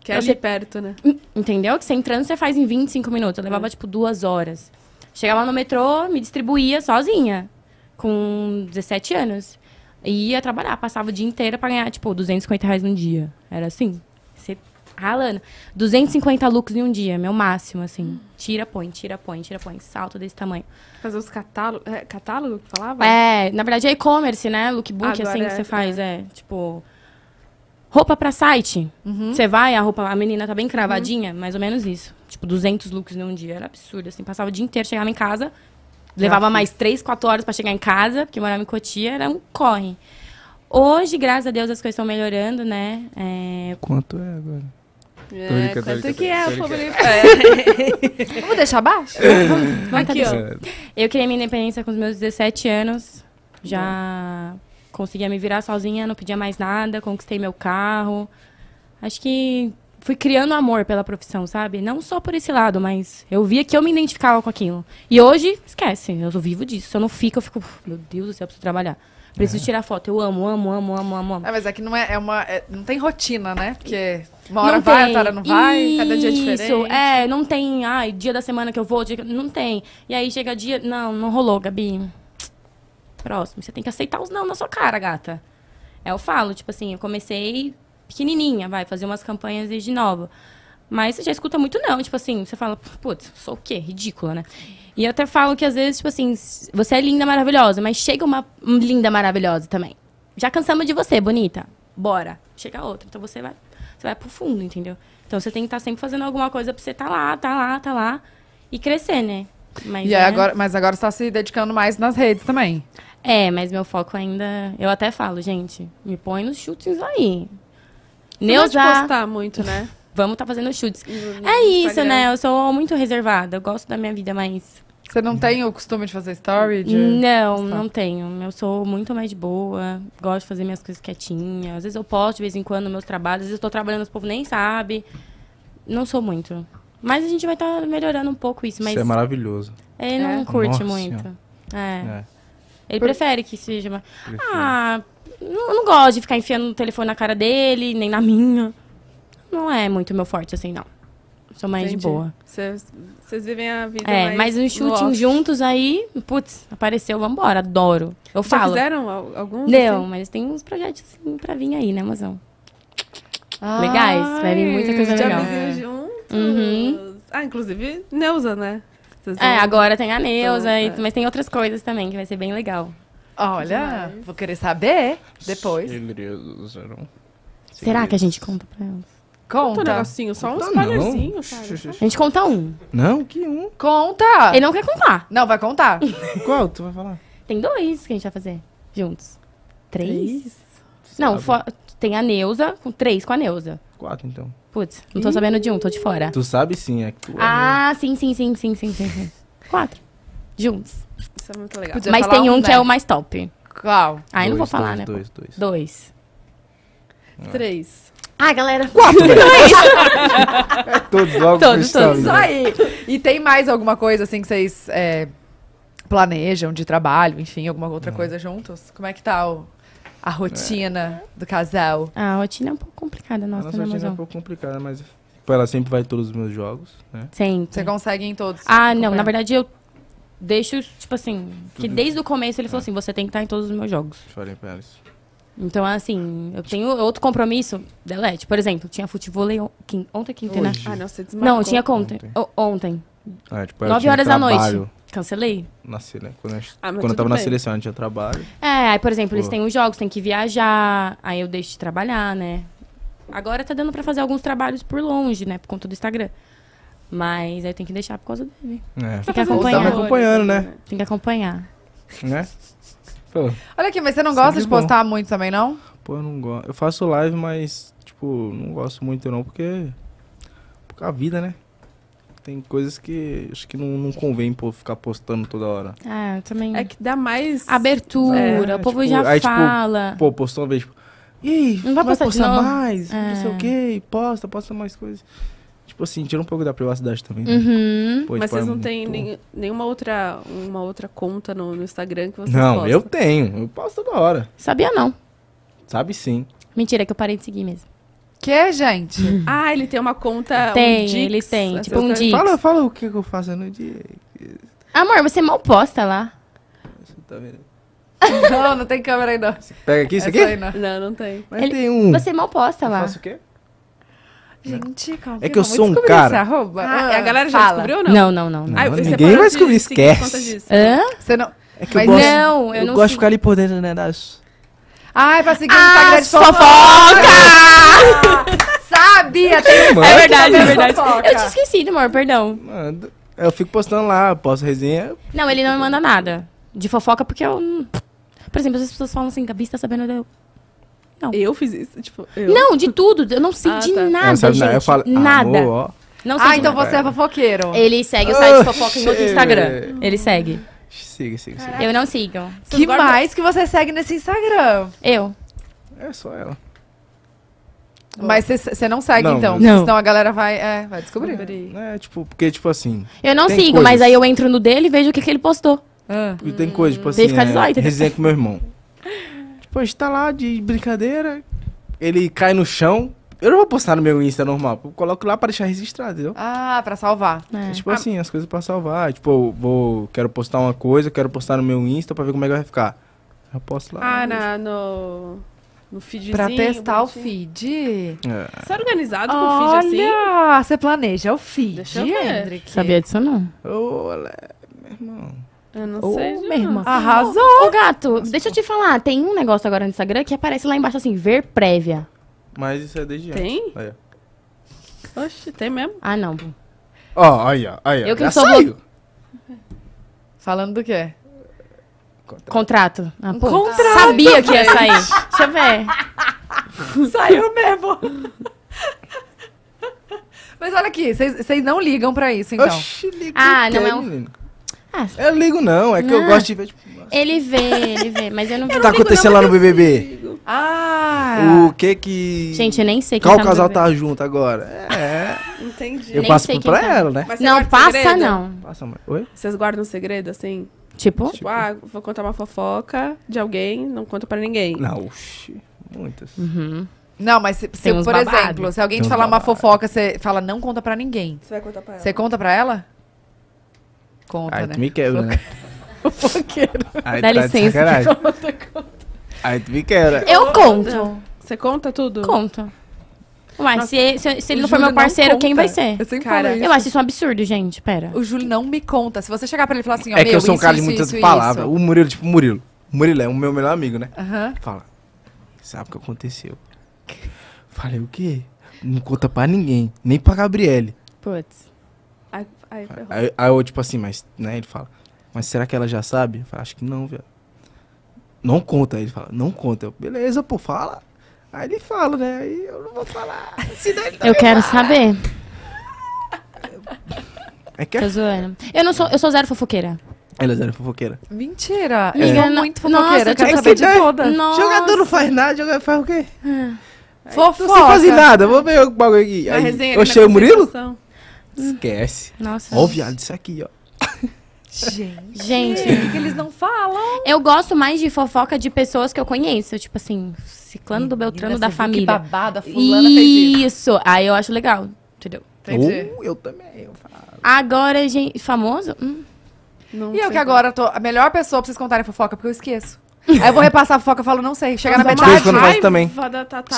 Que é você... ali perto, né? Hum, entendeu? Que você entrando, você faz em 25 minutos. Eu levava, é. tipo, duas horas. Chegava no metrô, me distribuía sozinha. Com 17 anos. E ia trabalhar, passava o dia inteiro pra ganhar, tipo, 250 reais no dia. Era assim. Ralando. 250 looks em um dia, meu máximo, assim. Hum. Tira, põe, tira, põe, tira, põe. Salto desse tamanho. Fazer os catálogos. É, catálogo que falava? É, na verdade é e-commerce, né? Lookbook, Agora assim, é, que você é, faz, é. é. Tipo. Roupa pra site. Uhum. Você uhum. vai, a roupa, a menina tá bem cravadinha, uhum. mais ou menos isso. Tipo, 200 looks em um dia. Era absurdo, assim. Passava o dia inteiro, chegava em casa. Levava mais 3, 4 horas para chegar em casa, porque morava em Cotia, era um corre. Hoje, graças a Deus, as coisas estão melhorando, né? É... Quanto é agora? É, tônica, quanto que é o povo É. Vamos deixar baixo? É. Vamos, Aqui, ó. Eu criei minha independência com os meus 17 anos. Já conseguia me virar sozinha, não pedia mais nada, conquistei meu carro. Acho que fui criando amor pela profissão, sabe? Não só por esse lado, mas eu via que eu me identificava com aquilo. E hoje, esquece, eu vivo disso. Se eu não fico, eu fico, meu Deus do céu, eu preciso trabalhar. Preciso tirar foto. Eu amo, amo, amo, amo, amo. É, mas é que não é, é uma. É, não tem rotina, né? Porque uma hora não vai, tem. outra hora não vai, Isso. cada dia é diferente. Isso, é, não tem, ai, dia da semana que eu vou, dia que... não tem. E aí chega dia. Não, não rolou, Gabi. Próximo. Você tem que aceitar os não na sua cara, gata. É, eu falo, tipo assim, eu comecei pequenininha, vai, fazer umas campanhas desde nova. Mas você já escuta muito não, tipo assim, você fala, putz, sou o quê? Ridícula, né? E eu até falo que às vezes, tipo assim, você é linda, maravilhosa, mas chega uma linda, maravilhosa também. Já cansamos de você, bonita. Bora. Chega outra. Então você vai, você vai pro fundo, entendeu? Então você tem que estar tá sempre fazendo alguma coisa pra você tá lá, tá lá, tá lá. E crescer, né? Mas, e né? agora, mas agora você tá se dedicando mais nas redes também. É, mas meu foco ainda. Eu até falo, gente, me põe nos chutes aí. Neuza. Não pode postar muito, né? vamos estar tá fazendo chutes. é isso, Instagram. né? Eu sou muito reservada, eu gosto da minha vida, mas. Você não tem o costume de fazer story? De... Não, Stop. não tenho. Eu sou muito mais de boa, gosto de fazer minhas coisas quietinha. Às vezes eu posto de vez em quando meus trabalhos, às vezes eu tô trabalhando, os povo nem sabe. Não sou muito. Mas a gente vai estar tá melhorando um pouco isso. Mas isso é maravilhoso. Ele é. não curte Nossa muito. É. é. Ele Por... prefere que seja. Prefiro. Ah, não, não gosto de ficar enfiando o telefone na cara dele, nem na minha não é muito meu forte, assim, não. Sou mais Entendi. de boa. Vocês vivem a vida É, mas um shooting juntos aí, putz, apareceu, vambora, adoro. Eu Já falo. fizeram alguns? Não, assim? mas tem uns projetos assim pra vir aí, né, mozão? Ah, Legais, vai vir muita coisa legal. É. Uhum. juntos. Uhum. Ah, inclusive, Neuza, né? Vocês É, agora tem a Neuza, e- mas tem outras coisas também que vai ser bem legal. Olha, vou querer saber depois. Segredos Será que a gente conta pra elas? Conta. Conta um negocinho, só um spoilerzinho, cara. A gente conta um. Não? Que um? Conta! Ele não quer contar. Não, vai contar. Qual tu vai falar? Tem dois que a gente vai fazer juntos. Três? três? Não, tem a Neuza, com três com a Neuza. Quatro, então. Putz, não tô Ih. sabendo de um, tô de fora. Tu sabe sim, é que tu. É ah, né? sim, sim, sim, sim, sim, sim. Quatro. Juntos. Isso é muito legal. Podia Mas tem um, né? que é né? o mais top. Qual? aí não vou falar, dois, né? Dois, dois. Dois. Ah. Três. Ah, galera. Quatro, velho. É isso. É todos logo Todos, todos. Né? Isso aí. E tem mais alguma coisa, assim, que vocês é, planejam de trabalho, enfim, alguma outra hum. coisa juntos? Como é que tá o, a rotina é. do casal? A rotina é um pouco complicada, nossa. A nossa né, rotina é um pouco complicada, mas ela sempre vai em todos os meus jogos, né? Sempre. Você consegue em todos? Ah, não. Na verdade, eu deixo, tipo assim, Tudo. que desde o começo ele falou é. assim, você tem que estar em todos os meus jogos. Falei pra ela isso. Então, assim, eu tenho outro compromisso, delete. Por exemplo, tinha futebol ontem, ontem quinta, né? Ah, não, você desmarcou. Não, tinha ontem. ontem. Ah, tipo, 9 horas da noite. Cancelei. Na sele... Né? Quando, gente... ah, Quando eu tava bem. na seleção, a gente tinha trabalho. É, aí, por exemplo, Pô. eles têm os jogos, tem que viajar, aí eu deixo de trabalhar, né? Agora tá dando pra fazer alguns trabalhos por longe, né? Por conta do Instagram. Mas aí tem que deixar por causa dele. É. Tem que tá acompanhar. Tava acompanhando, né? Tem que acompanhar. Né? Pô, Olha aqui, mas você não gosta de bom. postar muito também, não? Pô, eu não gosto. Eu faço live, mas, tipo, não gosto muito não, porque. Porque a vida, né? Tem coisas que acho que não, não convém pô, ficar postando toda hora. É, também. É que dá mais. Abertura, é, o povo tipo, já aí, tipo, fala. Tipo, pô, postou uma vez. Tipo, e aí, não vai, vai postar, postar mais? É. Não sei o é. quê, posta, posta mais coisas tipo assim, tira um pouco da privacidade também, né? Uhum. Pô, mas tipo, vocês é não têm muito... nenhuma outra, uma outra conta no, no Instagram que vocês Não, postam. eu tenho. Eu posto toda hora. Sabia não. Sabe sim. Mentira, que eu parei de seguir mesmo. Que, gente? ah, ele tem uma conta. Tem, um ele tem. Tipo um dia. Fala, fala o que, eu faço no dia. Amor, você mal posta lá. Você tá vendo? não, não tem câmera aí não. pega aqui, isso aqui? Aí, não. não, não tem. Mas ele, tem um. Você mal posta eu lá. Faço o quê? Gente, calma. É que eu sou um cara. Ah, é, a galera já fala. descobriu ou não? Não, não, não. não. Ah, ninguém vai descobrir, de esquece. Hã? Você não. É que Mas eu gosto, não, eu, eu não gosto de ficar ali por dentro, né, das... Ai, ah, pra seguir ah, no Instagram de fofoca! fofoca! Sabia! Tem Mano, é verdade, é verdade. Fofoca. Eu esqueci, esquecido, amor, perdão. Mano, eu fico postando lá, posto resenha. Não, ele não me manda nada de fofoca porque eu. Por exemplo, as pessoas falam assim: Gabi, você tá sabendo? Eu não. Eu fiz isso, tipo. Eu... Não, de tudo. Eu não sei ah, de tá. nada, sabe, gente. Eu falo, nada. Amor, não sei ah, então nada. você é fofoqueiro. Ele segue o site oh, fofoca cheio. em outro Instagram. Ele segue. Siga, siga, siga. Eu não sigo. Vocês que guardam... mais que você segue nesse Instagram? Eu. É só ela. Mas você não segue, não, então. Não. Senão a galera vai, é, vai descobrir. É, tipo, porque, tipo assim. Eu não sigo, coisas... mas aí eu entro no dele e vejo o que, que ele postou. Ah. tem coisa, tipo hum. assim. Tem que ficar é, resenha com meu irmão. Pô, a gente tá lá de brincadeira, ele cai no chão. Eu não vou postar no meu Insta normal. Eu coloco lá pra deixar registrado, entendeu? Ah, pra salvar. É. é. Tipo ah. assim, as coisas pra salvar. Tipo, eu vou, quero postar uma coisa, quero postar no meu Insta pra ver como é que vai ficar. Eu posto lá. Ah, na, no no feedzinho. Pra testar o feed. É. Você é organizado Olha, com o feed assim? Olha, você planeja o feed, Deixa eu ver. Hendrick. Sabia disso não? Ô, oh, meu irmão. Eu não oh, sei. Mesmo. Arrasou. Ô, gato, deixa eu te falar. Tem um negócio agora no Instagram que aparece lá embaixo assim, ver prévia. Mas isso é desde tem? antes. Tem? É. Oxe, tem mesmo? Ah, não. Ó, aí, ó. Aí, Eu que sou... Saiu. Falando do quê? Contrato. Contrato. Ah, Contrato. Sabia que ia sair. Deixa eu ver. Saiu mesmo. Mas olha aqui, vocês não ligam pra isso, então. Oxe, liga ah, não é um... Ah, eu ligo não, é que não. eu gosto de ver. Tipo, ele vê, ele vê, mas eu não vejo. O que tá acontecendo lá no BBB? Assim. Ah! O que que. Gente, eu nem sei que Qual tá casal tá junto agora? É. Entendi. Eu nem passo pra tá. ela, né? Não, passa segredo? não. Passa, mas... Oi? Vocês guardam segredo assim? Tipo? tipo? ah, vou contar uma fofoca de alguém, não conto pra ninguém. Não, oxi, muitas. Uhum. Não, mas se, se por babado. exemplo, se alguém Tem te falar babado. uma fofoca, você fala, não conta pra ninguém. Você vai contar pra ela? Você conta pra ela? conta, Aí né? tu me quebra, né? O foqueiro. Aí Dá tá licença. Conta, conta. Aí tu me quebra. Eu conto. Você conta tudo? Conto. Mas se, se, se ele não for meu parceiro, quem vai ser? Eu Cara, isso. Eu acho isso um absurdo, gente. Pera. O Júlio não me conta. Se você chegar pra ele e falar assim, ó, É meu, que eu sou um cara de muitas palavras. O Murilo, tipo, Murilo. O Murilo é o meu melhor amigo, né? Aham. Fala. Sabe o que aconteceu? Falei, o quê? Não conta pra ninguém, nem pra Gabriele. Putz. Aí, aí, aí eu, tipo assim, mas, né, ele fala, mas será que ela já sabe? Eu falo, acho que não, velho. Não conta, ele fala, não conta. Eu, beleza, pô, fala. Aí ele fala, né? Aí eu não vou falar. ele tá eu quero fala. saber. É que é... Tô zoando. Eu não sou, eu sou zero fofoqueira. Ela é zero fofoqueira. Mentira! É. Eu sou muito fofoqueira, Nossa, eu quero saber de toda. Nossa. Jogador não faz nada, jogador faz o quê? Fofoca. É. Não sei fazer nada, vou ver o bagulho aqui. Aí, eu achei o Murilo? Esquece. Nossa. Ó, o viado, isso aqui, ó. Gente. Gente. Por que eles não falam? Eu gosto mais de fofoca de pessoas que eu conheço. Tipo assim, ciclano do Beltrano da família. Que babada, fulana isso. fez isso. Isso. Aí eu acho legal. Entendeu? Entendi. Uh, eu também, eu falo. Agora, gente. Famoso? Hum. e eu que agora tô. A melhor pessoa pra vocês contarem fofoca, porque eu esqueço. Aí eu vou repassar a fofoca, eu falo, não sei. Chega na metade.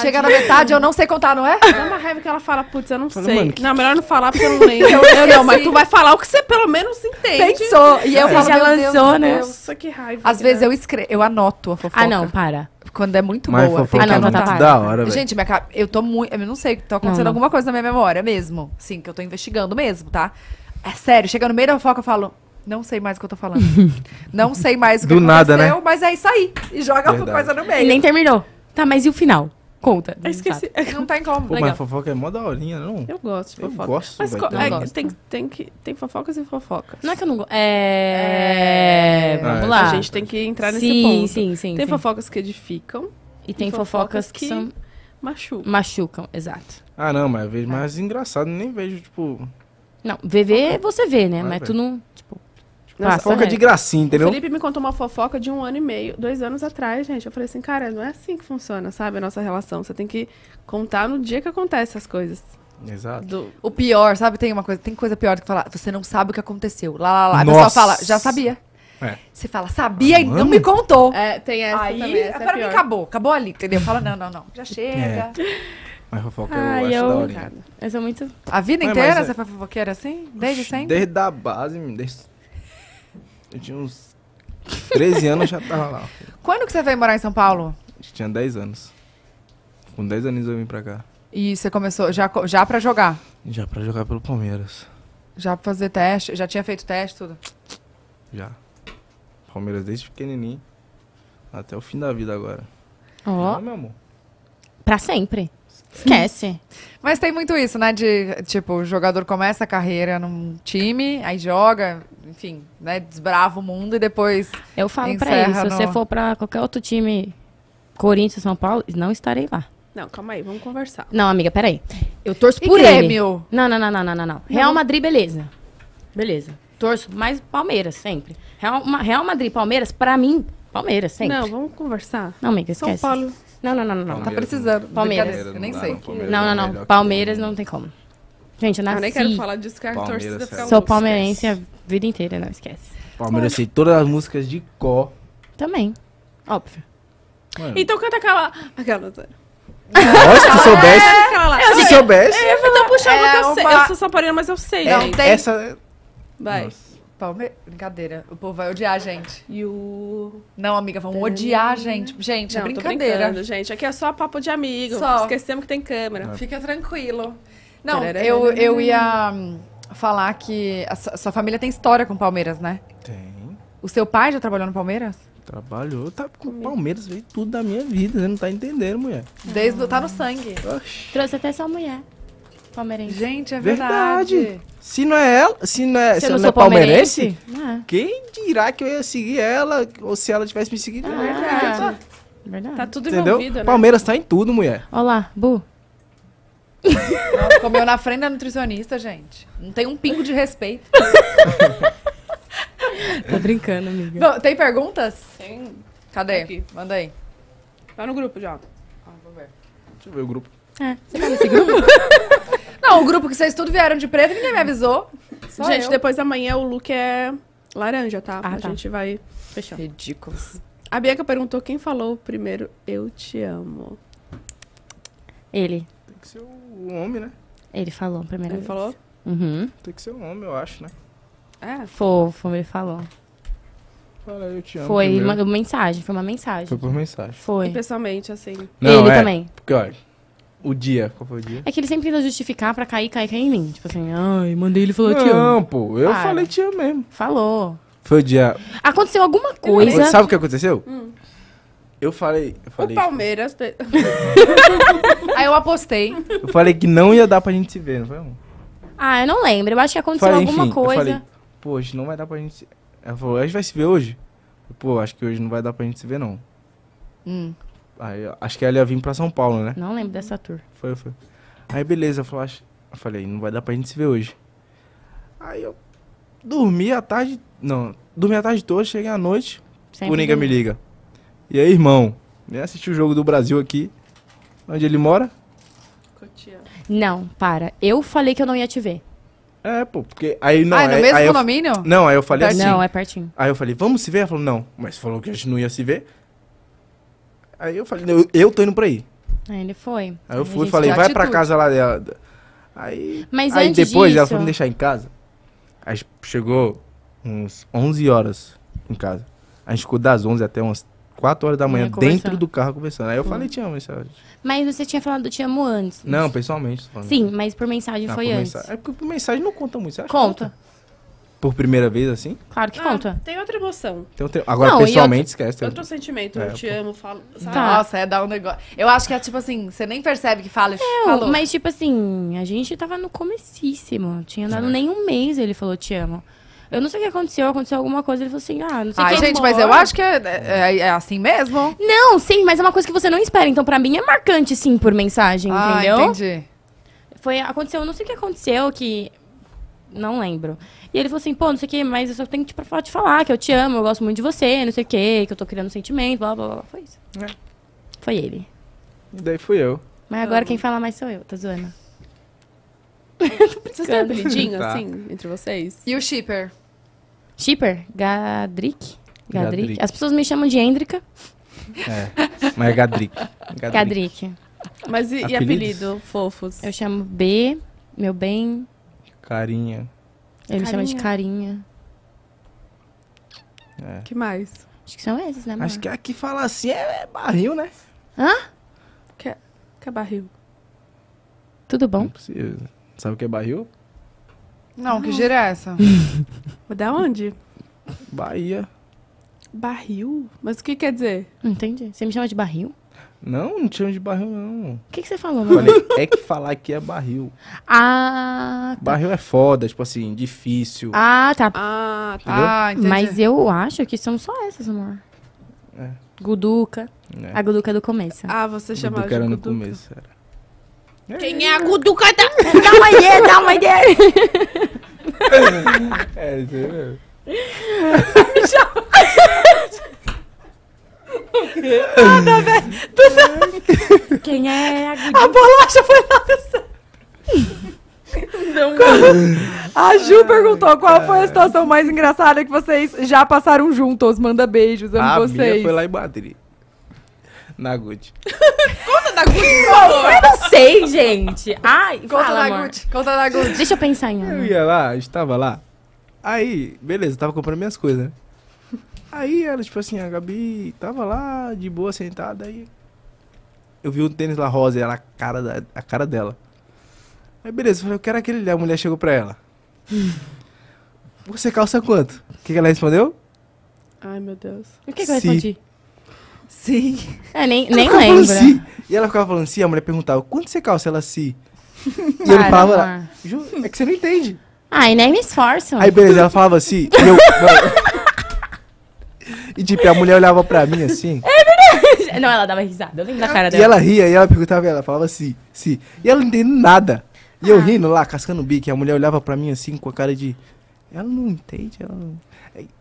Chega na metade, eu não sei contar, não é? Dá uma raiva que ela fala, putz, eu não sei. mano, que- Não, melhor não falar porque eu não lembro. Eu, eu não, mas tu vai falar o que você pelo menos entende. Pensou. E eu falo, já lançou, né? Nossa, que raiva. Às vezes né? eu escrevo, eu anoto a fofoca. Ah, não, para. Quando é muito Mas boa. fofoca tem ah, que é não, tá, muito tá, da tá. hora, Gente, minha eu tô muito. Eu não sei, tá acontecendo Não, alguma coisa na minha memória mesmo. Sim, que eu tô investigando mesmo, tá? É sério, chega no meio da fofoca, eu falo. Não sei mais o que eu tô falando. não sei mais o que Do nada, né? mas é isso aí. E joga alguma coisa no meio. E nem terminou. Tá, mas e o final? Conta. Eu esqueci. Não tá em como. Pô, mas fofoca é mó horinha, não? Eu gosto de Eu gosto, mas co- é, gosto. tem, tem, que, tem fofocas e fofocas. Não é que eu não gosto. É... É. Vamos é. lá. A gente tem que entrar nesse sim, ponto. Sim, sim, tem sim. fofocas que edificam, E tem fofocas, que são... machucam. machucam, exato. Ah, não, mas eu vejo mais engraçado, nem vejo, tipo. Não, VV você vê, né? mas tu não. Nossa, fofoca é. de gracinha, entendeu? O Felipe me contou uma fofoca de um ano e meio, dois anos atrás, gente. Eu falei assim, cara, não é assim que funciona, sabe, a nossa relação. Você tem que contar no dia que acontecem as coisas. Exato. Do... O pior, sabe, tem uma coisa, tem coisa pior do que falar, você não sabe o que aconteceu. Lá, lá, lá. A pessoa fala, já sabia. É. Você fala, sabia ah, e não me contou. É, tem essa Aí, também. Essa pra é mim acabou, acabou ali, entendeu? Fala, não, não, não, já é. chega. Mas fofoca é eu acho eu, da hora. é muito... A vida inteira mas, é. mas, você foi fofoqueira assim? Desde sempre? Desde a base, desde eu tinha uns 13 anos, já tava lá. Quando que você veio morar em São Paulo? Eu tinha 10 anos. Com 10 anos eu vim pra cá. E você começou já, já pra jogar? Já pra jogar pelo Palmeiras. Já pra fazer teste? Já tinha feito teste, tudo? Já. Palmeiras desde pequenininho. Até o fim da vida agora. Ó. Oh. meu amor. Pra sempre. Esquece. Mas tem muito isso, né? De, tipo, o jogador começa a carreira num time, aí joga, enfim, né? Desbrava o mundo e depois. Eu falo pra ele: se no... você for pra qualquer outro time, Corinthians, São Paulo, não estarei lá. Não, calma aí, vamos conversar. Não, amiga, peraí. Eu torço e por Grêmio? ele. Não, não, não, não, não, não, não. Real Madrid, beleza. Beleza. Torço, mas Palmeiras, sempre. Real, Real Madrid, Palmeiras, pra mim, Palmeiras, sempre. Não, vamos conversar. Não, amiga, esquece. São Paulo. Não, não, não, não. Tá Palmeiras tá precisando. Palmeiras. Eu nem sei. Palmeiras não, não, não. É Palmeiras não tem como. Gente, eu nasci. Eu nem quero falar disso que a torcida fica é Sou palmeirense a vida inteira, não esquece. Palmeiras sei todas as músicas de có. Também. Óbvio. Mano. Então canta aquela. Aquela. Nossa, se soubesse. É, eu se sei. soubesse. Eu ia então é eu, uma... eu sou saparina, mas eu sei. Não, é, tem... Essa. É- Vai. Nossa. Palmeiras. Brincadeira. O povo vai odiar a gente. E o. Não, amiga, vão odiar a gente. Gente, é Não, brincadeira. gente. Aqui é só papo de amigo. Só. Esquecemos que tem câmera. É. Fica tranquilo. Não, eu, eu ia hum, falar que a sua família tem história com Palmeiras, né? Tem. O seu pai já trabalhou no Palmeiras? Trabalhou. Tá com o Palmeiras, veio tudo da minha vida. Você não tá entendendo, mulher. Desde tá no sangue. Oxi. Trouxe até sua mulher. Palmeirense. Gente, é verdade. verdade. Se não é ela, se não é, se, se ela não é palmeirense, palmeirense é. quem dirá que eu ia seguir ela ou se ela tivesse me seguido? É verdade. Tá, verdade. Tá tudo Entendeu? envolvido, né? Palmeiras tá em tudo, mulher. Olha lá, Bu. Ela comeu na frente da nutricionista, gente. Não tem um pingo de respeito. Tô brincando, amiga. Bom, tem perguntas? Tem. Cadê? Aqui. Manda aí. Tá no grupo já. Ah, vou ver. Deixa eu ver o grupo. É. Você tá nesse grupo? Não, o grupo que vocês tudo vieram de preto e ninguém me avisou. Só gente, eu. depois amanhã o look é laranja, tá? Ah, a tá. gente vai fechar. Ridículos. A Bianca perguntou quem falou primeiro eu te amo. Ele. Tem que ser o homem, né? Ele falou a primeira ele vez. falou? Uhum. Tem que ser o homem, eu acho, né? É. Fofo, ele falou. Fala, eu te amo. Foi primeiro. uma mensagem, foi uma mensagem. Foi por mensagem. Foi. E pessoalmente, assim. Não, ele é, também. Porque, olha, o dia. Qual foi o dia? É que ele sempre tenta justificar pra cair, cair, cair em mim. Tipo assim, ai, mandei ele falou te amo. Não, pô, eu Para. falei te amo mesmo. Falou. Foi o dia. Aconteceu alguma coisa. Sabe o que aconteceu? Hum. Eu falei. Eu falei o Palmeiras. Aí eu apostei. Eu falei que não ia dar pra gente se ver, não foi? Amor? Ah, eu não lembro. Eu acho que aconteceu falei, alguma coisa. Eu falei, pô, hoje não vai dar pra gente se. Ela falou, a gente vai se ver hoje? Pô, acho que hoje não vai dar pra gente se ver, não. Hum. Aí, acho que ela ia vir pra São Paulo, né? Não lembro dessa tour. Foi, foi. Aí beleza, eu falei, eu falei, não vai dar pra gente se ver hoje. Aí eu dormi a tarde. Não, dormi a tarde toda, cheguei à noite. Sempre Coringa me liga. E aí, irmão? Vem assistir o jogo do Brasil aqui. Onde ele mora? Cotia. Não, para. Eu falei que eu não ia te ver. É, pô, porque aí não. Ah, é no aí, mesmo aí condomínio? Eu, não, aí eu falei assim. Não, é pertinho. Aí eu falei, vamos se ver? Ela falou, não. Mas falou que a gente não ia se ver. Aí eu falei, eu, eu tô indo pra aí. Aí ele foi. Aí eu fui e falei, vai pra casa lá dela. Aí, Mas aí depois disso... ela foi me deixar em casa. Aí chegou uns 11 horas em casa. A gente ficou das 11 até umas 4 horas da manhã dentro do carro conversando. Aí eu falei, te amo, mensagem. Mas você tinha falado te amo antes. Não, pessoalmente. Falando. Sim, mas por mensagem não, foi por antes. Mensagem. É porque por mensagem não conta muito. Você acha conta. conta por primeira vez, assim? Claro que Ah, conta. Tem outra emoção. Tem outra- Agora, Não, pessoalmente, esquece. tem Outro sentimento. É, eu te pô. amo, falo. Sabe? Tá. Nossa, é dar um negócio. Eu acho que é tipo assim, você nem percebe que fala e falou. mas tipo assim, a gente tava no comecíssimo. Tinha andado é. nem um mês ele falou te amo. Eu não sei o que aconteceu, aconteceu alguma coisa, ele falou assim, ah, não sei o Ai, gente, mas eu acho que é, é- é assim mesmo. Não, sim, mas é uma coisa que você não espera. Então, pra mim, é marcante, sim, por mensagem, Ah, entendeu? entendi. Foi, aconteceu, eu não sei o que aconteceu, que... Não lembro. E ele falou assim, pô, não sei o que, mas eu só tenho que te, te falar que eu te amo, eu gosto muito de você, não sei o que, que eu tô criando um sentimento, blá, blá, blá. Foi isso. É. Foi ele. E daí fui eu. Mas agora amo. Ah. quem fala mais sou eu, tá zoando. vocês têm apelidinho, tá. assim, entre vocês? E o Shipper? Shipper? Gadrick? Gadrick? Gadrick. As pessoas me chamam de Hendrika. É, mas é Gadrick. Gadrick. Gadrick. Mas e, e apelido, fofos? Eu chamo B, meu bem. Carinha. Ele me chama de carinha. É. que mais? Acho que são esses, né, mano? Acho que aqui fala assim é, é barril, né? Hã? O que, é, que é barril? Tudo bom? Não precisa. Sabe o que é barril? Não, que gira é essa? da onde? Bahia. Barril? Mas o que quer dizer? entendi. Você me chama de barril? Não, não tinha de barril, não. O que, que você falou, mano? Falei, é que falar aqui é barril. Ah. Tá. Barril é foda, tipo assim, difícil. Ah, tá. Ah, tá. Mas eu acho que são só essas, amor. É. Guduca. É. A Guduca é do começo. Ah, você chamava Guduca era no começo, era. Quem é a Guduca da... dá uma ideia, dá uma ideia. é, isso aí mesmo. Nada, velho. Do Quem é a A bolacha foi lá pensando. Não, a Ju Ai, perguntou qual cara. foi a situação mais engraçada que vocês já passaram juntos. Manda beijos, amo a vocês. A foi lá em Madrid. Na Gucci. Conta da Gucci, Eu não sei, gente. Ai, conta fala, da Gucci. Conta da Gucci. Deixa eu pensar em Eu ia lá, estava lá. Aí, beleza, tava comprando minhas coisas, né? Aí ela, tipo assim, a Gabi tava lá, de boa, sentada, aí eu vi um tênis lá rosa e ela, a cara, da, a cara dela. Aí beleza, eu falei, eu quero aquele A mulher chegou pra ela. Você calça quanto? O que, que ela respondeu? Ai, meu Deus. O que, que eu respondi? Sim. É, nem, nem lembro. Si. E ela ficava falando sim, a mulher perguntava, quanto você calça? Ela sim. E eu falava, é que você não entende. Ai, nem me esforço. Aí beleza, ela falava assim e eu... E tipo, a mulher olhava pra mim assim. É verdade. Não, ela dava risada, eu lembro da cara dela. E ela ria, e ela perguntava, ela falava assim, sim. E ela não entendendo nada. E eu ah. rindo lá, cascando o bico, e a mulher olhava pra mim assim com a cara de. Ela não entende, ela não.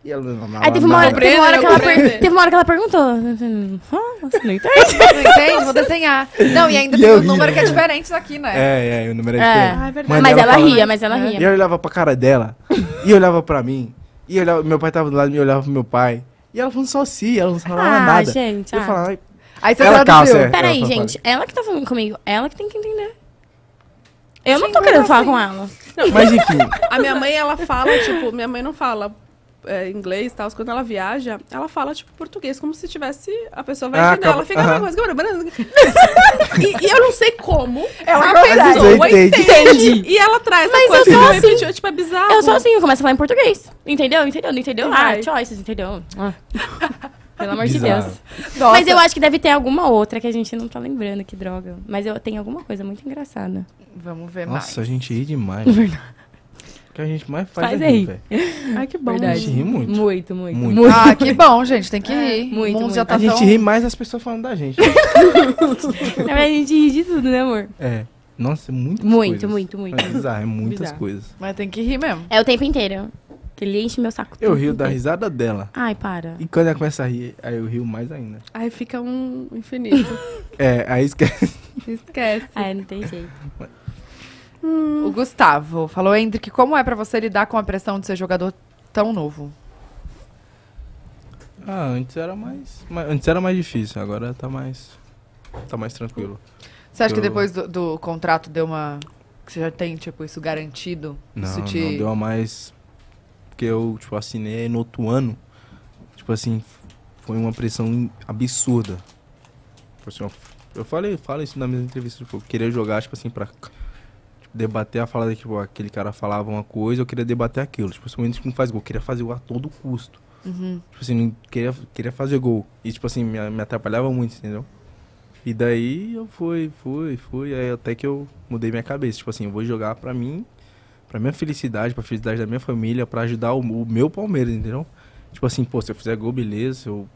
E ela não, Aí teve uma, hora, teve, uma hora que ela per... teve uma hora que ela perguntou. Ah, você não entende? não entende? Vou desenhar. Não, e ainda e tem um número que é diferente daqui, né? É, é, o número é, é, diferente. Ah, é mas, mas, ela, ela ria, mas ela ria. E eu olhava pra cara dela, e olhava pra mim, e olhava, meu pai tava do lado, me olhava pro meu pai. E ela falando só si, ela não falava ah, nada. Gente, eu ah, gente. Falava... Aí você ela é calça. É. Peraí, ela é gente. Ela que tá falando comigo. Ela que tem que entender. Eu Sim, não tô querendo falar com ela. Não, mas enfim. a minha mãe, ela fala, tipo, minha mãe não fala é, inglês e tal, quando ela viaja, ela fala, tipo, português, como se tivesse. A pessoa vai ah, entender. Ela fica uh -huh. coisa. e, e eu não sei como. Ela a pessoa entende. entende. E ela traz Mas coisa eu sou assim. Repetiu, tipo, é bizarro. Eu sou assim, eu começo a falar em português. Entendeu? Entendeu? Não entendeu? Ai. Ah, choices, entendeu? Ah. Pelo amor Bizarro. de Deus. Nossa. Mas eu acho que deve ter alguma outra que a gente não tá lembrando, que droga. Mas eu tenho alguma coisa muito engraçada. Vamos ver Nossa, mais. Nossa, a gente ri demais. que a gente mais faz, faz é rir, velho. Ai, que bom. Verdade. A gente ri muito. Muito, muito. muito. muito. Ah, que bom, gente. Tem que é, rir. Muito, muito. Tá a tão... gente ri mais as pessoas falando da gente. a gente ri de tudo, né, amor? É. Nossa, é muitas muito, coisas. Muito, muito, muito. É bizarro, é muitas bizarro. coisas. Mas tem que rir mesmo. É o tempo inteiro. Que ele enche meu saco. Eu rio inteiro. da risada dela. Ai, para. E quando ela começa a rir, aí eu rio mais ainda. Aí fica um infinito. é, aí esquece. Esquece. Aí não tem jeito. Hum. O Gustavo falou, Hendrick, como é para você lidar com a pressão de ser jogador tão novo? Ah, antes era mais, mais antes era mais difícil, agora tá mais tá mais tranquilo. Você acha Eu... que depois do, do, contrato deu uma que você já tem tipo isso garantido? Não, isso te... não deu a mais porque eu, tipo, assinei no outro ano. Tipo assim, foi uma pressão absurda. Tipo assim, eu falei, falo isso na minha entrevista, tipo, eu queria jogar, tipo assim, pra debater a fala de tipo, aquele cara falava uma coisa, eu queria debater aquilo. Tipo, assim, o não faz gol, eu queria fazer gol a todo custo. Uhum. Tipo assim, queria, queria fazer gol. E tipo assim, me, me atrapalhava muito, entendeu? E daí eu fui, fui, fui, aí até que eu mudei minha cabeça. Tipo assim, eu vou jogar pra mim, pra minha felicidade, pra felicidade da minha família, pra ajudar o, o meu Palmeiras, entendeu? Tipo assim, pô, se eu fizer gol, beleza, se eu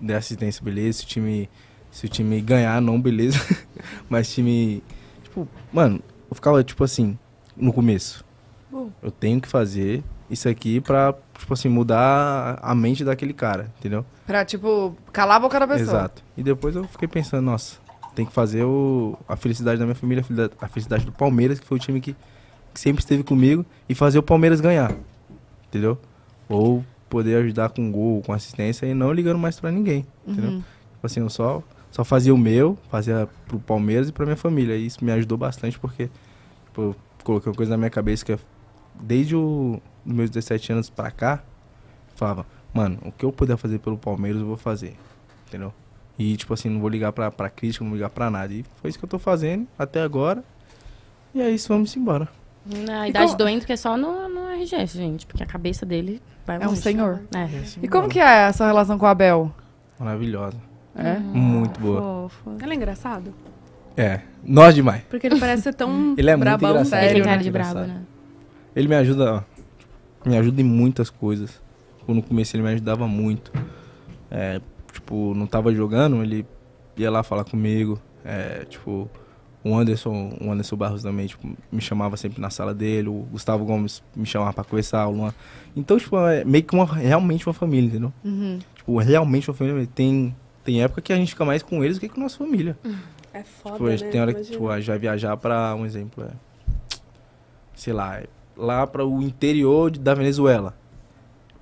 der assistência, beleza, se o time, se o time ganhar, não, beleza. Mas time, tipo, mano, eu ficava tipo assim, no começo. Bom. Eu tenho que fazer isso aqui pra, tipo assim, mudar a mente daquele cara, entendeu? Pra, tipo, calar a boca da pessoa. Exato. E depois eu fiquei pensando, nossa, tem que fazer o, a felicidade da minha família, a felicidade do Palmeiras, que foi o time que, que sempre esteve comigo, e fazer o Palmeiras ganhar, entendeu? Ou poder ajudar com gol, com assistência, e não ligando mais pra ninguém, entendeu? Uhum. Tipo assim, eu só só fazia o meu, fazia pro Palmeiras e pra minha família. E isso me ajudou bastante porque tipo, eu coloquei uma coisa na minha cabeça que é, desde os meus 17 anos pra cá, falava, mano, o que eu puder fazer pelo Palmeiras eu vou fazer. Entendeu? E tipo assim, não vou ligar pra, pra crítica, não vou ligar pra nada. E foi isso que eu tô fazendo até agora. E é isso, vamos embora. Na idade como... doente que é só no, no RGS, gente, porque a cabeça dele vai É um senhor. É. É, e como que é essa relação com o Abel? Maravilhosa. É? Hum. muito boa. Fofo. Ele é engraçado? É. Nós demais. Porque ele parece ser tão ele é brabão, muito sério. Ele é de né? brabo, né? Ele me ajuda, ó, Me ajuda em muitas coisas. Tipo, no começo ele me ajudava muito. É, tipo, não tava jogando, ele ia lá falar comigo. É, tipo, o Anderson, o Anderson Barros também, tipo, me chamava sempre na sala dele. O Gustavo Gomes me chamava pra conversar, o Luan. Então, tipo, é meio que uma, realmente uma família, entendeu? Uhum. Tipo, realmente uma família. Tem tem época que a gente fica mais com eles do que com nossa família. É tipo, foda, tipo, né? Tem hora Imagina. que tipo, tu vai viajar pra, um exemplo, é, sei lá, é, lá para o interior de, da Venezuela.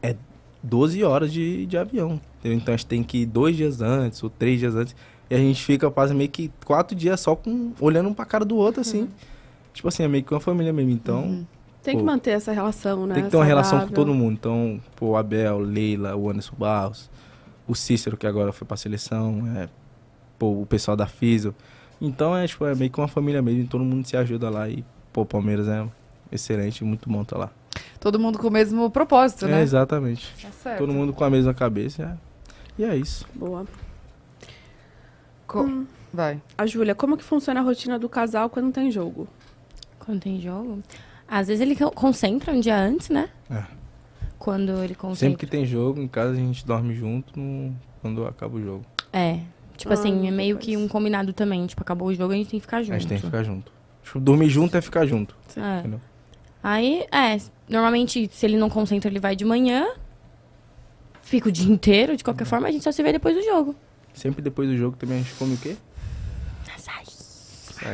É 12 horas de, de avião. Entendeu? Então a gente tem que ir dois dias antes ou três dias antes. E a gente fica quase meio que quatro dias só com, olhando um pra cara do outro, assim. Uhum. Tipo assim, é meio que uma família mesmo. Então. Uhum. Tem pô, que manter essa relação, né? Tem que ter uma saudável. relação com todo mundo. Então, pô, Abel, Leila, o Anderson Barros o Cícero, que agora foi pra seleção, é, pô, o pessoal da Fiso. Então é, tipo, é meio que uma família mesmo, todo mundo se ajuda lá e, pô, o Palmeiras é excelente, muito bom estar tá lá. Todo mundo com o mesmo propósito, é, né? Exatamente. Tá todo mundo com a mesma cabeça. É, e é isso. Boa. Co hum. Vai. A Júlia, como que funciona a rotina do casal quando tem jogo? Quando tem jogo? Às vezes ele concentra um dia antes, né? É. Quando ele consegue. Sempre que tem jogo, em casa a gente dorme junto no... quando acaba o jogo. É. Tipo assim, ah, assim, é meio que um combinado também. Tipo, acabou o jogo, a gente tem que ficar junto. A gente tem que ficar junto. Tipo, dormir junto é ficar junto. É. Aí, é. Normalmente, se ele não concentra, ele vai de manhã. Fica o dia inteiro. De qualquer uhum. forma, a gente só se vê depois do jogo. Sempre depois do jogo também a gente come o quê?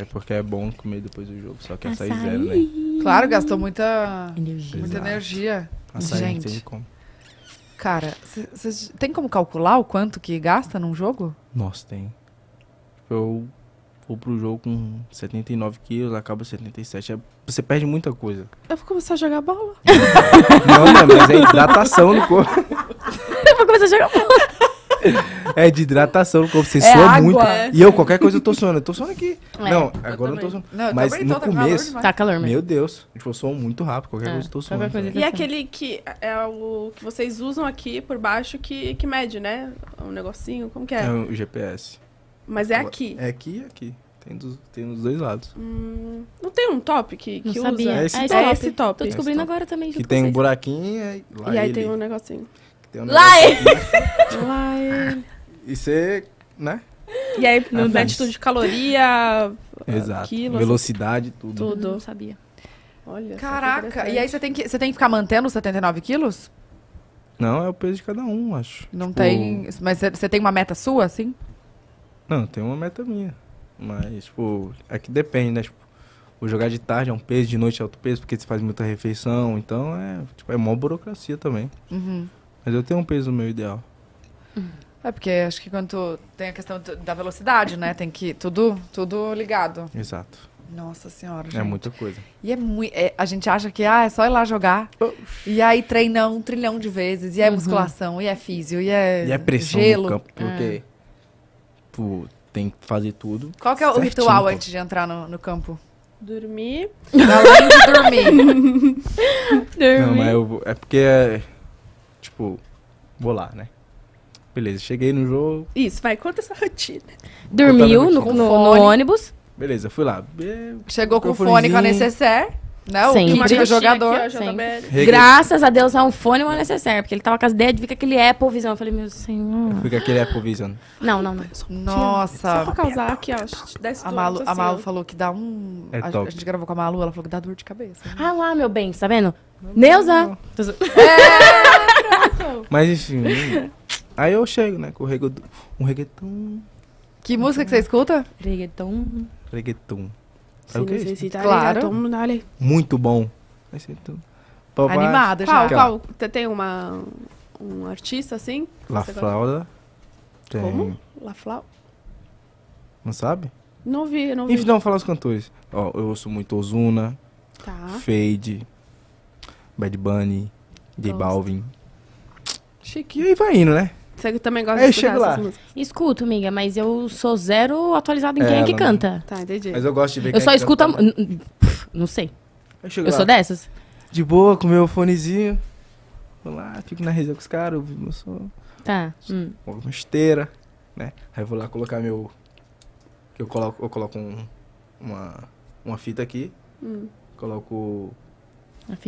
É porque é bom comer depois do jogo, só que açaí, açaí zero, né? Claro, gastou muita energia. Muita energia. Açaí Gente. tem como. Cara, tem como calcular o quanto que gasta num jogo? Nossa, tem. Eu vou pro jogo com 79 quilos, acaba 77. É, você perde muita coisa. Eu vou começar a jogar bola. não, não, mas é hidratação no corpo. Eu vou começar a jogar bola. é de hidratação no corpo. Você é sua muito. É. E eu, qualquer coisa, eu tô suando. Eu tô suando aqui. É, não, agora eu não tô suando. Não, Mas no começo. Tá calor, tá calor mesmo. Meu Deus. Tipo, eu sou muito rápido. Qualquer é, coisa, eu tô suando. E aquele que é o que vocês usam aqui por baixo que, que mede, né? Um negocinho. Como que é? É o GPS. Mas é aqui. É aqui e aqui. Tem dos, tem dos dois lados. Hum, não tem um top que, que usa? É esse, é top. É esse top. Tô descobrindo top. agora também. que tem vocês. um buraquinho e aí, lá e aí ele. tem um negocinho. Tem um lá ele! lá ele! E você, né? E aí, no atitude de caloria, Exato. Quilos, velocidade, tudo. Tudo. eu uhum. sabia. Olha, é Caraca, e aí você tem, que, você tem que ficar mantendo os 79 quilos? Não, é o peso de cada um, acho. Não tipo... tem. Mas você tem uma meta sua, assim? Não, tem uma meta minha. Mas, tipo, é que depende, né? Tipo, o jogar de tarde é um peso, de noite é outro peso, porque você faz muita refeição. Então é, tipo, é mó burocracia também. Uhum. Mas eu tenho um peso meu ideal. Uhum. É porque acho que quando tem a questão da velocidade, né? Tem que tudo, tudo ligado. Exato. Nossa senhora, é gente. É muita coisa. E é muito. É, a gente acha que ah, é só ir lá jogar. E aí treinar um trilhão de vezes. E é uhum. musculação, e é físio, e é. E é pressão gelo. campo, porque. É. tem que fazer tudo. Qual que é o ritual antes de entrar no, no campo? Dormir. Além de dormir. dormir. Não, mas eu, é porque. É, tipo, vou lá, né? Beleza, cheguei no jogo. Isso, vai, conta essa rotina. Dormiu no, no, no, ônibus. Beleza, fui lá. Chegou com o fone com a necessaire. Não, né? que o jogador. Aqui, ó, Graças a Deus é um fone uma necessaire, porque ele tava com as ideias de vir com aquele Apple Vision. Eu falei, meu senhor. Fica aquele Apple Vision. Não, não, não. Nossa. Só pra causar aqui, ó. A Malu, a Malu falou que dá um. É a, a, gente gravou com a Malu, ela falou que dá dor de cabeça. Né? Ah lá, meu bem, tá vendo? Meu Neuza! É, Mas enfim. Aí eu chego, né, com o reggaeton, um reggaeton. Que música que você escuta? Reggaeton. Reggaeton. Sabe o que é isso? Claro. Muito bom. Aí Animada já. Qual, qual? Tem uma, um artista assim? La Flauda. Tem... Como? La Flauda? Não sabe? Não vi, não vi. Enfim, não, falar os cantores. Ó, eu ouço muito Ozuna, tá. Fade, Bad Bunny, J Balvin. Chique. E aí vai indo, né? Você também gosta é, de escutar essas lá. músicas? Escuto, amiga, mas eu sou zero atualizado em é, quem é que canta. Não. Tá, entendi. Mas eu gosto de ver Eu só é escuto... A... Não sei. Eu, eu sou dessas. De boa, com meu fonezinho. Vou lá, fico na resenha com os caras, ouvi meu som. Tá. Hum. Uma esteira, né? Aí eu vou lá colocar meu... Eu coloco, eu coloco um, uma, uma fita aqui. Hum. Coloco...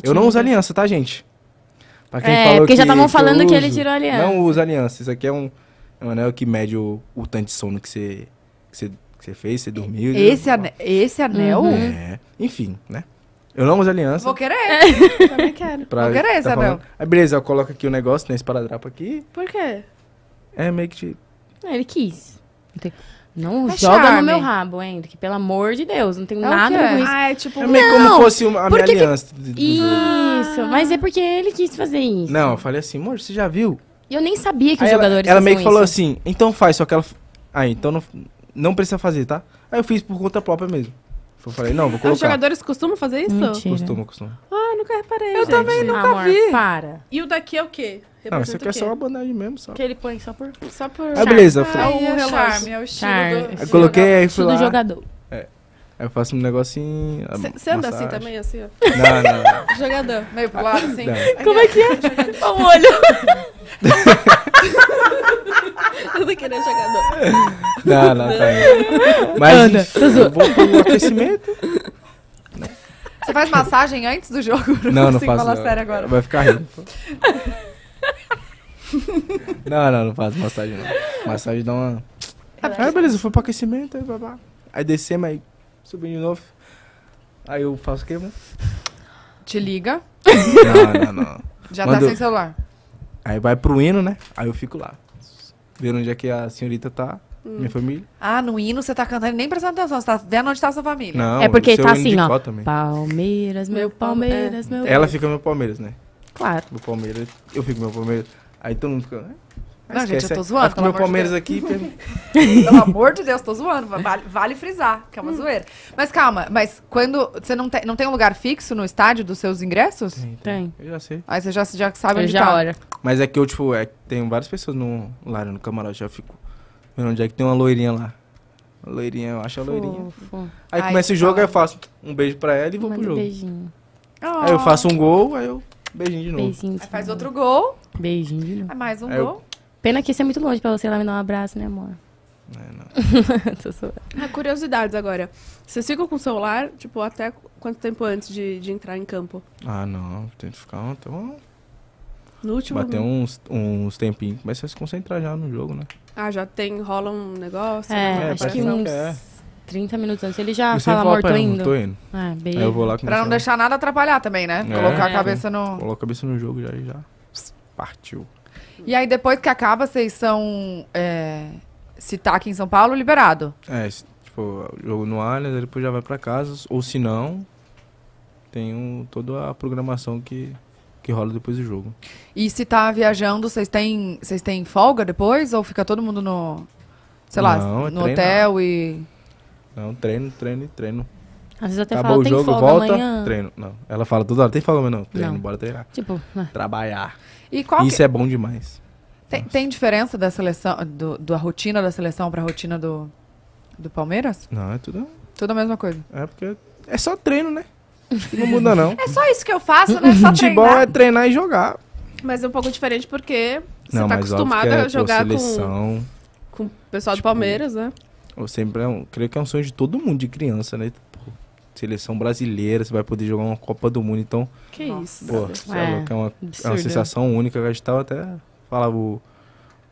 Eu não uso aliança, tá, gente? é, porque já estavam falando que, que ele tirou a aliança. Não usa aliança. Isso aqui é um, é um anel que mede o, o tanto de sono que você, que você, que você fez, você dormiu. Esse, ane esse anel? Uhum. É. Enfim, né? Eu não uso aliança. Vou querer. eu também quero. Pra, Vou querer tá esse anel. Aí, beleza, eu coloco aqui o negócio, nesse né, paradrapo aqui. Por quê? É meio que... Te... ele quis. Entendi. Não é joga charme. no meu rabo, Henrique, pelo amor de Deus, não tenho é nada com isso. Ah, é tipo, é meio como fosse uma, a minha aliança. Isso, ah. mas é porque ele quis fazer isso. Não, eu falei assim, amor, você já viu? E eu nem sabia que Aí os ela, jogadores Ela meio que isso. falou assim, então faz, só que ela. Ah, então não, não precisa fazer, tá? Aí eu fiz por conta própria mesmo. Eu falei, não, vou colocar. Os jogadores costumam fazer isso? Mentira. Costuma, costuma. Ah, nunca reparei. Eu gente. também nunca Amor, vi. Para. E o daqui é o quê? Não, isso aqui é só uma bandagem mesmo, só. Que ele põe só por. Só por. Ah, beleza. Ah, é o relógio. É o estilo. Charme. Do... Eu coloquei jogador. aí fui lá. jogador. É. eu faço um negocinho. Você ah, anda assim também, assim, ó? Não, não. jogador. Meio pro lado, assim. Não. Como é que é? um olho. Eu tô querendo jogador. Não, não, tá aí. Mas anda. Tá eu vou pro aquecimento. Você faz massagem antes do jogo? Não, não, não assim, faço. Falar não. Sério agora. Vai ficar rindo. não, não, não faço massagem, não. Massagem dá uma. Ah, beleza, foi pro aquecimento, aí babá. Aí descemos, aí subindo de novo. Aí eu faço o quê, mano? Te liga. Não, não, não. Já Mando... tá sem celular. Aí vai pro hino, né? Aí eu fico lá. Vendo onde é que a senhorita tá. Hum. Minha família. Ah, no hino você tá cantando nem prestando atenção. Você tá vendo onde tá a sua família. Não, é porque tá assim, ó. Palmeiras, meu Palmeiras, é. meu. Ela fica meu Palmeiras, né? Claro. Do Palmeiras. Eu fico meu Palmeiras. Aí todo mundo fica. Não, esquece. gente, eu tô é. zoando. Pelo meu Palmeiras de aqui. pelo amor de Deus, tô zoando. Vale, vale frisar, que é uma hum. zoeira. Mas calma, mas quando. Você não, te, não tem um lugar fixo no estádio dos seus ingressos? Tem. tem. Eu já sei. Aí você já, já sabe eu onde já tá. Olha. Mas é que eu, tipo, é, tem várias pessoas no, lá no camarote. já fico. Vendo onde é que tem uma loirinha lá. A loirinha, eu acho a loirinha. Fofo. Aí Ai, começa o jogo, aí eu faço um beijo pra ela e vou pro jogo. Um beijinho. Oh. Aí eu faço um gol, aí eu Beijinho de novo. Beijinho de Aí faz outro gol. Beijinho de novo. É mais um eu- gol. Pena que isso é muito longe pra você ir lá me dar um abraço, né, amor? É, não. Tô Ah, curiosidades agora. Vocês ficam com o celular, tipo, até quanto tempo antes de, de entrar em campo? Ah, não. Tem que ficar. um. Então, no último. bater uns, uns tempinhos. Começa a se concentrar já no jogo, né? Ah, já tem, rola um negócio. É, né? É, acho que é. 30 minutos antes. Ele já fala, falo, amor, tô indo. Tô indo. É, aí eu vou lá começar. Pra não deixar nada atrapalhar também, né? É, Colocar é. a cabeça no... colocar a cabeça no jogo já e já partiu. E aí depois que acaba, vocês são... É... Se tá aqui em São Paulo, liberado? É, tipo, jogo no Allianz, depois já vai pra casa. Ou se não, tem um, toda a programação que que rola depois do jogo. E se tá viajando, vocês têm, vocês têm folga depois? Ou fica todo mundo no. Sei lá, é no treinar. hotel e. Não, é treino, treino treino. Às vezes até Acabou fala, o jogo, folga, volta, amanhã... treino. Não, ela fala toda hora, tem folga, mas não, treino, não. bora treinar. Tipo, né? trabalhar. E qual Isso que... é bom demais. Tem, tem diferença da seleção, do, da rotina da seleção para a rotina do, do Palmeiras? Não, é tudo... Tudo a mesma coisa. É porque é só treino, né? Não muda, não. é só isso que eu faço, né? É só Futebol treinar. é treinar e jogar. Mas é um pouco diferente porque você não, tá acostumado é, a jogar com, com o pessoal tipo, do Palmeiras, né? Eu sempre é um, creio que é um sonho de todo mundo de criança, né? seleção brasileira, você vai poder jogar uma Copa do Mundo, então. Que isso, pô, é, é, uma, é, uma, sensação única que a gente tava até falava o,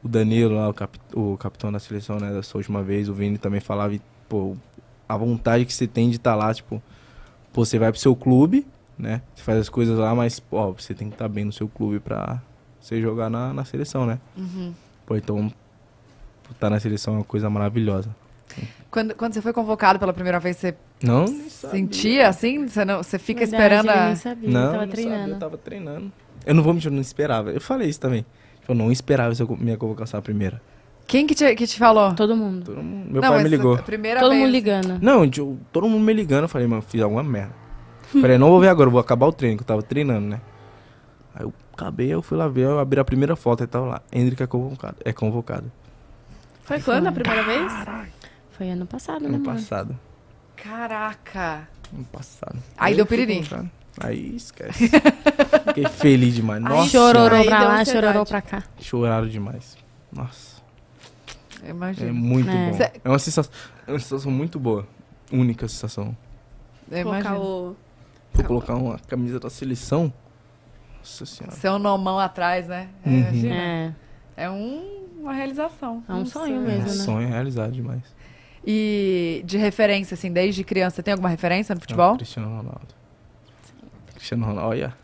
o Danilo lá, o, cap, o capitão da seleção, né, dessa última vez, o Vini também falava, e, pô, a vontade que você tem de estar tá lá, tipo, pô, você vai pro seu clube, né? Você faz as coisas lá, mas, pô, você tem que estar tá bem no seu clube pra você jogar na, na seleção, né? Uhum. Pô, então, estar tá na seleção é uma coisa maravilhosa. Quando, quando você foi convocado pela primeira vez, você não, sentia assim? Você, não, você fica Verdade, esperando a... Eu nem sabia, não, eu tava não treinando. Sabia, eu tava treinando. Eu não vou mentir, eu não esperava. Eu falei isso também. Tipo, eu não esperava essa minha convocação a primeira. Quem que te, que te falou? Todo mundo. Todo mundo. Meu não, pai me ligou. Primeira todo vez... mundo ligando. Não, eu, todo mundo me ligando. Eu falei, mano, fiz alguma merda. falei, não vou ver agora, vou acabar o treino, que eu tava treinando, né? Aí eu acabei, eu fui lá ver, eu abri a primeira foto e tava lá. Hendrick é convocado. É convocado. Foi quando a primeira vez? Foi ano passado, ano né? Ano passado. Caraca! Ano passado. Aí deu piriri. Aí esquece. Fiquei feliz demais. Nossa. Aí chororou pra lá, chorou chororou pra cá. Choraram demais. Nossa. É muito é. bom. É uma, sensação, é uma sensação muito boa. Única sensação. Eu o... Vou colocar uma camisa da seleção. Nossa senhora. Seu nomão atrás, né? É, uhum. É. é um, uma realização. É um, um sonho, sonho, mesmo, É um né? sonho realizado demais. E de referência, assim, desde criança, tem alguma referência no futebol? Não, Cristiano Ronaldo. Cristiano Ronaldo, olha.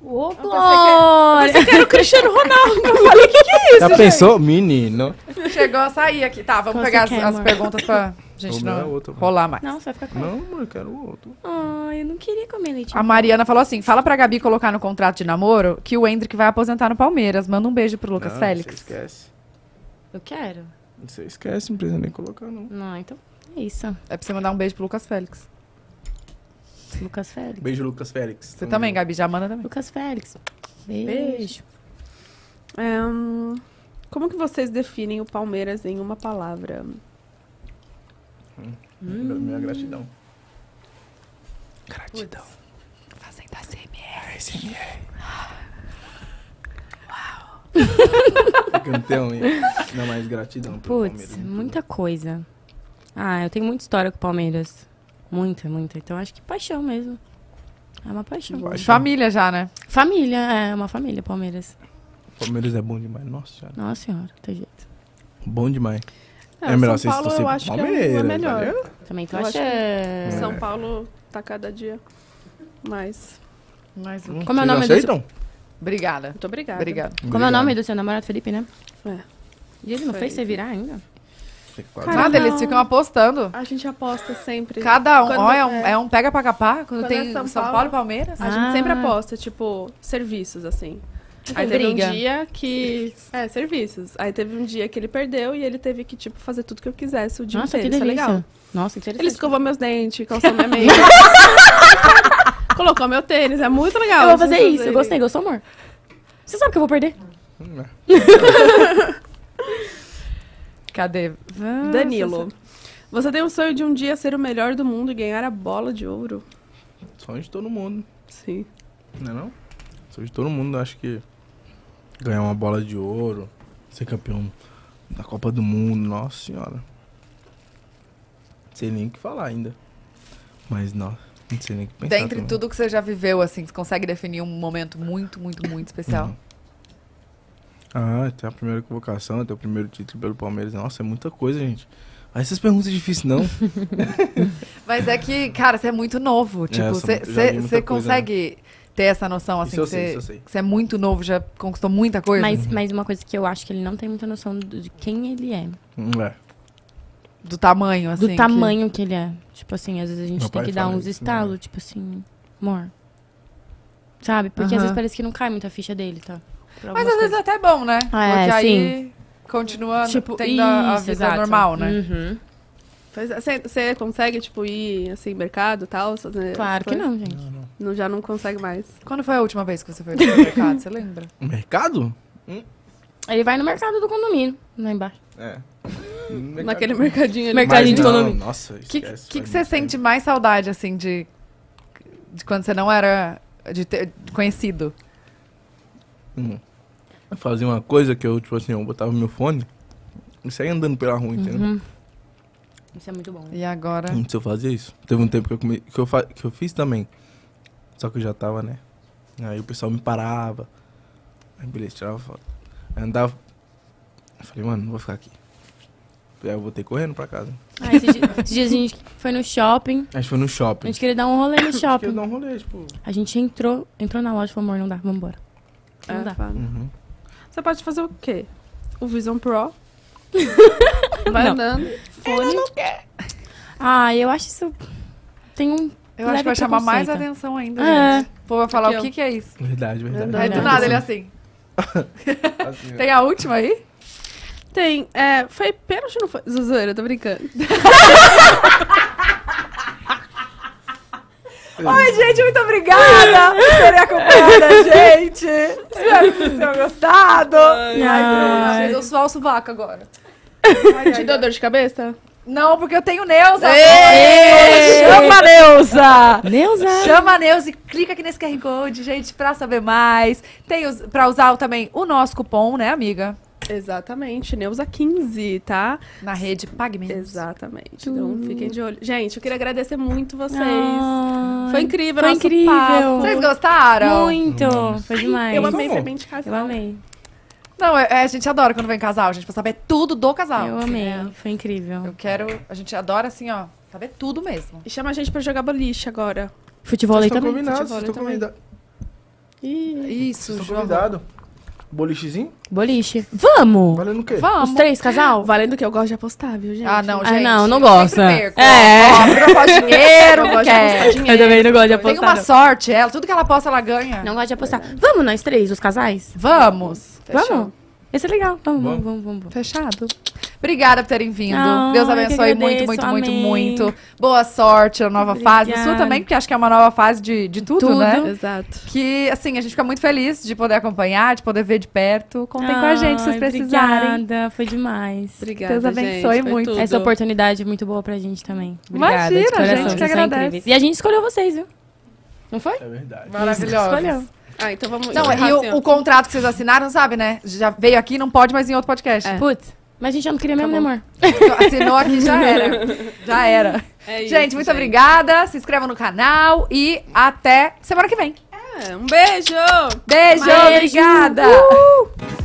Ô, Glória! Você quer o Cristiano Ronaldo? Eu falei, o que, que é isso? Já gente? pensou? Menino. Chegou a sair aqui. Tá, vamos pegar as, quer, as perguntas pra gente não é outro, rolar mais. Não, você vai ficar com Não, mãe, eu quero outro. ai ah, eu não queria comer leite. A Mariana falou assim: fala pra Gabi colocar no contrato de namoro que o Hendrick vai aposentar no Palmeiras. Manda um beijo pro Lucas não, ah, Félix. Você esquece. Eu quero. Você esquece, não precisa nem colocar, não. Não, então é isso. É pra você mandar um beijo pro Lucas Félix. Lucas Félix. Beijo, Lucas Félix. Você também, Gabi, já manda também. Lucas Félix. Beijo. Beijo. como que vocês definem o Palmeiras em uma palavra? Hum. Hum. Minha gratidão. Gratidão. Fazendo ASMR. ASMR. Campeão, ainda mais gratidão. Putz, né? muita coisa. Ah, eu tenho muita história com o Palmeiras. Muita, muita. Então acho que paixão mesmo. É uma paixão. paixão. Família já, né? Família, é uma família, Palmeiras. Palmeiras é bom demais, nossa senhora. Nossa senhora, tem jeito. Bom demais. É, é melhor São Paulo, vocês eu acho Palmeiras, que é melhor. Tá Também tô eu achando. É é. São Paulo tá cada dia mais. mais hum, Como é o nome aceitam? desse... Obrigada. Muito obrigada. Obrigada. Como é o nome do seu namorado, Felipe, né? É. E ele não Felipe. fez você virar ainda? Quase. Nada, eles ficam apostando. A gente aposta sempre. Cada um. ó, é, um é. é um pega pra capar. Quando, quando tem é São, Paulo, Paulo e Palmeiras. A gente sempre ah. aposta, tipo, serviços, assim. Aí teve Briga. um dia que. É, serviços. Aí teve um dia que ele perdeu e ele teve que, tipo, fazer tudo que eu quisesse o dia Nossa, inteiro. Que Isso é legal. Nossa, que Ele escovou meus dentes, calçou minha meia. colocou meu tênis, é muito legal. Eu vou fazer, fazer isso, fazer. eu gostei, gostou, amor? Você sabe que eu vou perder? Hum, é. Cadê? Danilo. Você tem o sonho de um dia ser o melhor do mundo e ganhar a bola de ouro? Sonho de todo mundo. Sim. Não é não? Sonho de todo mundo, acho que ganhar uma bola de ouro, ser campeão da Copa do Mundo, nossa senhora. Não sei nem o que falar ainda. Mas nossa, não sei nem o que pensar. Dentre também. tudo que você já viveu, assim, você consegue definir um momento muito, muito, muito especial? Uhum. Ah, até a primeira convocação, até o primeiro título pelo Palmeiras. Nossa, é muita coisa, gente. Mas essas perguntas difíceis, não. Mas é que, cara, você é muito novo. É, tipo, você consegue. Coisa, né? ter essa noção, assim, isso que, você, é muito novo, já conquistou muita coisa. Mas, uhum. mas uma coisa que eu acho que ele não tem muita noção de quem ele é. Hum, é. Do tamanho, assim. Do tamanho que, que ele é. Tipo assim, às vezes a gente Meu tem que dar uns né? estalos, tipo assim, amor. Sabe? Porque uhum. às vezes parece que não cai muito a ficha dele, tá? Mas às vezes é até bom, né? É, Porque sim. aí continua tipo, tendo isso, a vida exato. normal, né? Uhum. Você é, consegue, tipo, ir, assim, mercado e tal? claro que não, gente. Não, não. já não consegue mais. Quando foi a última vez que você foi no mercado, você lembra? Mercado? Hum. Ele vai no mercado do condomínio, lá embaixo. É. Naquele mercadinho ali. Mercadinho de condomínio. Nossa, O que, que, que você sente mais saudade, assim, de, de quando você não era de ter, conhecido? Hum. fazia uma coisa que eu, tipo assim, eu botava meu fone e saía andando pela rua, uhum. entendeu? Isso é muito bom. E agora? Antes hum, eu fazia isso. Teve um tempo que eu, comi, que, eu fa, que eu fiz também. Só que eu já tava, né? Aí o pessoal me parava. Aí beleza, tirava foto. Aí andava. Eu falei, mano, não vou ficar aqui. Aí eu voltei correndo pra casa. Ah, esses, dias, dias a gente foi no shopping. A gente foi no shopping. A gente queria dar um rolê no shopping. A gente dar um rolê, tipo. A gente entrou, entrou na loja e falou, amor, não dá, vambora. Não é, dá. Uhum. Você pode fazer o quê? O Vision Pro. Vai não. andando. Fone. Ela não quer. Ah, eu acho isso. Tem um. Eu acho que vai chamar mais atenção ainda. vou é. Gente. falar: o que, que é isso? Verdade, verdade. Aí do nada ele é assim. assim Tem a última aí? Tem. É, foi pênalti ou não foi? Zuzana, tô brincando. Oi, gente, muito obrigada por terem acompanhado a gente. Espero que vocês tenham gostado. Ai, Ai, Eu sou o sovaco agora. Ai, Te deu dor de cabeça? Não, porque eu tenho Neuza. Chama a Neuza! Neuza! Chama a Neuza e clica aqui nesse QR Code, gente, pra saber mais. Tem os, pra usar também o nosso cupom, né, amiga? Exatamente, Neuza 15, tá? Na rede Pague Exatamente. Então fiquem de olho. Gente, eu queria agradecer muito vocês. Ai, foi incrível, foi incrível. Papo. Vocês gostaram? Muito, hum. foi demais. Eu amei ser bem de casal. Eu amei. Não, é, é, a gente adora quando vem casal, a gente, pra saber tudo do casal. Eu amei, é. foi incrível. Eu quero. A gente adora, assim, ó, saber tudo mesmo. E chama a gente pra jogar boliche agora. Futebol aí também. Combinados, combinado. também. Combinado. Isso, Estou convidado. Bolichezinho? Boliche. Vamos! Valendo o quê? Vamos. Os três, casal? Valendo o quê? Eu gosto de apostar, viu, gente? Ah, não, ah, gente. Ah, não, não gosta. É. Eu não dinheiro, não gosto de dinheiro. Eu também não gosto de apostar. Tem uma sorte, ela. Tudo que ela aposta, ela ganha. Não gosta de apostar. Vamos nós três, os casais? Vamos! Vamos? Esse é legal. Vamos, vamos, vamos, vamos, vamos. Fechado. Obrigada por terem vindo. Não, ah, Deus abençoe agradeço, muito, muito, amém. muito, muito. Boa sorte na nova Obrigada. fase. Sua também, porque acho que é uma nova fase de, de tudo, tudo, né? Exato. Que, assim, a gente fica muito feliz de poder acompanhar, de poder ver de perto. Contem com a gente se vocês precisarem. Obrigada, foi demais. Obrigada. Deus abençoe gente, muito. Essa oportunidade é muito boa pra gente também. Obrigada, Imagina, a gente que agradece. E a gente escolheu vocês, viu? Não foi? É verdade. Maravilhoso. Escolheu. Ah, então vamos. Não, e o, assim, o, contrato que vocês assinaram, sabe, né? Já veio aqui, não pode mais em outro podcast. É. Putz. Mas a gente já não queria Acabou. Tá mesmo, né, amor? Então, assinou aqui, já era. Já era. É isso, gente, muito gente. obrigada. Se inscreva no canal e até semana que vem. É, um beijo! Beijo, obrigada! Uh!